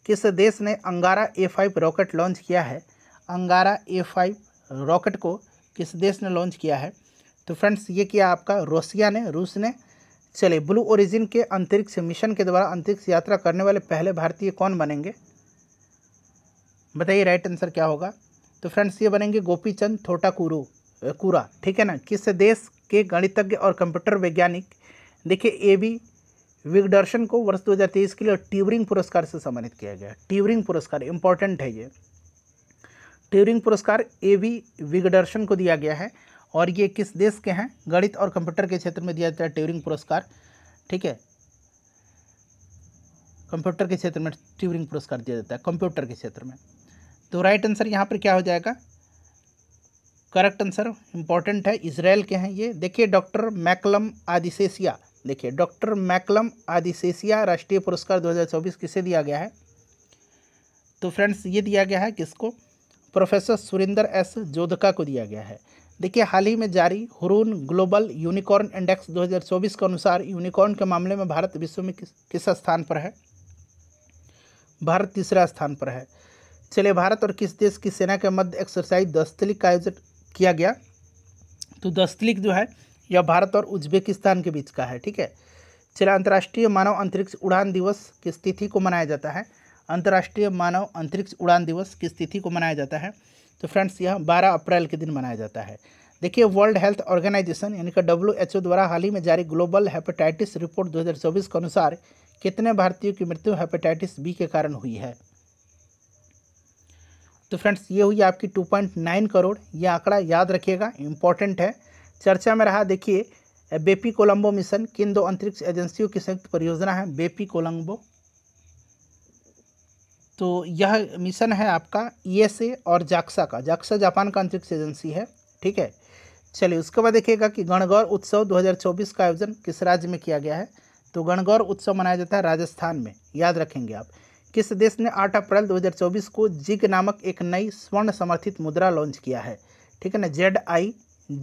[SPEAKER 1] किस देश ने अंगारा ए फाइव रॉकेट लॉन्च किया है अंगारा ए फाइव रॉकेट को किस देश ने लॉन्च किया है तो फ्रेंड्स ये किया आपका रोसिया ने रूस ने चले ब्लू ओरिजिन के अंतरिक्ष मिशन के द्वारा अंतरिक्ष यात्रा करने वाले पहले भारतीय कौन बनेंगे बताइए राइट आंसर क्या होगा तो फ्रेंड्स ये बनेंगे गोपीचंद थोटाकुरू थोटा कुरा ठीक है ना किस देश के गणितज्ञ और कंप्यूटर वैज्ञानिक देखिए ए बी विगडर्शन को वर्ष 2023 के लिए ट्यूबरिंग पुरस्कार से सम्मानित किया गया ट्यूबरिंग पुरस्कार इंपॉर्टेंट है ये ट्यूरिंग पुरस्कार ए बी विगडर्शन को दिया गया है और ये किस देश के हैं गणित और कंप्यूटर के क्षेत्र में दिया जाता है ट्यूरिंग पुरस्कार ठीक है कंप्यूटर के क्षेत्र में ट्यूरिंग पुरस्कार दिया जाता है कंप्यूटर के क्षेत्र में तो राइट आंसर यहाँ पर क्या हो जाएगा करेक्ट आंसर इंपॉर्टेंट है इसराइल के हैं ये देखिए डॉक्टर मैकलम आदिसेसिया देखिए डॉक्टर मैकलम आदिशेसिया राष्ट्रीय पुरस्कार 2024 किसे दिया गया है तो फ्रेंड्स ये दिया गया है किसको प्रोफेसर सुरेंद्र एस जोधका को दिया गया है देखिए हाल ही में जारी हुरून ग्लोबल यूनिकॉर्न इंडेक्स 2024 के अनुसार यूनिकॉर्न के मामले में भारत विश्व में किस किस स्थान पर है भारत तीसरा स्थान पर है चले भारत और किस देश की सेना के मध्य एक्सरसाइज दस्तलिक का आयोजन किया गया तो दस्तलिक जो है यह भारत और उज्बेकिस्तान के बीच का है ठीक है चले अंतर्राष्ट्रीय मानव अंतरिक्ष उड़ान दिवस किस तिथि को मनाया जाता है अंतर्राष्ट्रीय मानव अंतरिक्ष उड़ान दिवस किस तिथि को मनाया जाता है तो फ्रेंड्स यह बारह अप्रैल के दिन मनाया जाता है देखिए वर्ल्ड हेल्थ ऑर्गेनाइजेशन यानी कि डब्ल्यू द्वारा हाल ही में जारी ग्लोबल हेपेटाइटिस रिपोर्ट 2024 के अनुसार कितने भारतीयों की मृत्यु हेपेटाइटिस बी के कारण हुई है तो फ्रेंड्स ये हुई आपकी 2.9 करोड़ ये आंकड़ा याद रखिएगा इंपॉर्टेंट है चर्चा में रहा देखिए बेपी कोलंबो मिशन किन दो अंतरिक्ष एजेंसियों की संयुक्त परियोजना है बेपी कोलंबो तो यह मिशन है आपका ईएसए e और जाक्सा का जाक्सा जापान का अंतरिक्ष एजेंसी है ठीक है चलिए उसके बाद देखिएगा कि गणगौर उत्सव 2024 का आयोजन किस राज्य में किया गया है तो गणगौर उत्सव मनाया जाता है राजस्थान में याद रखेंगे आप किस देश ने 8 अप्रैल 2024 को जिग नामक एक नई स्वर्ण समर्थित मुद्रा लॉन्च किया है ठीक है ना जेड आई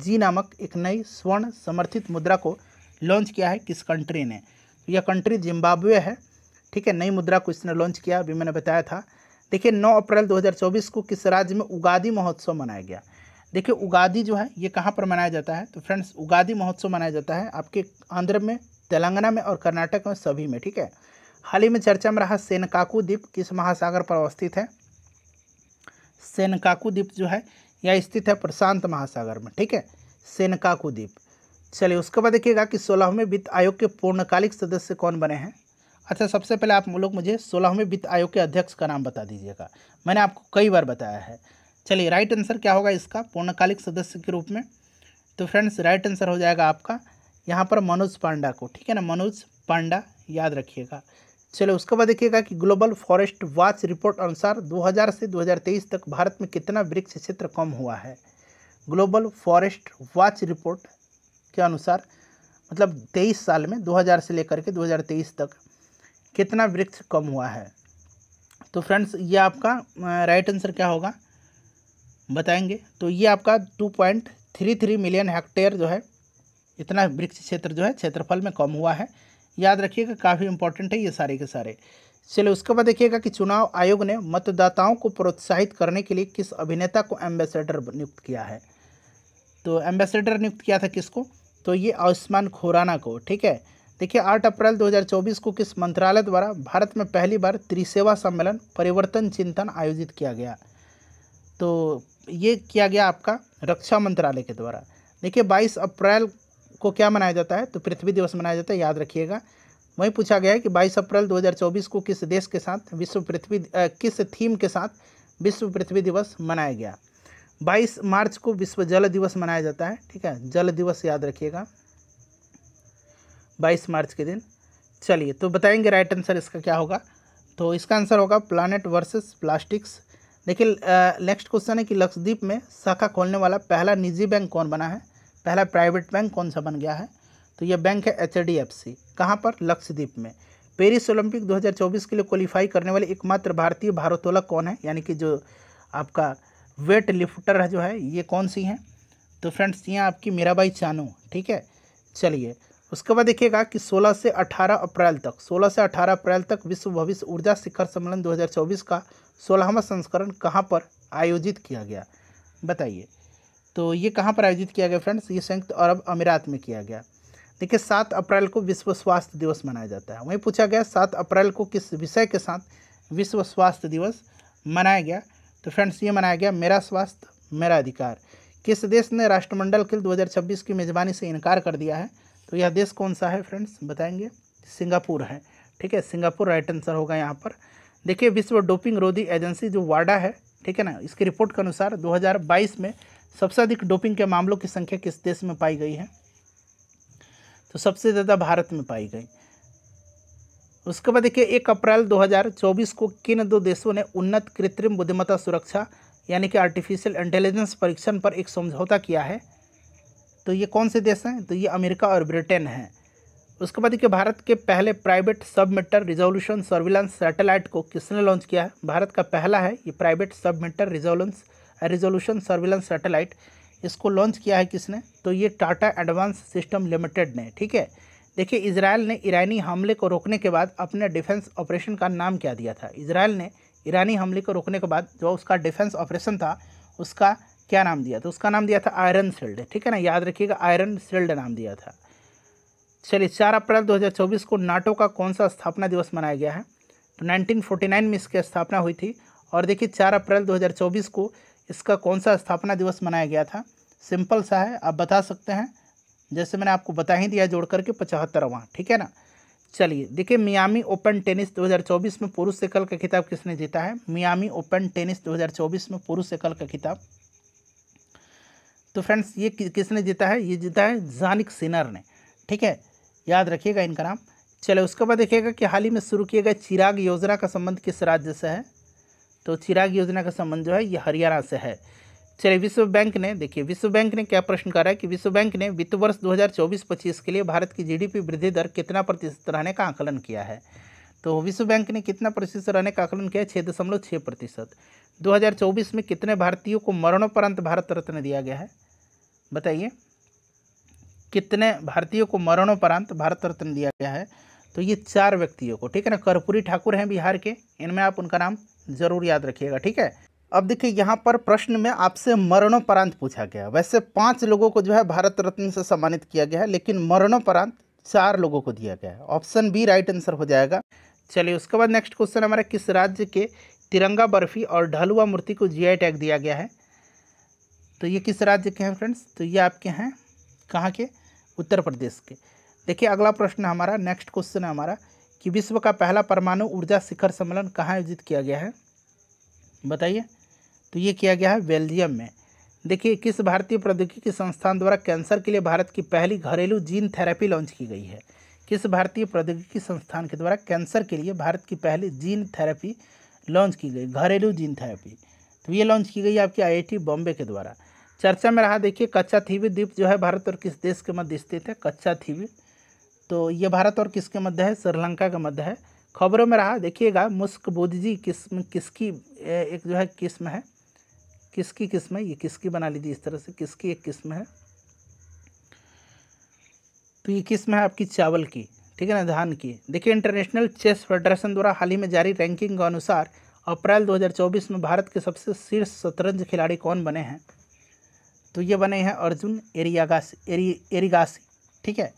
[SPEAKER 1] जी नामक एक नई स्वर्ण समर्थित मुद्रा को लॉन्च किया है किस कंट्री ने तो यह कंट्री जिम्बाब्वे है ठीक है नई मुद्रा को इसने लॉन्च किया अभी मैंने बताया था देखिए 9 अप्रैल 2024 को किस राज्य में उगादी महोत्सव मनाया गया देखिए उगादी जो है ये कहाँ पर मनाया जाता है तो फ्रेंड्स उगादी महोत्सव मनाया जाता है आपके आंध्र में तेलंगाना में और कर्नाटक में सभी में ठीक है हाल ही में चर्चा में रहा सेनकाकू द्वीप किस महासागर पर अवस्थित है सेनकाकू द्वीप जो है यह स्थित है प्रशांत महासागर में ठीक है सेनकाकू द्वीप चलिए उसके बाद देखिएगा कि सोलहवें वित्त आयोग के पूर्णकालिक सदस्य कौन बने हैं अच्छा सबसे पहले आप लोग मुझे सोलहवें वित्त आयोग के अध्यक्ष का नाम बता दीजिएगा मैंने आपको कई बार बताया है चलिए राइट आंसर क्या होगा इसका पूर्णकालिक सदस्य के रूप में तो फ्रेंड्स राइट आंसर हो जाएगा आपका यहाँ पर मनोज पांडा को ठीक है ना मनोज पांडा याद रखिएगा चलो उसके बाद देखिएगा कि ग्लोबल फॉरेस्ट वॉच रिपोर्ट अनुसार 2000 से 2023 तक भारत में कितना वृक्ष क्षेत्र कम हुआ है ग्लोबल फॉरेस्ट वॉच रिपोर्ट के अनुसार मतलब 23 साल में 2000 से लेकर के 2023 तक कितना वृक्ष कम हुआ है तो फ्रेंड्स ये आपका राइट आंसर क्या होगा बताएंगे तो ये आपका 2.33 मिलियन हेक्टेयर जो है इतना वृक्ष क्षेत्र जो है क्षेत्रफल में कम हुआ है याद रखिएगा काफ़ी इंपॉर्टेंट है ये सारे के सारे चलिए उसके बाद देखिएगा कि चुनाव आयोग ने मतदाताओं को प्रोत्साहित करने के लिए किस अभिनेता को एम्बेसडर नियुक्त किया है तो एम्बेसडर नियुक्त किया था किसको तो ये आयुष्मान खुराना को ठीक है देखिए 8 अप्रैल 2024 को किस मंत्रालय द्वारा भारत में पहली बार त्रिसेवा सम्मेलन परिवर्तन चिंतन आयोजित किया गया तो ये किया गया आपका रक्षा मंत्रालय के द्वारा देखिए 22 अप्रैल को क्या मनाया जाता है तो पृथ्वी दिवस मनाया जाता है याद रखिएगा वहीं पूछा गया है कि 22 अप्रैल 2024 को किस देश के साथ विश्व पृथ्वी किस थीम के साथ विश्व पृथ्वी दिवस मनाया गया 22 मार्च को विश्व जल दिवस मनाया जाता है ठीक है जल दिवस याद रखिएगा 22 मार्च के दिन चलिए तो बताएंगे राइट आंसर इसका क्या होगा तो इसका आंसर होगा प्लानट वर्सेस प्लास्टिक्स देखिए नेक्स्ट क्वेश्चन है कि लक्षद्वीप में शाखा खोलने वाला पहला निजी बैंक कौन बना है पहला प्राइवेट बैंक कौन सा बन गया है तो यह बैंक है एच डी एफ सी कहाँ पर लक्षद्वीप में पेरिस ओलंपिक 2024 के लिए क्वालिफाई करने वाले एकमात्र भारतीय भारोत्तोलक कौन है यानी कि जो आपका वेट लिफ्टर जो है ये कौन सी हैं तो फ्रेंड्स ये आपकी मीराबाई चानू ठीक है चलिए उसके बाद देखिएगा कि 16 से 18 अप्रैल तक 16 से 18 अप्रैल तक विश्व भविष्य ऊर्जा शिखर सम्मेलन 2024 का सोलहवा संस्करण कहाँ पर आयोजित किया गया बताइए तो ये कहाँ पर आयोजित किया गया फ्रेंड्स ये संयुक्त अरब अमीरात में किया गया देखिए सात अप्रैल को विश्व स्वास्थ्य दिवस मनाया जाता है वहीं पूछा गया सात अप्रैल को किस विषय के साथ विश्व स्वास्थ्य दिवस मनाया गया तो फ्रेंड्स ये मनाया गया मेरा स्वास्थ्य मेरा अधिकार किस देश ने राष्ट्रमंडल खेल 2026 की मेज़बानी से इनकार कर दिया है तो यह देश कौन सा है फ्रेंड्स बताएंगे सिंगापुर है ठीक है सिंगापुर राइट आंसर होगा यहाँ पर देखिए विश्व डोपिंग रोधी एजेंसी जो वाडा है ठीक है ना इसकी रिपोर्ट के अनुसार 2022 में सबसे अधिक डोपिंग के मामलों की संख्या किस देश में पाई गई है तो सबसे ज़्यादा भारत में पाई गई उसके बाद देखिए एक अप्रैल 2024 को किन दो देशों ने उन्नत कृत्रिम बुद्धिमत्ता सुरक्षा यानी कि आर्टिफिशियल इंटेलिजेंस परीक्षण पर एक समझौता किया है तो ये कौन से देश हैं तो ये अमेरिका और ब्रिटेन हैं उसके बाद देखिए भारत के पहले private sub metre resolution surveillance satellite को किसने लॉन्च किया है भारत का पहला है ये private sub meter resolution resolution surveillance satellite इसको लॉन्च किया है किसने तो ये टाटा एडवांस सिस्टम लिमिटेड ने ठीक है देखिए इसराइल ने ईरानी हमले को रोकने के बाद अपने डिफेंस ऑपरेशन का नाम क्या दिया था इसराइल ने ईरानी हमले को रोकने के बाद जो उसका डिफेंस ऑपरेशन था उसका क्या नाम दिया था उसका नाम दिया था आयरन शील्ड ठीक है ना याद रखिएगा आयरन शील्ड नाम दिया था चलिए चार अप्रैल 2024 को नाटो का कौन सा स्थापना दिवस मनाया गया है तो 1949 में इसकी स्थापना हुई थी और देखिए चार अप्रैल 2024 को इसका कौन सा स्थापना दिवस मनाया गया था सिंपल सा है आप बता सकते हैं जैसे मैंने आपको बता ही दिया जोड़ करके पचहत्तरवा ठीक है ना चलिए देखिए मियामी ओपन टेनिस 2024 में पुरुष एकल का खिताब किसने जीता है मियामी ओपन टेनिस 2024 में पुरुष एकल का खिताब तो फ्रेंड्स ये कि, किसने जीता है ये जीता है जानिक सिनर ने ठीक है याद रखिएगा इनका नाम चलिए उसके बाद देखिएगा कि हाल ही में शुरू किए गए चिराग योजना का संबंध किस राज्य से है तो चिराग योजना का संबंध जो है ये हरियाणा से है चलिए विश्व बैंक ने देखिए विश्व बैंक ने क्या प्रश्न करा है कि विश्व बैंक ने वित्त वर्ष 2024-25 के लिए भारत की जीडीपी वृद्धि दर कितना प्रतिशत रहने का आकलन किया है तो विश्व बैंक ने कितना प्रतिशत रहने का आकलन किया है छः दशमलव छः प्रतिशत दो में कितने भारतीयों को मरणोपरांत भारत रत्न दिया गया है बताइए कितने भारतीयों को मरणोपरांत भारत रत्न दिया गया है तो ये चार व्यक्तियों को ठीक है ना कर्पूरी ठाकुर हैं बिहार के इनमें आप उनका नाम ज़रूर याद रखिएगा ठीक है अब देखिए यहाँ पर प्रश्न में आपसे मरणोपरांत पूछा गया वैसे पांच लोगों को जो है भारत रत्न से सम्मानित किया गया है लेकिन मरणोपरांत चार लोगों को दिया गया है ऑप्शन बी राइट आंसर हो जाएगा चलिए उसके बाद नेक्स्ट क्वेश्चन हमारा किस राज्य के तिरंगा बर्फी और ढलुआ मूर्ति को जी टैग दिया गया है तो ये किस राज्य के हैं फ्रेंड्स तो ये आपके हैं कहाँ के उत्तर प्रदेश के देखिए अगला प्रश्न हमारा नेक्स्ट क्वेश्चन है हमारा कि विश्व का पहला परमाणु ऊर्जा शिखर सम्मेलन कहाँ आयोजित किया गया है बताइए तो ये किया गया है बेल्जियम में देखिए किस भारतीय प्रौद्योगिकी संस्थान द्वारा कैंसर के लिए भारत की पहली घरेलू जीन थेरेपी लॉन्च की गई है किस भारतीय प्रौद्योगिकी संस्थान के द्वारा कैंसर के लिए भारत की पहली जीन थेरेपी लॉन्च की गई घरेलू जीन थेरेपी तो ये लॉन्च की गई आपकी आईआईटी बॉम्बे के द्वारा चर्चा में रहा देखिए कच्चा थीवी द्वीप जो है भारत और किस देश के मध्य स्थित है कच्चा थीवी तो ये भारत और किसके मध्य है श्रीलंका के मध्य है खबरों में रहा देखिएगा मुस्क बोधजी किस्म किसकी एक जो है किस्म है किसकी किस्म है ये किसकी बना लीजिए इस तरह से किसकी एक किस्म है तो ये किस्म है आपकी चावल की ठीक है ना धान की देखिए इंटरनेशनल चेस फेडरेशन द्वारा हाल ही में जारी रैंकिंग के अनुसार अप्रैल 2024 में भारत के सबसे शीर्ष शतरंज खिलाड़ी कौन बने हैं तो ये बने हैं अर्जुन एरियागासी एरी एरिगासी ठीक है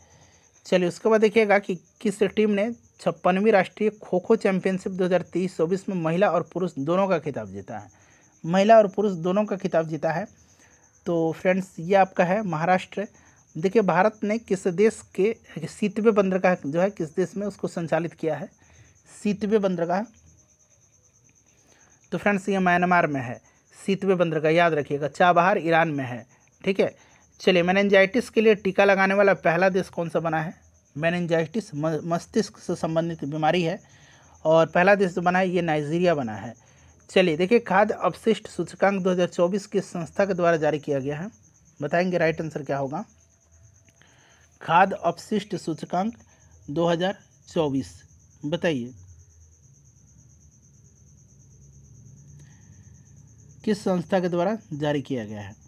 [SPEAKER 1] चलिए उसके बाद देखिएगा कि किस टीम ने छप्पनवीं राष्ट्रीय खो खो चैंपियनशिप 2023-24 में महिला और पुरुष दोनों का खिताब जीता है महिला और पुरुष दोनों का खिताब जीता है तो फ्रेंड्स ये आपका है महाराष्ट्र देखिए भारत ने किस देश के सीतवे बंदरगाह जो है किस देश में उसको संचालित किया है सीतवे बंदरगाह तो फ्रेंड्स ये म्यांमार में है सीतवे बंदरगाह याद रखिएगा चाबहार ईरान में है ठीक है चलिए मैनेंजाइटिस के लिए टीका लगाने वाला पहला देश कौन सा बना है मैनेंजाइटिस मस्तिष्क से संबंधित बीमारी है और पहला देश जो बना है ये नाइजीरिया बना है चलिए देखिए खाद्य अपशिष्ट सूचकांक 2024 की संस्था के द्वारा जारी किया गया है बताएंगे राइट आंसर क्या होगा खाद्य अपशिष्ट सूचकांक 2024 बताइए किस संस्था के द्वारा जारी किया गया है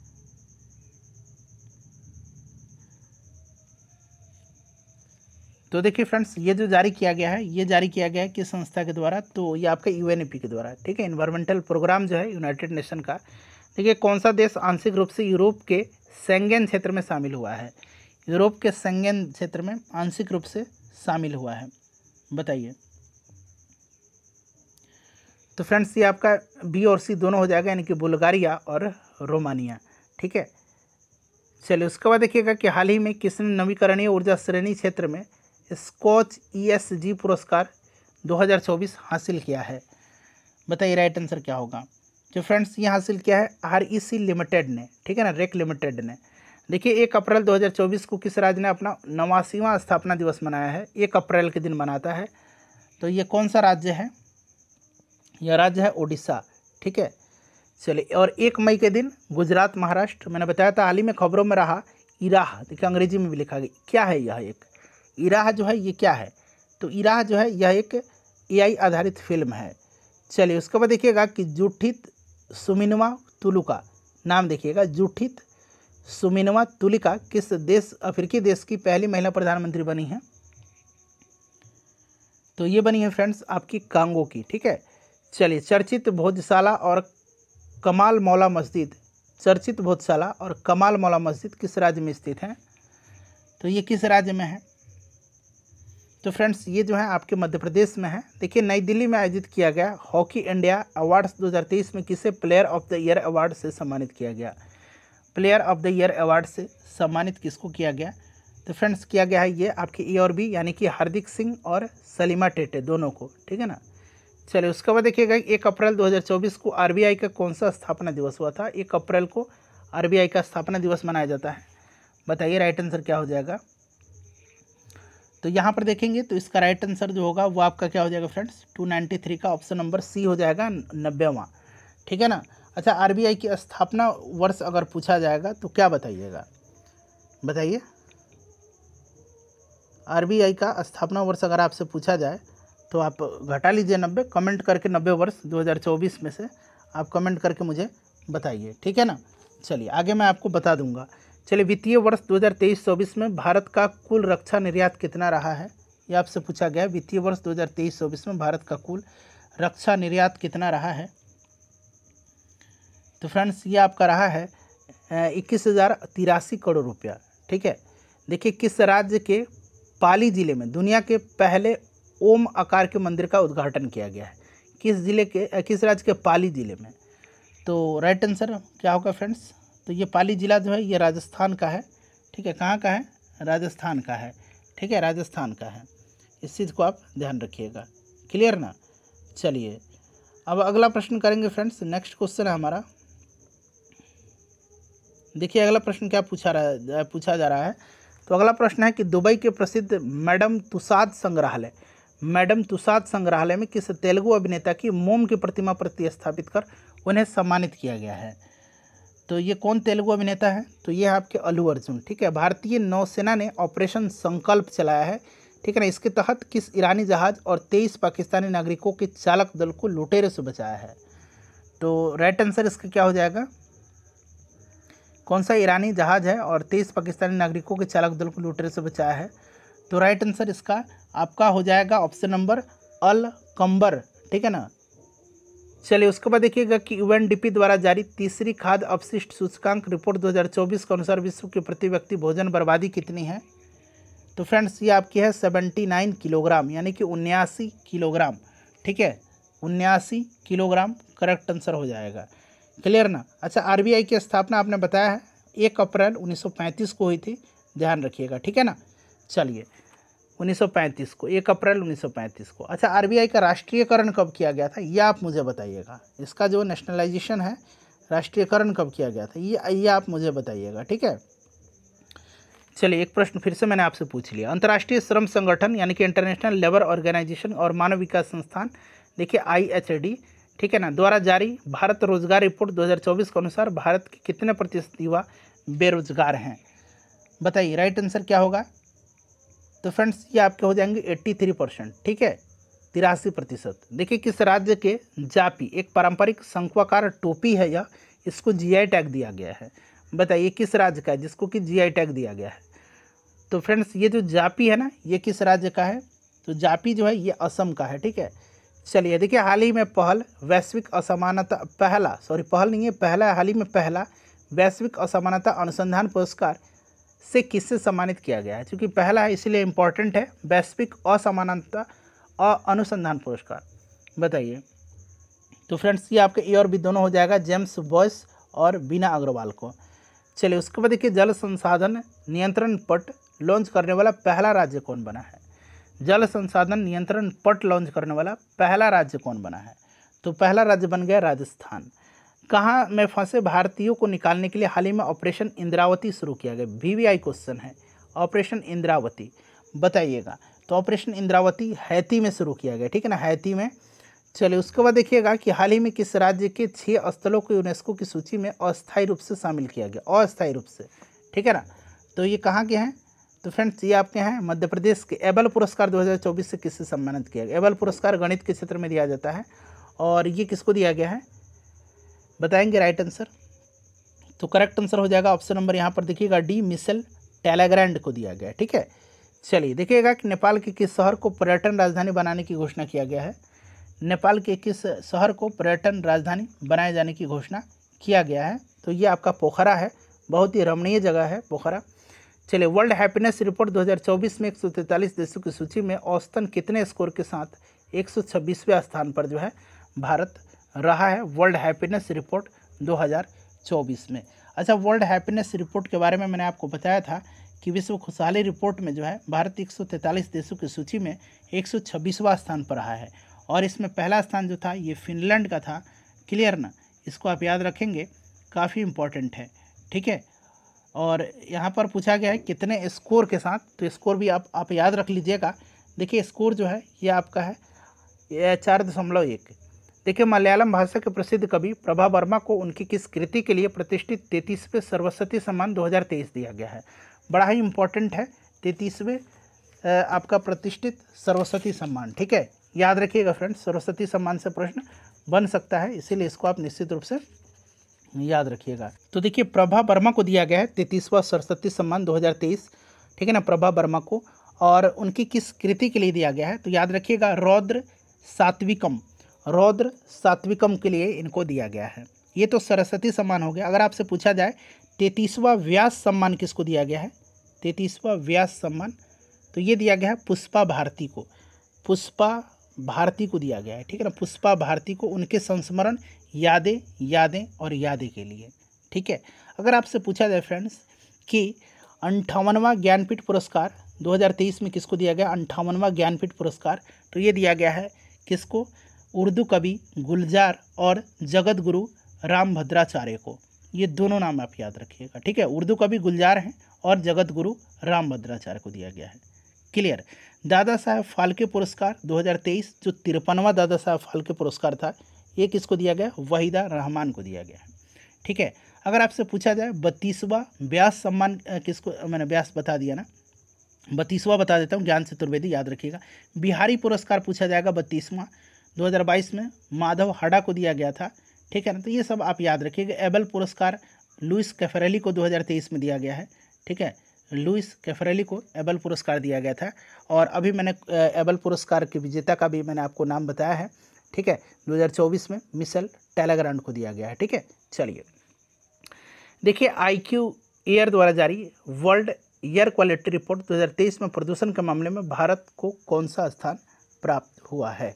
[SPEAKER 1] तो देखिए फ्रेंड्स ये जो जारी किया गया है ये जारी किया गया है किस संस्था के द्वारा तो ये आपका यू के द्वारा ठीक है इन्वायरमेंटल प्रोग्राम जो है यूनाइटेड नेशन का देखिए कौन सा देश आंशिक रूप से यूरोप के सेंगेन क्षेत्र में शामिल हुआ है यूरोप के सेंगेन क्षेत्र में आंशिक रूप से शामिल हुआ है बताइए तो फ्रेंड्स ये आपका बी और सी दोनों हो जाएगा यानी कि बुल्गारिया और रोमानिया ठीक है चलिए उसके बाद देखिएगा कि हाल ही में किसने नवीकरणीय ऊर्जा श्रेणी क्षेत्र में स्कॉच ईएसजी e पुरस्कार 2024 हासिल किया है बताइए राइट आंसर क्या होगा जो फ्रेंड्स ये हासिल किया है आरईसी लिमिटेड ने ठीक है ना रेक लिमिटेड ने देखिए एक अप्रैल 2024 को किस राज्य ने अपना नवासीवा स्थापना दिवस मनाया है एक अप्रैल के दिन मनाता है तो ये कौन सा राज्य है यह राज्य है ओडिशा ठीक है चलिए और एक मई के दिन गुजरात महाराष्ट्र मैंने बताया था हाल ही में खबरों में रहा इराह देखिए अंग्रेजी में भी लिखा गया क्या है यह एक इराह जो है ये क्या है तो इराह जो है यह एक एआई आधारित फिल्म है चलिए उसके बाद देखिएगा कि जूठित सुमिनवा तुलुका नाम देखिएगा जूठित सुमिनवा तुलिका किस देश अफ्रीकी देश की पहली महिला प्रधानमंत्री बनी है तो ये बनी है फ्रेंड्स आपकी कांगो की ठीक है चलिए चर्चित भोजशाला और कमाल मौला मस्जिद चर्चित भोजशाला और कमाल मौला मस्जिद किस राज्य में स्थित हैं तो ये किस राज्य में है तो फ्रेंड्स ये जो है आपके मध्य प्रदेश में है देखिए नई दिल्ली में आयोजित किया गया हॉकी इंडिया अवार्ड्स 2023 में किसे player of the year award से सम्मानित किया गया player of the year award से सम्मानित किसको किया गया तो फ्रेंड्स किया गया है ये आपके ई और बी यानी कि हार्दिक सिंह और सलीमा टेटे दोनों को ठीक है ना चलिए उसके बाद देखिएगा एक अप्रैल दो को आर का कौन सा स्थापना दिवस हुआ था एक अप्रैल को आर का स्थापना दिवस मनाया जाता है बताइए राइट आंसर क्या हो जाएगा तो यहाँ पर देखेंगे तो इसका राइट आंसर जो होगा वो आपका क्या हो जाएगा फ्रेंड्स टू नाइन्टी थ्री का ऑप्शन नंबर सी हो जाएगा नब्बेवा ठीक है ना अच्छा आरबीआई की स्थापना वर्ष अगर पूछा जाएगा तो क्या बताइएगा बताइए आरबीआई का स्थापना वर्ष अगर आपसे पूछा जाए तो आप घटा लीजिए नब्बे कमेंट करके नब्बे वर्ष चौबीस में से आप कमेंट करके मुझे बताइए ठीक है ना चलिए आगे मैं आपको बता दूंगा चलिए वित्तीय वर्ष 2023-24 में भारत का कुल रक्षा निर्यात कितना रहा है ये आपसे पूछा गया वित्तीय वर्ष 2023-24 में भारत का कुल रक्षा निर्यात कितना रहा है तो फ्रेंड्स ये आपका रहा है इक्कीस हज़ार तिरासी करोड़ रुपया ठीक है देखिए किस राज्य के पाली ज़िले में दुनिया के पहले ओम आकार के मंदिर का उद्घाटन किया गया है किस ज़िले के किस राज्य के पाली ज़िले में तो राइट आंसर क्या होगा फ्रेंड्स तो ये पाली ज़िला जो है ये राजस्थान का है ठीक है कहाँ का है राजस्थान का है ठीक है राजस्थान का है इस चीज़ को आप ध्यान रखिएगा क्लियर ना चलिए अब अगला प्रश्न करेंगे फ्रेंड्स नेक्स्ट क्वेश्चन है हमारा देखिए अगला प्रश्न क्या पूछा रहा पूछा जा रहा है तो अगला प्रश्न है कि दुबई के प्रसिद्ध मैडम तुसाद संग्रहालय मैडम तुसाद संग्रहालय में किस तेलुगु अभिनेता की मोम की प्रतिमा प्रतिस्थापित कर उन्हें सम्मानित किया गया है तो ये कौन तेलुगु अभिनेता है तो ये है आपके अलू अर्जुन ठीक है भारतीय नौसेना ने ऑपरेशन संकल्प चलाया है ठीक है ना इसके तहत किस ईरानी जहाज़ और तेईस पाकिस्तानी नागरिकों के चालक दल को लुटेरे से बचाया है तो राइट आंसर इसका क्या हो जाएगा कौन सा ईरानी जहाज़ है और तेईस पाकिस्तानी नागरिकों के चालक दल को लुटेरे से बचाया है तो राइट आंसर इसका आपका हो जाएगा ऑप्शन नंबर अल कंबर ठीक है ना चलिए उसके बाद देखिएगा कि यू द्वारा जारी तीसरी खाद्य अपशिष्ट सूचकांक रिपोर्ट 2024 के अनुसार विश्व के प्रति व्यक्ति भोजन बर्बादी कितनी है तो फ्रेंड्स ये आपकी है 79 किलोग्राम यानी कि उन्यासी किलोग्राम ठीक है उन्यासी किलोग्राम करेक्ट आंसर हो जाएगा क्लियर ना अच्छा आर की स्थापना आपने बताया है एक अप्रैल उन्नीस को हुई थी ध्यान रखिएगा ठीक है ना चलिए 1935 को एक अप्रैल 1935 को अच्छा आरबीआई का राष्ट्रीयकरण कब किया गया था ये आप मुझे बताइएगा इसका जो नेशनलाइजेशन है राष्ट्रीयकरण कब किया गया था ये ये आप मुझे बताइएगा ठीक है चलिए एक प्रश्न फिर से मैंने आपसे पूछ लिया अंतर्राष्ट्रीय श्रम संगठन यानी कि इंटरनेशनल लेबर ऑर्गेनाइजेशन और मानव विकास संस्थान देखिए आई ठीक है ना द्वारा जारी भारत रोजगार रिपोर्ट 2024 के अनुसार भारत के कितने प्रतिशत युवा बेरोजगार हैं बताइए राइट आंसर क्या होगा तो फ्रेंड्स ये आपके हो जाएंगे एट्टी थ्री परसेंट ठीक है तिरासी प्रतिशत देखिए किस राज्य के जापी एक पारंपरिक शंकुआकार टोपी है यह इसको जीआई टैग दिया गया है बताइए किस राज्य का है जिसको कि जीआई टैग दिया गया है तो फ्रेंड्स ये जो जापी है ना ये किस राज्य का है तो जापी जो है ये असम का है ठीक है चलिए देखिए हाल ही में पहल वैश्विक असमानता पहला सॉरी पहल नहीं है पहला हाल ही में पहला वैश्विक असमानता अनुसंधान पुरस्कार से किससे सम्मानित किया गया है क्योंकि पहला है इसलिए इम्पॉर्टेंट है वैश्विक असमानता और अनुसंधान पुरस्कार बताइए तो फ्रेंड्स ये आपके ई और बी दोनों हो जाएगा जेम्स बॉयस और बीना अग्रवाल को चलिए उसके बाद देखिए जल संसाधन नियंत्रण पट लॉन्च करने वाला पहला राज्य कौन बना है जल संसाधन नियंत्रण पट लॉन्च करने वाला पहला राज्य कौन बना है तो पहला राज्य बन गया राजस्थान कहाँ में फंसे भारतीयों को निकालने के लिए हाल ही में ऑपरेशन इंद्रावती शुरू किया गया आई क्वेश्चन है ऑपरेशन इंद्रावती बताइएगा तो ऑपरेशन इंद्रावती हैती में शुरू किया गया ठीक है ना हैती में चलिए उसके बाद देखिएगा कि हाल ही में किस राज्य के छः स्थलों को यूनेस्को की सूची में अस्थायी रूप से शामिल किया गया अस्थायी रूप से ठीक है ना तो ये कहाँ के हैं तो फ्रेंड्स ये आपके हैं मध्य प्रदेश के एबल पुरस्कार 2024 से किससे सम्मानित किया गया एबल पुरस्कार गणित के क्षेत्र में दिया जाता है और ये किसको दिया गया है बताएंगे राइट आंसर तो करेक्ट आंसर हो जाएगा ऑप्शन नंबर यहाँ पर देखिएगा डी मिसल टेलाग्रैंड को दिया गया ठीक है चलिए देखिएगा कि नेपाल के किस शहर को पर्यटन राजधानी बनाने की घोषणा किया गया है नेपाल के किस शहर को पर्यटन राजधानी बनाए जाने की घोषणा किया गया है तो ये आपका पोखरा है बहुत ही रमणीय जगह है पोखरा चलिए वर्ल्ड हैप्पीनेस रिपोर्ट 2024 में एक देशों की सूची में औसतन कितने स्कोर के साथ एक स्थान पर जो है भारत रहा है वर्ल्ड हैप्पीनेस रिपोर्ट 2024 में अच्छा वर्ल्ड हैप्पीनेस रिपोर्ट के बारे में मैंने आपको बताया था कि विश्व खुशहाली रिपोर्ट में जो है भारत एक देशों की सूची में एक स्थान पर रहा है और इसमें पहला स्थान जो था ये फिनलैंड का था क्लियर ना इसको आप याद रखेंगे काफ़ी इम्पोर्टेंट है ठीक है और यहाँ पर पूछा गया है कितने स्कोर के साथ तो स्कोर भी आप आप याद रख लीजिएगा देखिए स्कोर जो है ये आपका है चार दशमलव एक देखिए मलयालम भाषा के प्रसिद्ध कवि प्रभा वर्मा को उनकी किस कृति के लिए प्रतिष्ठित तैतीसवें सर्वस्वती सम्मान 2023 दिया गया है बड़ा ही इम्पोर्टेंट है तैतीसवें आपका प्रतिष्ठित सरस्वती सम्मान ठीक है याद रखिएगा फ्रेंड सरस्वती सम्मान से प्रश्न बन सकता है इसीलिए इसको आप निश्चित रूप से याद रखिएगा तो देखिए प्रभा वर्मा को दिया गया है तैतीसवा सरस्वती सम्मान 2023 ठीक है ना प्रभा वर्मा को और उनकी किस कृति के लिए दिया गया है तो याद रखिएगा रौद्र सात्विकम रौद्र सात्विकम के लिए इनको दिया गया है ये तो सरस्वती सम्मान हो गया अगर आपसे पूछा जाए तैतीसवा व्यास सम्मान किसको दिया गया है तैतीसवा व्यास सम्मान तो ये दिया गया है पुष्पा भारती को पुष्पा भारती को दिया गया है ठीक है ना पुष्पा भारती को उनके संस्मरण यादें यादें और यादें के लिए ठीक है अगर आपसे पूछा जाए फ्रेंड्स कि अंठावनवा ज्ञानपीठ पुरस्कार 2023 में किसको दिया गया अंठावनवा ज्ञानपीठ पुरस्कार तो ये दिया गया है किसको उर्दू कवि गुलजार और जगत गुरु राम भद्राचार्य को ये दोनों नाम आप याद रखिएगा ठीक है उर्दू कवि गुलजार हैं और जगत गुरु राम भद्राचार्य को दिया गया है क्लियर दादा साहेब फाल्के पुरस्कार 2023 जो तिरपनवा दादा साहेब फाल्के पुरस्कार था ये किसको दिया गया वहीदा रहमान को दिया गया है ठीक है अगर आपसे पूछा जाए बत्तीसवा ब्यास सम्मान किसको मैंने व्यास बता दिया ना बत्तीसवा बता देता हूँ ज्ञान चतुर्वेदी याद रखिएगा बिहारी पुरस्कार पूछा जाएगा बत्तीसवां 2022 में माधव हडा को दिया गया था ठीक है ना तो ये सब आप याद रखिएगा एबल पुरस्कार लुइस कैफरेली को 2023 में दिया गया है ठीक है लुइस कैफरेली को एबल पुरस्कार दिया गया था और अभी मैंने एबल पुरस्कार के विजेता का भी मैंने आपको नाम बताया है ठीक है 2024 में मिसल टेलाग्रांड को दिया गया है ठीक है चलिए देखिए क्यू एयर द्वारा जारी वर्ल्ड एयर क्वालिटी रिपोर्ट 2023 में प्रदूषण के मामले में भारत को कौन सा स्थान प्राप्त हुआ है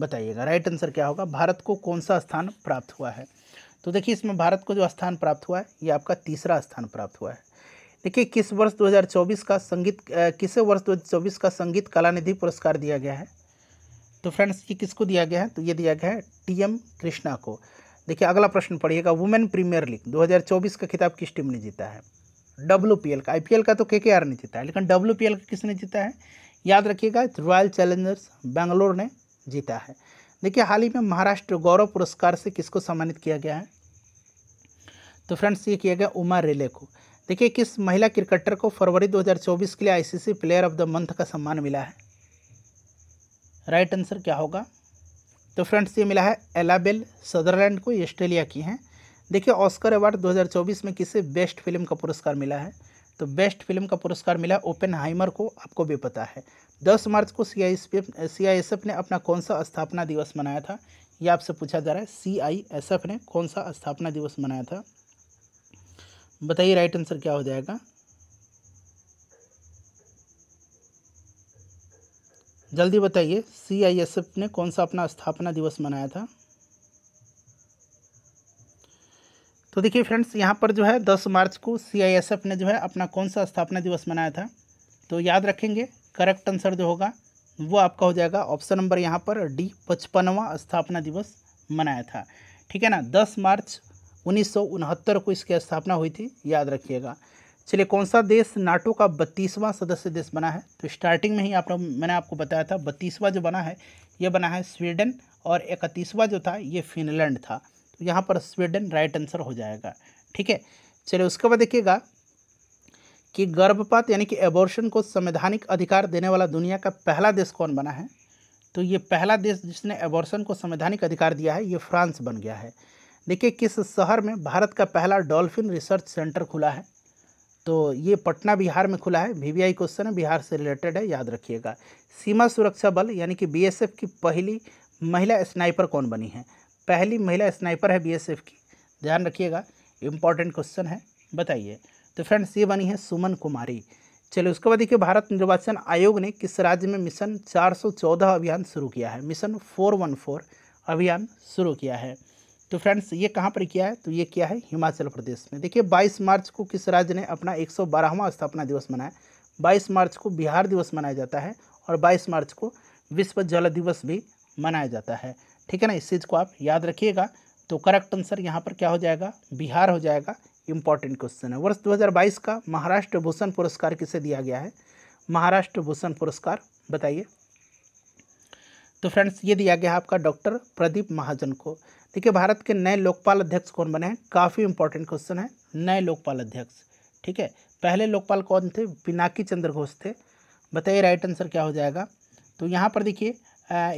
[SPEAKER 1] बताइएगा राइट आंसर क्या होगा भारत को कौन सा स्थान प्राप्त हुआ है तो देखिए इसमें भारत को जो स्थान प्राप्त हुआ है ये आपका तीसरा स्थान प्राप्त हुआ है देखिए किस वर्ष 2024 का संगीत किसे वर्ष 2024 का संगीत कला निधि पुरस्कार दिया गया है तो फ्रेंड्स ये किसको दिया गया है तो ये दिया गया है टी एम कृष्णा को देखिए अगला प्रश्न पढ़िएगा वुमेन प्रीमियर लीग 2024 का खिताब किस टीम ने जीता है डब्ल्यू का आई का तो के के आर ने जीता है लेकिन डब्ल्यू का किसने जीता है याद रखिएगा रॉयल चैलेंजर्स बेंगलोर ने जीता है देखिए हाल ही में महाराष्ट्र गौरव पुरस्कार से किसको सम्मानित किया गया है तो फ्रेंड्स ये किया गया उमा रेले को देखिए किस महिला क्रिकेटर को फरवरी 2024 के लिए ICC player of the month का सम्मान मिला है राइट right आंसर क्या होगा तो फ्रेंड्स ये मिला है एलाबेल सदरलैंड को ऑस्ट्रेलिया की हैं देखिए ऑस्कर अवार्ड 2024 में किसे बेस्ट फिल्म का पुरस्कार मिला है तो बेस्ट फिल्म का पुरस्कार मिला ओपेन हाइमर को आपको भी पता है दस मार्च को सी आई सी आई एस एफ ने अपना कौन सा स्थापना दिवस मनाया था यह आपसे पूछा जा रहा है सी आई एस एफ ने कौन सा स्थापना दिवस मनाया था बताइए राइट आंसर क्या हो जाएगा जल्दी बताइए सी आई एस एफ ने कौन सा अपना स्थापना दिवस मनाया था तो देखिए फ्रेंड्स यहाँ पर जो है 10 मार्च को सी आई एस एफ ने जो है अपना कौन सा स्थापना दिवस मनाया था तो याद रखेंगे करेक्ट आंसर जो होगा वो आपका हो जाएगा ऑप्शन नंबर यहाँ पर डी पचपनवा स्थापना दिवस मनाया था ठीक है ना दस मार्च उन्नीस को इसकी स्थापना हुई थी याद रखिएगा चलिए कौन सा देश नाटो का बत्तीसवां सदस्य देश बना है तो स्टार्टिंग में ही आप मैंने आपको बताया था बत्तीसवां जो बना है ये बना है स्वीडन और इकतीसवां जो था ये फिनलैंड था तो यहाँ पर स्वीडन राइट आंसर हो जाएगा ठीक है चलिए उसके बाद देखिएगा कि गर्भपात यानी कि एबॉर्शन को संवैधानिक अधिकार देने वाला दुनिया का पहला देश कौन बना है तो ये पहला देश जिसने एबॉर्शन को संवैधानिक अधिकार दिया है ये फ्रांस बन गया है देखिए किस शहर में भारत का पहला डॉल्फिन रिसर्च सेंटर खुला है तो ये पटना बिहार में खुला है वीवीआई क्वेश्चन बिहार से रिलेटेड है याद रखिएगा सीमा सुरक्षा बल यानी कि बीएसएफ की पहली महिला स्नाइपर कौन बनी है पहली महिला स्नाइपर है बीएसएफ की ध्यान रखिएगा इम्पॉर्टेंट क्वेश्चन है बताइए तो फ्रेंड्स ये बनी है सुमन कुमारी चलिए उसके बाद देखिए भारत निर्वाचन आयोग ने किस राज्य में मिशन 414 अभियान शुरू किया है मिशन 414 अभियान शुरू किया है तो फ्रेंड्स ये कहाँ पर किया है तो ये किया है हिमाचल प्रदेश में देखिए 22 मार्च को किस राज्य ने अपना 112वां स्थापना दिवस मनाया 22 मार्च को बिहार दिवस मनाया जाता है और 22 मार्च को विश्व जल दिवस भी मनाया जाता है ठीक है ना इस चीज़ को आप याद रखिएगा तो करेक्ट आंसर यहाँ पर क्या हो जाएगा बिहार हो जाएगा इंपॉर्टेंट क्वेश्चन है वर्ष 2022 का महाराष्ट्र भूषण पुरस्कार किसे दिया गया है महाराष्ट्र भूषण पुरस्कार बताइए तो फ्रेंड्स ये दिया गया है आपका डॉक्टर प्रदीप महाजन को देखिए भारत के नए लोकपाल अध्यक्ष कौन बने हैं काफ़ी इंपॉर्टेंट क्वेश्चन है नए लोकपाल अध्यक्ष ठीक है पहले लोकपाल कौन थे पिनाकी चंद्र घोष थे बताइए राइट आंसर क्या हो जाएगा तो यहाँ पर देखिए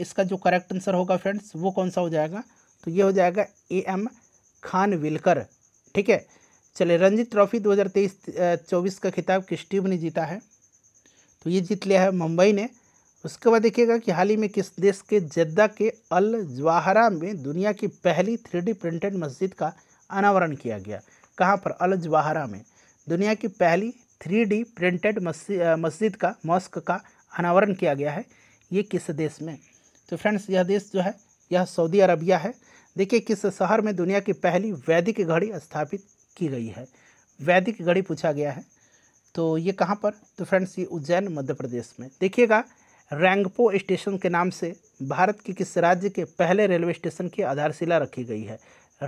[SPEAKER 1] इसका जो करेक्ट आंसर होगा फ्रेंड्स वो कौन सा हो जाएगा तो ये हो जाएगा ए एम खान विलकर ठीक है चले रणजी ट्रॉफी 2023-24 का खिताब किस टीम ने जीता है तो ये जीत लिया है मुंबई ने उसके बाद देखिएगा कि हाल ही में किस देश के जद्दा के अल जवाहरा में दुनिया की पहली थ्री प्रिंटेड मस्जिद का अनावरण किया गया कहाँ पर अल जवाहरा में दुनिया की पहली थ्री प्रिंटेड मस्जिद का मॉस्क का अनावरण किया गया है ये किस देश में तो फ्रेंड्स यह देश जो है यह सऊदी अरबिया है देखिए किस शहर में दुनिया की पहली वैदिक घड़ी स्थापित की गई है वैदिक गढ़ी पूछा गया है तो ये कहाँ पर तो फ्रेंड्स ये उज्जैन मध्य प्रदेश में देखिएगा रैंगपो स्टेशन के नाम से भारत के किस राज्य के पहले रेलवे स्टेशन की आधारशिला रखी गई है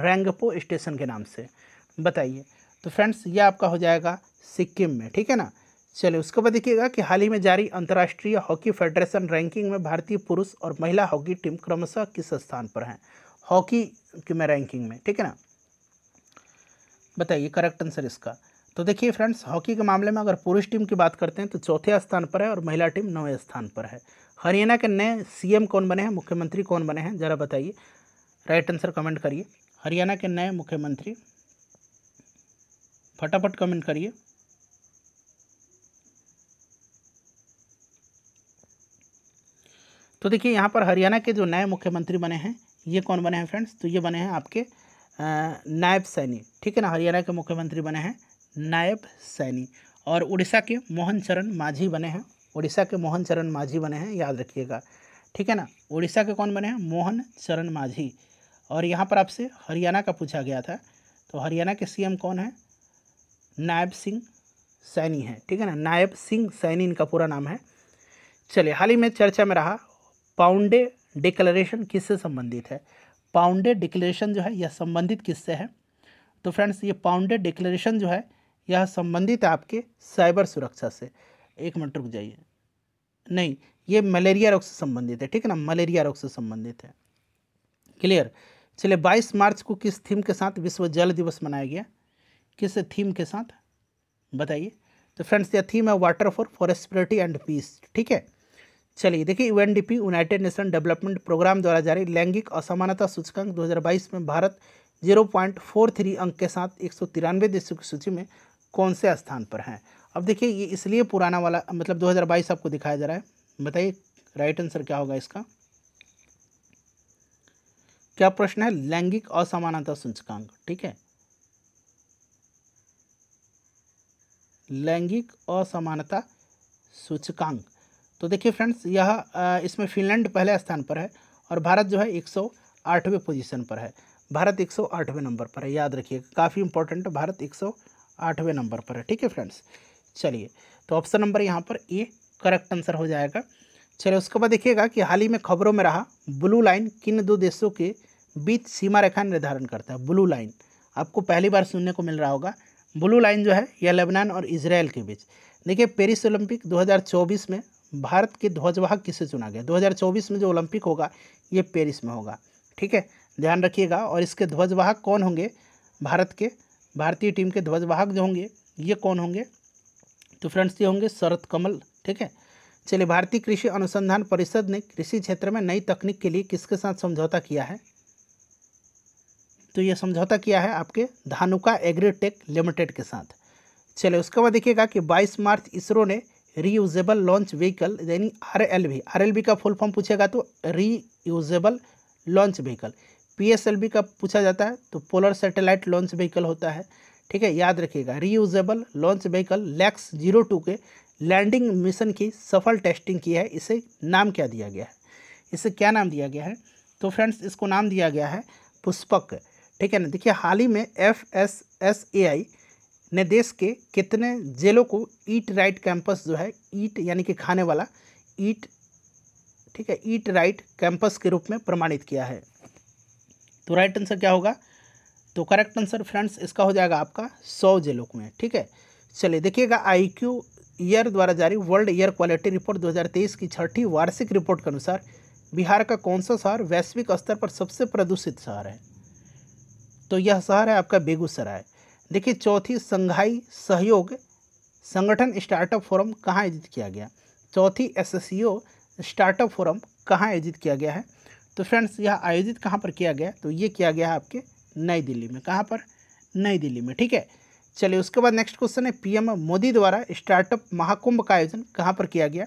[SPEAKER 1] रैंगपो स्टेशन के नाम से बताइए तो फ्रेंड्स ये आपका हो जाएगा सिक्किम में ठीक है ना चलिए उसके बाद देखिएगा कि हाल ही में जारी अंतर्राष्ट्रीय हॉकी फेडरेशन रैंकिंग में भारतीय पुरुष और महिला हॉकी टीम क्रमशः किस स्थान पर हैं हॉकी की में रैंकिंग में ठीक है ना बताइए करेक्ट आंसर इसका तो देखिए फ्रेंड्स हॉकी के मामले में अगर पुरुष टीम की बात करते हैं तो चौथे स्थान पर है और महिला टीम नौवें स्थान पर है हरियाणा के नए सीएम कौन बने हैं मुख्यमंत्री कौन बने हैं ज़रा बताइए राइट आंसर कमेंट करिए हरियाणा के नए मुख्यमंत्री फटाफट कमेंट करिए तो देखिए यहाँ पर हरियाणा के जो नए मुख्यमंत्री बने हैं ये कौन बने हैं फ्रेंड्स तो ये बने हैं आपके नायब सैनी ठीक है ना हरियाणा के मुख्यमंत्री बने हैं नायब सैनी और उड़ीसा के मोहन चरण माझी बने हैं उड़ीसा के मोहन चरण माझी बने हैं याद रखिएगा ठीक है ना उड़ीसा के कौन बने हैं मोहन चरण माझी और यहाँ पर आपसे हरियाणा का पूछा गया था तो हरियाणा के सीएम कौन है नायब सिंह सैनी है ठीक है ना नायब सिंह सैनी इनका पूरा नाम है चलिए हाल ही में चर्चा में रहा पाउंडे डिक्लेरेशन किससे संबंधित है पाउंडेड डिक्लेरेशन जो है यह संबंधित किससे है तो फ्रेंड्स ये पाउंडेड डिक्लेरेशन जो है यह संबंधित है आपके साइबर सुरक्षा से एक मिनट रुक जाइए नहीं ये मलेरिया रोग से संबंधित है ठीक है ना मलेरिया रोग से संबंधित है क्लियर चलिए 22 मार्च को किस थीम के साथ विश्व जल दिवस मनाया गया किस थीम के साथ बताइए तो फ्रेंड्स यह थीम है water for prosperity and piece ठीक है चलिए देखिए UNDP United nation development programme द्वारा जारी लैंगिक असमानता सूचकांक 2022 में भारत 0.43 अंक के साथ एक देशों की सूची में कौन से स्थान पर हैं अब देखिए ये इसलिए पुराना वाला मतलब 2022 आपको दिखाया जा रहा है बताइए राइट आंसर क्या होगा इसका क्या प्रश्न है लैंगिक असमानता सूचकांक ठीक है लैंगिक असमानता सूचकांक तो देखिए फ्रेंड्स यह इसमें फिनलैंड पहले स्थान पर है और भारत जो है एक सौ आठवें पोजिशन पर है भारत एक सौ आठवें नंबर पर है याद रखिए काफ़ी इंपॉर्टेंट भारत एक सौ आठवें नंबर पर है ठीक है फ्रेंड्स चलिए तो ऑप्शन नंबर यहाँ पर ए करेक्ट आंसर हो जाएगा चलिए उसके बाद देखिएगा कि हाल ही में खबरों में रहा ब्लू लाइन किन दो देशों के बीच सीमा रेखा निर्धारण करता है ब्लू लाइन आपको पहली बार सुनने को मिल रहा होगा ब्लू लाइन जो है यह लेबनान और इसराइल के बीच देखिए पेरिस ओलंपिक 2024 में भारत के ध्वजवाहक किसे चुना गया 2024 में जो ओलंपिक होगा ये पेरिस में होगा ठीक है ध्यान रखिएगा और इसके ध्वजवाहक कौन होंगे भारत के भारतीय टीम के ध्वजवाहक जो होंगे ये कौन होंगे तो फ्रेंड्स ये होंगे शरद कमल ठीक है चलिए भारतीय कृषि अनुसंधान परिषद ने कृषि क्षेत्र में नई तकनीक के लिए किसके साथ समझौता किया है तो ये समझौता किया है आपके धानुका एग्रीटेक लिमिटेड के साथ चलिए उसके बाद देखिएगा कि 22 मार्च इसरो ने रीयूजेबल लॉन्च व्हीकल यानी R L V R L V का फुल फॉर्म पूछेगा तो reusable launch vehicle P S L V का पूछा जाता है तो पोलर सैटेलाइट लॉन्च व्हीकल होता है ठीक है याद रखिएगा reusable launch vehicle LEX zero two के लैंडिंग मिशन की सफल टेस्टिंग की है इसे नाम क्या दिया गया है इसे क्या नाम दिया गया है तो फ्रेंड्स इसको नाम दिया गया है पुष्पक ठीक है ना देखिए हाल ही में F S S A I ने देश के कितने जेलों को ईट राइट कैंपस जो है ईट यानी कि खाने वाला ईट ठीक है ईट राइट कैंपस के रूप में प्रमाणित किया है तो राइट आंसर क्या होगा तो करेक्ट आंसर फ्रेंड्स इसका हो जाएगा आपका सौ जेलों में ठीक है चलिए देखिएगा आई क्यू ईयर द्वारा जारी वर्ल्ड एयर क्वालिटी रिपोर्ट 2023 की छठी वार्षिक रिपोर्ट के अनुसार बिहार का कौन सा शहर वैश्विक स्तर पर सबसे प्रदूषित शहर है तो यह शहर है आपका बेगूसराय देखिए चौथी संघाई सहयोग संगठन स्टार्टअप फोरम कहाँ आयोजित किया गया चौथी एस स्टार्टअप फोरम कहाँ आयोजित किया गया है तो फ्रेंड्स यह आयोजित कहाँ पर किया गया तो ये किया गया है आपके नई दिल्ली में कहाँ पर नई दिल्ली में ठीक है चलिए उसके बाद नेक्स्ट क्वेश्चन है पीएम मोदी द्वारा स्टार्टअप महाकुंभ का आयोजन कहाँ पर किया गया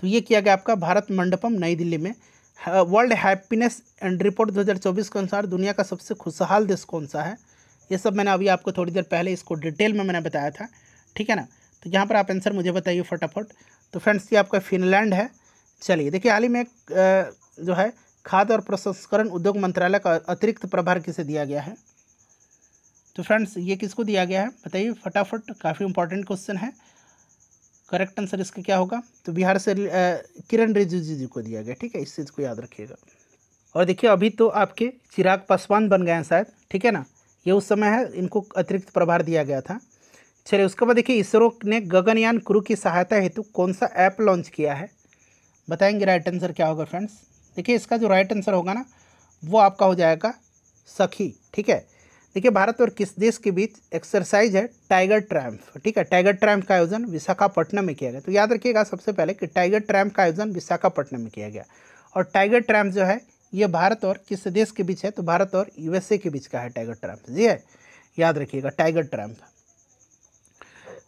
[SPEAKER 1] तो ये किया गया आपका भारत मंडपम नई दिल्ली में वर्ल्ड हैप्पीनेस एंड रिपोर्ट 2024 के अनुसार दुनिया का सबसे खुशहाल देश कौन सा है ये सब मैंने अभी आपको थोड़ी देर पहले इसको डिटेल में मैंने बताया था ठीक है ना तो यहाँ पर आप आंसर मुझे बताइए फटाफट तो फ्रेंड्स ये आपका फिनलैंड है चलिए देखिए हाल ही में जो है खाद और प्रसंस्करण उद्योग मंत्रालय का अतिरिक्त प्रभार किसे दिया गया है तो फ्रेंड्स ये किसको दिया गया है बताइए फटाफट काफ़ी इंपॉर्टेंट क्वेश्चन है करेक्ट आंसर इसका क्या होगा तो बिहार से किरण रिजिजू जी को दिया गया ठीक है इस चीज़ को याद रखिएगा और देखिए अभी तो आपके चिराग पासवान बन गए हैं शायद ठीक है ना ये उस समय है इनको अतिरिक्त प्रभार दिया गया था चलिए उसके बाद देखिए इसरो ने गगनयान क्रू की सहायता हेतु कौन सा ऐप लॉन्च किया है बताएंगे राइट आंसर क्या होगा फ्रेंड्स देखिए इसका जो राइट आंसर होगा ना वो आपका हो जाएगा सखी ठीक है देखिए भारत और किस देश के बीच एक्सरसाइज है टाइगर ट्रैम्प ठीक है टाइगर ट्रैम्प का आयोजन विशाखापट्टनम में किया गया तो याद रखिएगा सबसे पहले कि टाइगर ट्रैम्प का आयोजन विशाखापट्टनम में किया गया और टाइगर ट्रैम्प जो है ये भारत और किस देश के बीच है तो भारत और यूएसए के बीच का है टाइगर ट्रम्प जी है हाँ, याद रखिएगा टाइगर ट्रम्प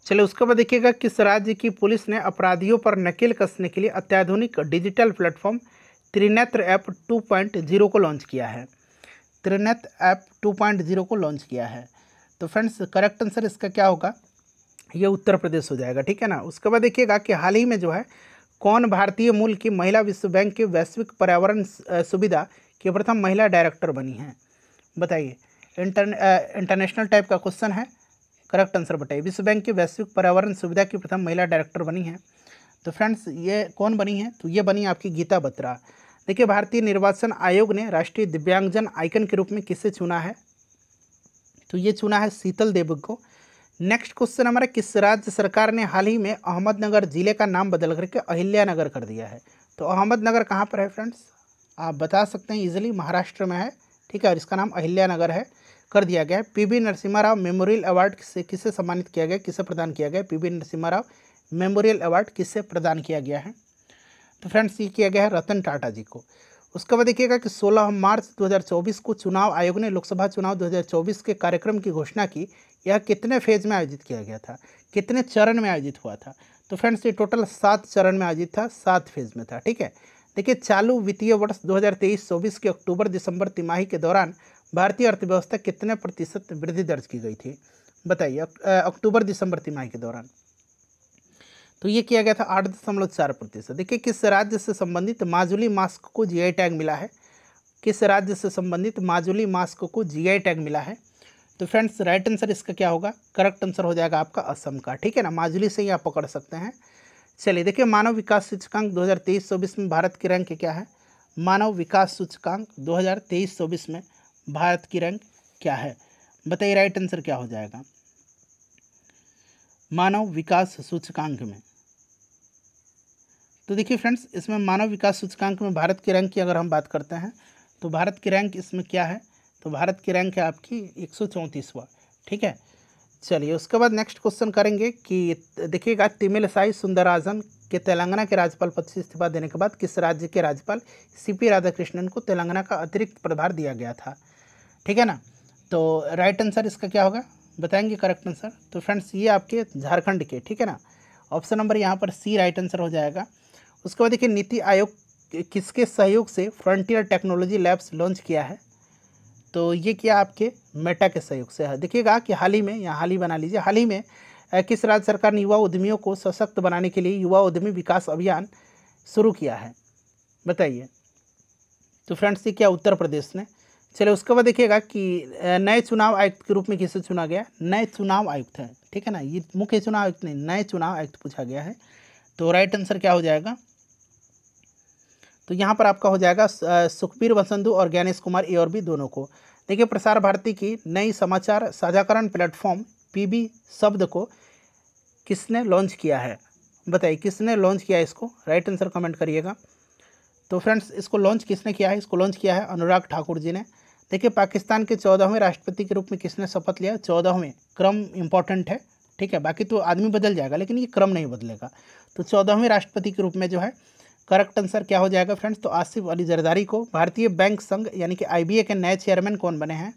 [SPEAKER 1] चलिए उसके बाद देखिएगा किस राज्य की पुलिस ने अपराधियों पर नकेल कसने के लिए अत्याधुनिक डिजिटल प्लेटफॉर्म त्रिनेत्र ऐप 2.0 को लॉन्च किया है त्रिनेत्र ऐप 2.0 को लॉन्च किया है तो फ्रेंड्स करेक्ट आंसर इसका क्या होगा ये उत्तर प्रदेश हो जाएगा ठीक है ना उसके बाद देखिएगा कि हाल ही में जो है कौन भारतीय मूल की महिला विश्व बैंक के वैश्विक पर्यावरण सुविधा की प्रथम महिला डायरेक्टर बनी हैं बताइए इंटर इंटरनेशनल टाइप का क्वेश्चन है करेक्ट आंसर बताइए विश्व बैंक के वैश्विक पर्यावरण सुविधा की प्रथम महिला डायरेक्टर बनी हैं तो फ्रेंड्स ये कौन बनी है तो ये बनी आपकी गीता बत्रा देखिए भारतीय निर्वाचन आयोग ने राष्ट्रीय दिव्यांगजन आइकन के रूप में किसे चुना है तो ये चुना है शीतल देव को नेक्स्ट क्वेश्चन हमारा किस राज्य सरकार ने हाल ही में अहमदनगर ज़िले का नाम बदल करके अहिल्या नगर कर दिया है तो अहमदनगर कहाँ पर है फ्रेंड्स आप बता सकते हैं इजिली महाराष्ट्र में है ठीक है और इसका नाम अहिल्या नगर है कर दिया गया है P B Narasimha Rao memorial award से किसे सम्मानित किया गया किसे प्रदान किया गया P V Narasimha Rao memorial award किससे प्रदान किया गया है तो फ्रेंड्स ये किया गया है रतन टाटा जी को उसके बाद देखिएगा कि 16 मार्च 2024 को चुनाव आयोग ने लोकसभा चुनाव 2024 के कार्यक्रम की घोषणा की यह कितने फेज में आयोजित किया गया था कितने चरण में आयोजित हुआ था तो फ्रेंड्स ये टोटल सात चरण में आयोजित था सात फेज में था ठीक है देखिए चालू वित्तीय वर्ष 2023-24 के अक्टूबर दिसंबर तिमाही के दौरान भारतीय अर्थव्यवस्था कितने प्रतिशत वृद्धि दर्ज की गई थी बताइए अक्टूबर दिसंबर तिमाही के दौरान तो ये किया गया था आठ दशमलव चार प्रतिशत देखिए किस राज्य से संबंधित माजुली मास्क को जीआई टैग मिला है किस राज्य से संबंधित माजुली मास्क को जीआई टैग मिला है तो फ्रेंड्स राइट आंसर इसका क्या होगा करेक्ट आंसर हो जाएगा आपका असम का ठीक है ना माजुली से ही आप पकड़ सकते हैं चलिए देखिए मानव विकास सूचकांक 2023 हज़ार में भारत की रैंक क्या है मानव विकास सूचकांक 2023 हज़ार में भारत की रैंक क्या है बताइए राइट आंसर क्या हो जाएगा मानव विकास सूचकांक में तो देखिए फ्रेंड्स इसमें मानव विकास सूचकांक में भारत की रैंक की अगर हम बात करते हैं तो भारत की रैंक इसमें क्या है तो भारत की रैंक है आपकी एक सौ चौंतीसवा ठीक है चलिए उसके बाद नेक्स्ट क्वेश्चन करेंगे कि देखिएगा तिमिल साई सुंदराजन के तेलंगाना के राज्यपाल पद से इस्तीफा देने के बाद किस राज्य के राज्यपाल सीपी राधाकृष्णन को तेलंगाना का अतिरिक्त प्रभार दिया गया था ठीक है ना तो राइट आंसर इसका क्या होगा बताएंगे करेक्ट आंसर तो फ्रेंड्स ये आपके झारखंड के ठीक है ना ऑप्शन नंबर यहाँ पर सी राइट आंसर हो जाएगा उसके बाद देखिए नीति आयोग किसके सहयोग से फ्रंटियर टेक्नोलॉजी लैब्स लॉन्च किया है तो ये किया आपके मेटा के सहयोग से देखिएगा कि हाल ही में यहाँ हाल ही बना लीजिए हाल ही में किस राज्य सरकार ने युवा उद्यमियों को सशक्त बनाने के लिए युवा उद्यमी विकास अभियान शुरू किया है बताइए तो फ्रेंड्स ये क्या उत्तर प्रदेश ने चले उसके बाद देखिएगा कि नए चुनाव आयुक्त के रूप में किसे चुना गया नए चुनाव आयुक्त है ठीक है ना ये मुख्य चुनाव आयुक्त नहीं नए चुनाव आयुक्त पूछा गया है तो राइट आंसर क्या हो जाएगा तो यहाँ पर आपका हो जाएगा सुखबीर वसंधु और ज्ञानेश कुमार ए और बी दोनों को देखिए प्रसार भारती की नई समाचार साझाकरण प्लेटफॉर्म पीबी शब्द को किसने लॉन्च किया है बताइए किसने लॉन्च किया है इसको राइट आंसर कमेंट करिएगा तो फ्रेंड्स इसको लॉन्च किसने किया है इसको लॉन्च किया है अनुराग ठाकुर जी ने देखिए पाकिस्तान के चौदहवें राष्ट्रपति के रूप में किसने शपथ लिया चौदहवें क्रम इम्पॉर्टेंट है ठीक है बाकी तो आदमी बदल जाएगा लेकिन ये क्रम नहीं बदलेगा तो चौदहवें राष्ट्रपति के रूप में जो है करेक्ट आंसर क्या हो जाएगा फ्रेंड्स तो आसिफ अली जरदारी को भारतीय बैंक संघ यानी कि आईबीए के नए चेयरमैन कौन बने हैं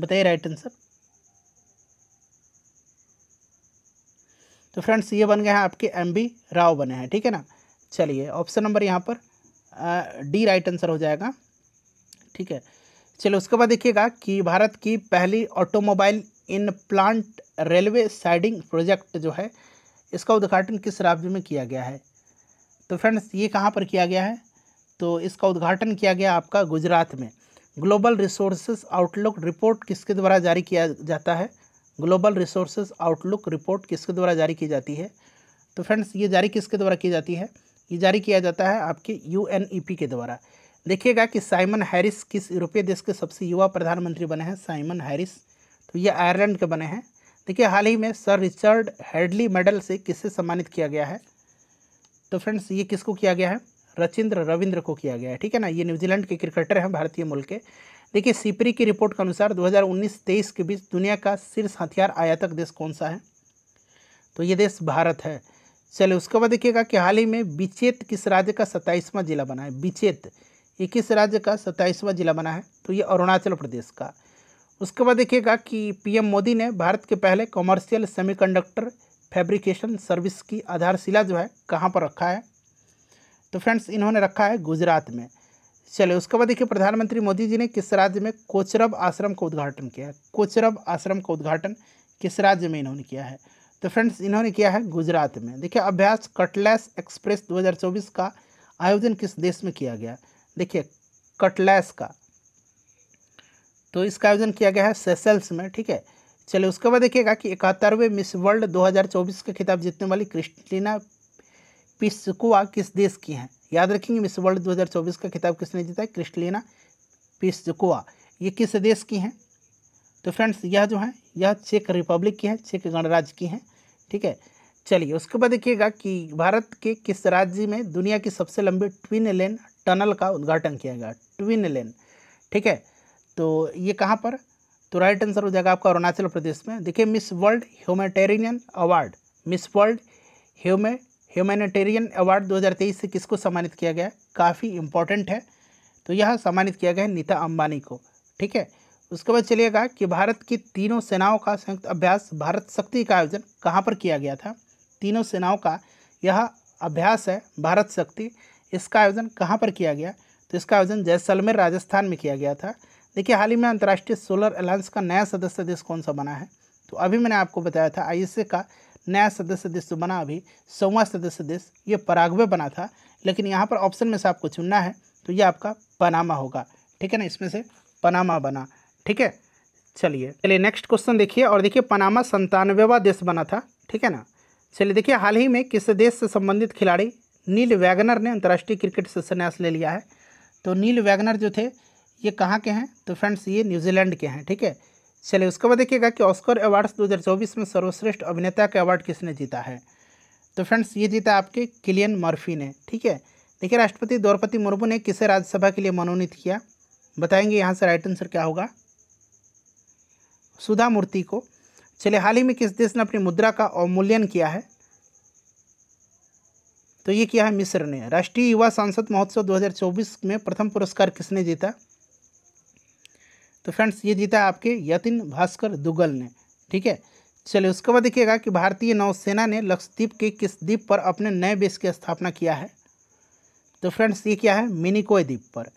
[SPEAKER 1] बताइए राइट आंसर तो फ्रेंड्स ये बन गए हैं आपके एम बी राव बने हैं ठीक है ना चलिए ऑप्शन नंबर यहाँ पर डी राइट आंसर हो जाएगा ठीक है चलो उसके बाद देखिएगा कि भारत की पहली automobile in plant railway siding project जो है इसका उद्घाटन किस राज्य में किया गया है तो फ्रेंड्स ये कहाँ पर किया गया है तो इसका उद्घाटन किया गया आपका गुजरात में ग्लोबल रिसोर्सेज आउटलुक रिपोर्ट किसके द्वारा जारी किया जाता है ग्लोबल रिसोर्सेज आउटलुक रिपोर्ट किसके द्वारा जारी की जाती है तो फ्रेंड्स ये जारी किसके द्वारा की जाती है ये जारी किया जाता है आपके यू e के द्वारा देखिएगा कि साइमन हैरिस किस यूरोपीय देश के सबसे युवा प्रधानमंत्री बने हैं साइमन हैरिस तो ये आयरलैंड के बने हैं देखिए हाल ही में सर रिचर्ड हेडली मेडल से किससे सम्मानित किया गया है तो फ्रेंड्स ये किसको किया गया है रचिंद्र रविंद्र को किया गया है ठीक है ना ये न्यूजीलैंड के क्रिकेटर हैं भारतीय मूल के देखिए सिपरी की रिपोर्ट के अनुसार 2019-23 के बीच दुनिया का शीर्ष हथियार आयातक देश कौन सा है तो ये देश भारत है चलिए उसके बाद देखिएगा कि हाल ही में बिचेत किस राज्य का सत्ताईसवां जिला बना है बिचेत ये किस राज्य का सत्ताईसवां जिला बना है तो ये अरुणाचल प्रदेश का उसके बाद देखिएगा कि पीएम मोदी ने भारत के पहले कॉमर्शियल सेमीकंडक्टर फैब्रिकेशन सर्विस की आधारशिला जो है कहाँ पर रखा है तो फ्रेंड्स इन्होंने रखा है गुजरात में चलिए उसके बाद देखिए प्रधानमंत्री मोदी जी ने किस राज्य में कोचरब आश्रम का को उद्घाटन किया है कोचरब आश्रम का को उद्घाटन किस राज्य में इन्होंने किया है तो फ्रेंड्स इन्होंने किया है गुजरात में देखिए अभ्यास कटलैस एक्सप्रेस 2024 का आयोजन किस देश में किया गया देखिए कटलैस का तो इसका आयोजन किया गया है सेसेल्स में ठीक है चलिए उसके बाद देखिएगा कि इकहत्तरवें मिस वर्ल्ड 2024 का खिताब जीतने वाली क्रिस्टिना पिस्कुआ किस देश की हैं याद रखेंगे मिस वर्ल्ड 2024 का खिताब किसने जीता है क्रिस्टलिना पिस्कुआ ये किस देश की हैं तो फ्रेंड्स यह जो है यह चेक रिपब्लिक की है चेक गणराज्य की हैं ठीक है चलिए उसके बाद देखिएगा कि भारत के किस राज्य में दुनिया की सबसे लंबी ट्विन लेन टनल का उद्घाटन किया गया ट्विन लेन ठीक है तो ये कहाँ पर तो राइट आंसर हो जाएगा आपका अरुणाचल प्रदेश में देखिए Miss World humanitarian award Miss World huma humanitarian award 2023 से किसको सम्मानित किया गया काफ़ी इंपॉर्टेंट है तो यह सम्मानित किया गया है नीता अंबानी को ठीक है उसके बाद चलिएगा कि भारत की तीनों सेनाओं का संयुक्त अभ्यास भारत शक्ति का आयोजन कहाँ पर किया गया था तीनों सेनाओं का यह अभ्यास है भारत शक्ति इसका आयोजन कहाँ पर किया गया तो इसका आयोजन जैसलमेर राजस्थान में किया गया था देखिए हाल ही में अंतर्राष्ट्रीय सोलर अलायंस का नया सदस्य देश कौन सा बना है तो अभी मैंने आपको बताया था आई का नया सदस्य देश तो बना अभी सौवा सदस्य देश ये पराग्वे बना था लेकिन यहाँ पर ऑप्शन में से आपको चुनना है तो ये आपका पनामा होगा ठीक है ना इसमें से पनामा बना ठीक है चलिए चलिए नेक्स्ट क्वेश्चन देखिए और देखिए पनामा संतानवेवा देश बना था ठीक है ना चलिए देखिए हाल ही में किस देश से संबंधित खिलाड़ी नील वैगनर ने अंतर्राष्ट्रीय क्रिकेट से संन्यास ले लिया है तो नील वैगनर जो थे ये कहाँ के हैं तो फ्रेंड्स ये न्यूजीलैंड के हैं ठीक है चलिए उसके बाद देखिएगा कि ऑस्कर अवार्ड्स 2024 में सर्वश्रेष्ठ अभिनेता का अवार्ड किसने जीता है तो फ्रेंड्स ये जीता आपके किलियन मर्फी ने ठीक है देखिए राष्ट्रपति द्रौपदी मुर्मू ने किसे राज्यसभा के लिए मनोनीत किया बताएंगे यहाँ से राइट आंसर क्या होगा सुधा मूर्ति को चलिए हाल ही में किस देश ने अपनी मुद्रा का अवमूल्यन किया है तो ये किया है मिस्र ने राष्ट्रीय युवा सांसद महोत्सव 2024 में प्रथम पुरस्कार किसने जीता तो फ्रेंड्स ये जीता आपके यतिन भास्कर दुगल ने ठीक है चलिए उसके बाद देखिएगा कि भारतीय नौसेना ने लक्षद्वीप के किस द्वीप पर अपने नए बेस की स्थापना किया है तो फ्रेंड्स ये क्या है मिनिकोय द्वीप पर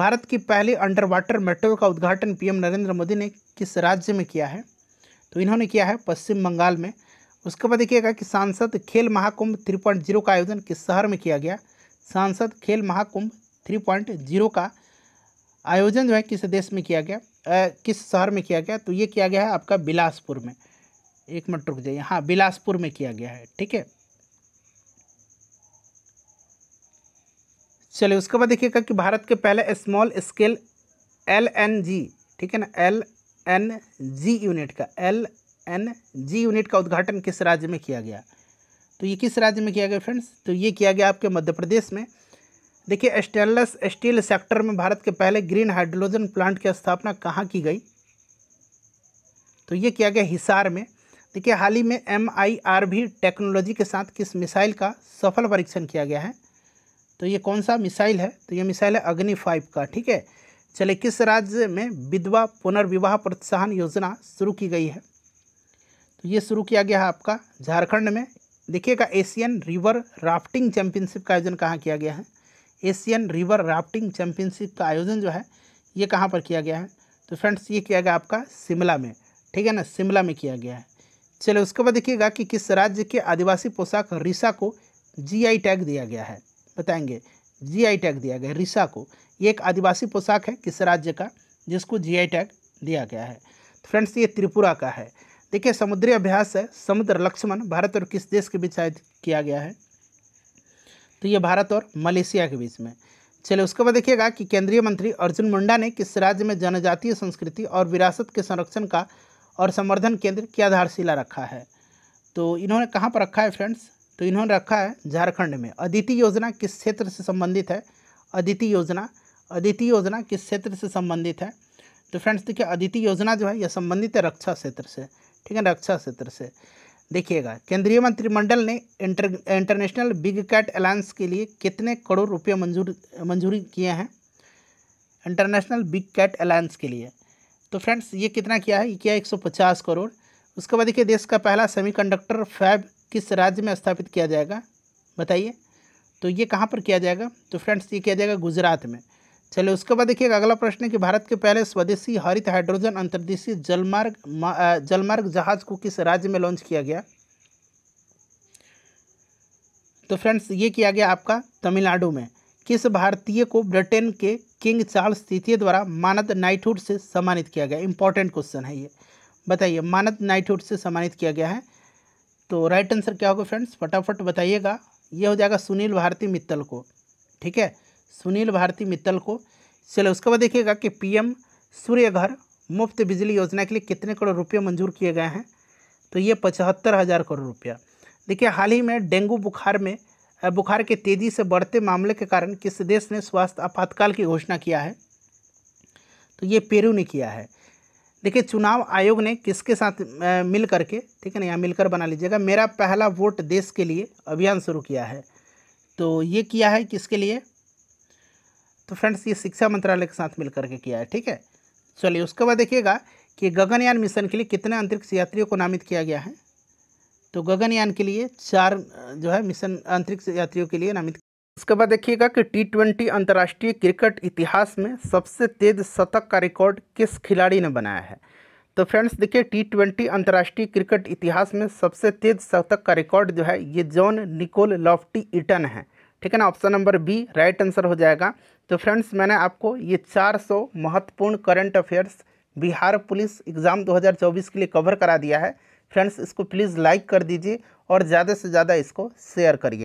[SPEAKER 1] भारत की पहली अंडर वाटर मेट्रो का उद्घाटन पीएम नरेंद्र मोदी ने किस राज्य में किया है तो इन्होंने किया है पश्चिम बंगाल में उसके बाद देखिएगा कि सांसद खेल महाकुंभ थ्री पॉइंट जीरो का आयोजन किस शहर में किया गया सांसद खेल महाकुंभ थ्री पॉइंट जीरो का आयोजन जो है किस देश में किया गया आ, किस शहर में किया गया तो ये किया गया है आपका बिलासपुर में एक मिनट रुक जाइए हाँ बिलासपुर में किया गया है ठीक है चलिए उसके बाद देखिएगा कि भारत के पहले small scale L N G ठीक है ना एल एन जी यूनिट का एल एन जी यूनिट का उद्घाटन किस राज्य में किया गया तो ये किस राज्य में किया गया फ्रेंड्स तो ये किया गया आपके मध्य प्रदेश में देखिए स्टेनलेस स्टील सेक्टर में भारत के पहले ग्रीन हाइड्रोजन प्लांट की स्थापना कहाँ की गई तो ये किया गया हिसार में देखिए हाल ही में एम आई आर टेक्नोलॉजी के साथ किस मिसाइल का सफल परीक्षण किया गया है तो ये कौन सा मिसाइल है तो ये मिसाइल है अग्नि फाइव का ठीक है चले किस राज्य में विधवा पुनर्विवाह प्रोत्साहन योजना शुरू की गई है तो ये शुरू किया गया है आपका झारखंड में देखिएगा एशियन रिवर राफ्टिंग चैंपियनशिप का आयोजन कहाँ किया गया है एशियन रिवर राफ्टिंग चैम्पियनशिप का आयोजन जो है ये कहाँ पर किया गया है तो फ्रेंड्स ये किया गया आपका शिमला में ठीक है ना शिमला में किया गया है चलो उसके बाद देखिएगा कि किस राज्य के आदिवासी पोशाक रिसा को जीआई टैग दिया गया है बताएंगे जीआई टैग दिया गया रिसा को ये एक आदिवासी पोशाक है किस राज्य का जिसको जीआई टैग दिया गया है तो फ्रेंड्स ये त्रिपुरा का है देखिए समुद्री अभ्यास है समुद्र लक्ष्मण भारत और किस देश के बीच आयोजित किया गया है तो ये भारत और मलेशिया के बीच में चलिए उसके बाद देखिएगा कि केंद्रीय मंत्री अर्जुन मुंडा ने किस राज्य में जनजातीय संस्कृति और विरासत के संरक्षण का और संवर्धन केंद्र की आधारशिला रखा है तो इन्होंने कहाँ पर रखा है फ्रेंड्स तो इन्होंने रखा है झारखंड में अदिति योजना किस क्षेत्र से संबंधित है अदिति योजना अदिति योजना किस क्षेत्र से संबंधित है तो फ्रेंड्स देखिए अदिति योजना जो है यह संबंधित है रक्षा क्षेत्र से ठीक है रक्षा क्षेत्र से देखिएगा केंद्रीय मंत्रिमंडल ने inter international big cat alliance के लिए कितने करोड़ रुपये मंजूर मंजूरी किए हैं इंटरनेशनल बिग कैट अलायंस के लिए तो फ्रेंड्स ये कितना किया है ये किया एक करोड़ उसके बाद देखिए देश का पहला सेमीकंडक्टर फैब किस राज्य में स्थापित किया जाएगा बताइए तो ये कहाँ पर किया जाएगा तो फ्रेंड्स ये किया जाएगा गुजरात में चलिए उसके बाद देखिएगा अगला प्रश्न है कि भारत के पहले स्वदेशी हरित हाइड्रोजन अंतर्देशीय जलमार्ग जलमार्ग जहाज को किस राज्य में लॉन्च किया गया तो फ्रेंड्स ये किया गया आपका तमिलनाडु में किस भारतीय को ब्रिटेन के किंग चार्ल्स तृतीय द्वारा मानद नाइटहुड से सम्मानित किया गया इंपॉर्टेंट क्वेश्चन है ये बताइए मानद नाइटहुड से सम्मानित किया गया है तो राइट आंसर क्या होगा फ्रेंड्स फटाफट बताइएगा ये हो जाएगा सुनील भारती मित्तल को ठीक है सुनील भारती मित्तल को चलो उसके बाद देखिएगा कि पीएम सूर्यघर मुफ्त बिजली योजना के लिए कितने करोड़ रुपये मंजूर किए गए हैं तो ये पचहत्तर हज़ार करोड़ रुपया देखिए हाल ही में डेंगू बुखार में बुखार के तेज़ी से बढ़ते मामले के कारण किस देश ने स्वास्थ्य आपातकाल की घोषणा किया है तो ये पेरू ने किया है देखिए चुनाव आयोग ने किसके साथ मिल करके ठीक है ना यहाँ मिलकर बना लीजिएगा मेरा पहला वोट देश के लिए अभियान शुरू किया है तो ये किया है किसके लिए तो फ्रेंड्स ये शिक्षा मंत्रालय के साथ मिलकर के किया है ठीक है चलिए उसके बाद देखिएगा कि गगनयान मिशन के लिए कितने अंतरिक्ष यात्रियों को नामित किया गया है तो गगनयान के लिए चार जो है मिशन अंतरिक्ष यात्रियों के लिए नामित उसके बाद देखिएगा कि टी ट्वेंटी अंतर्राष्ट्रीय क्रिकेट इतिहास में सबसे तेज शतक का रिकॉर्ड किस खिलाड़ी ने बनाया है तो फ्रेंड्स देखिए टी ट्वेंटी अंतर्राष्ट्रीय क्रिकेट इतिहास में सबसे तेज शतक का रिकॉर्ड जो है ये जॉन निकोल लॉफ्टी ईटन है ठीक है ना option number B right answer हो जाएगा तो फ्रेंड्स मैंने आपको ये 400 महत्वपूर्ण current affairs Bihar police exam 2024 के लिए कवर करा दिया है फ्रेंड्स इसको प्लीज़ लाइक कर दीजिए और ज़्यादा से ज़्यादा इसको शेयर करिए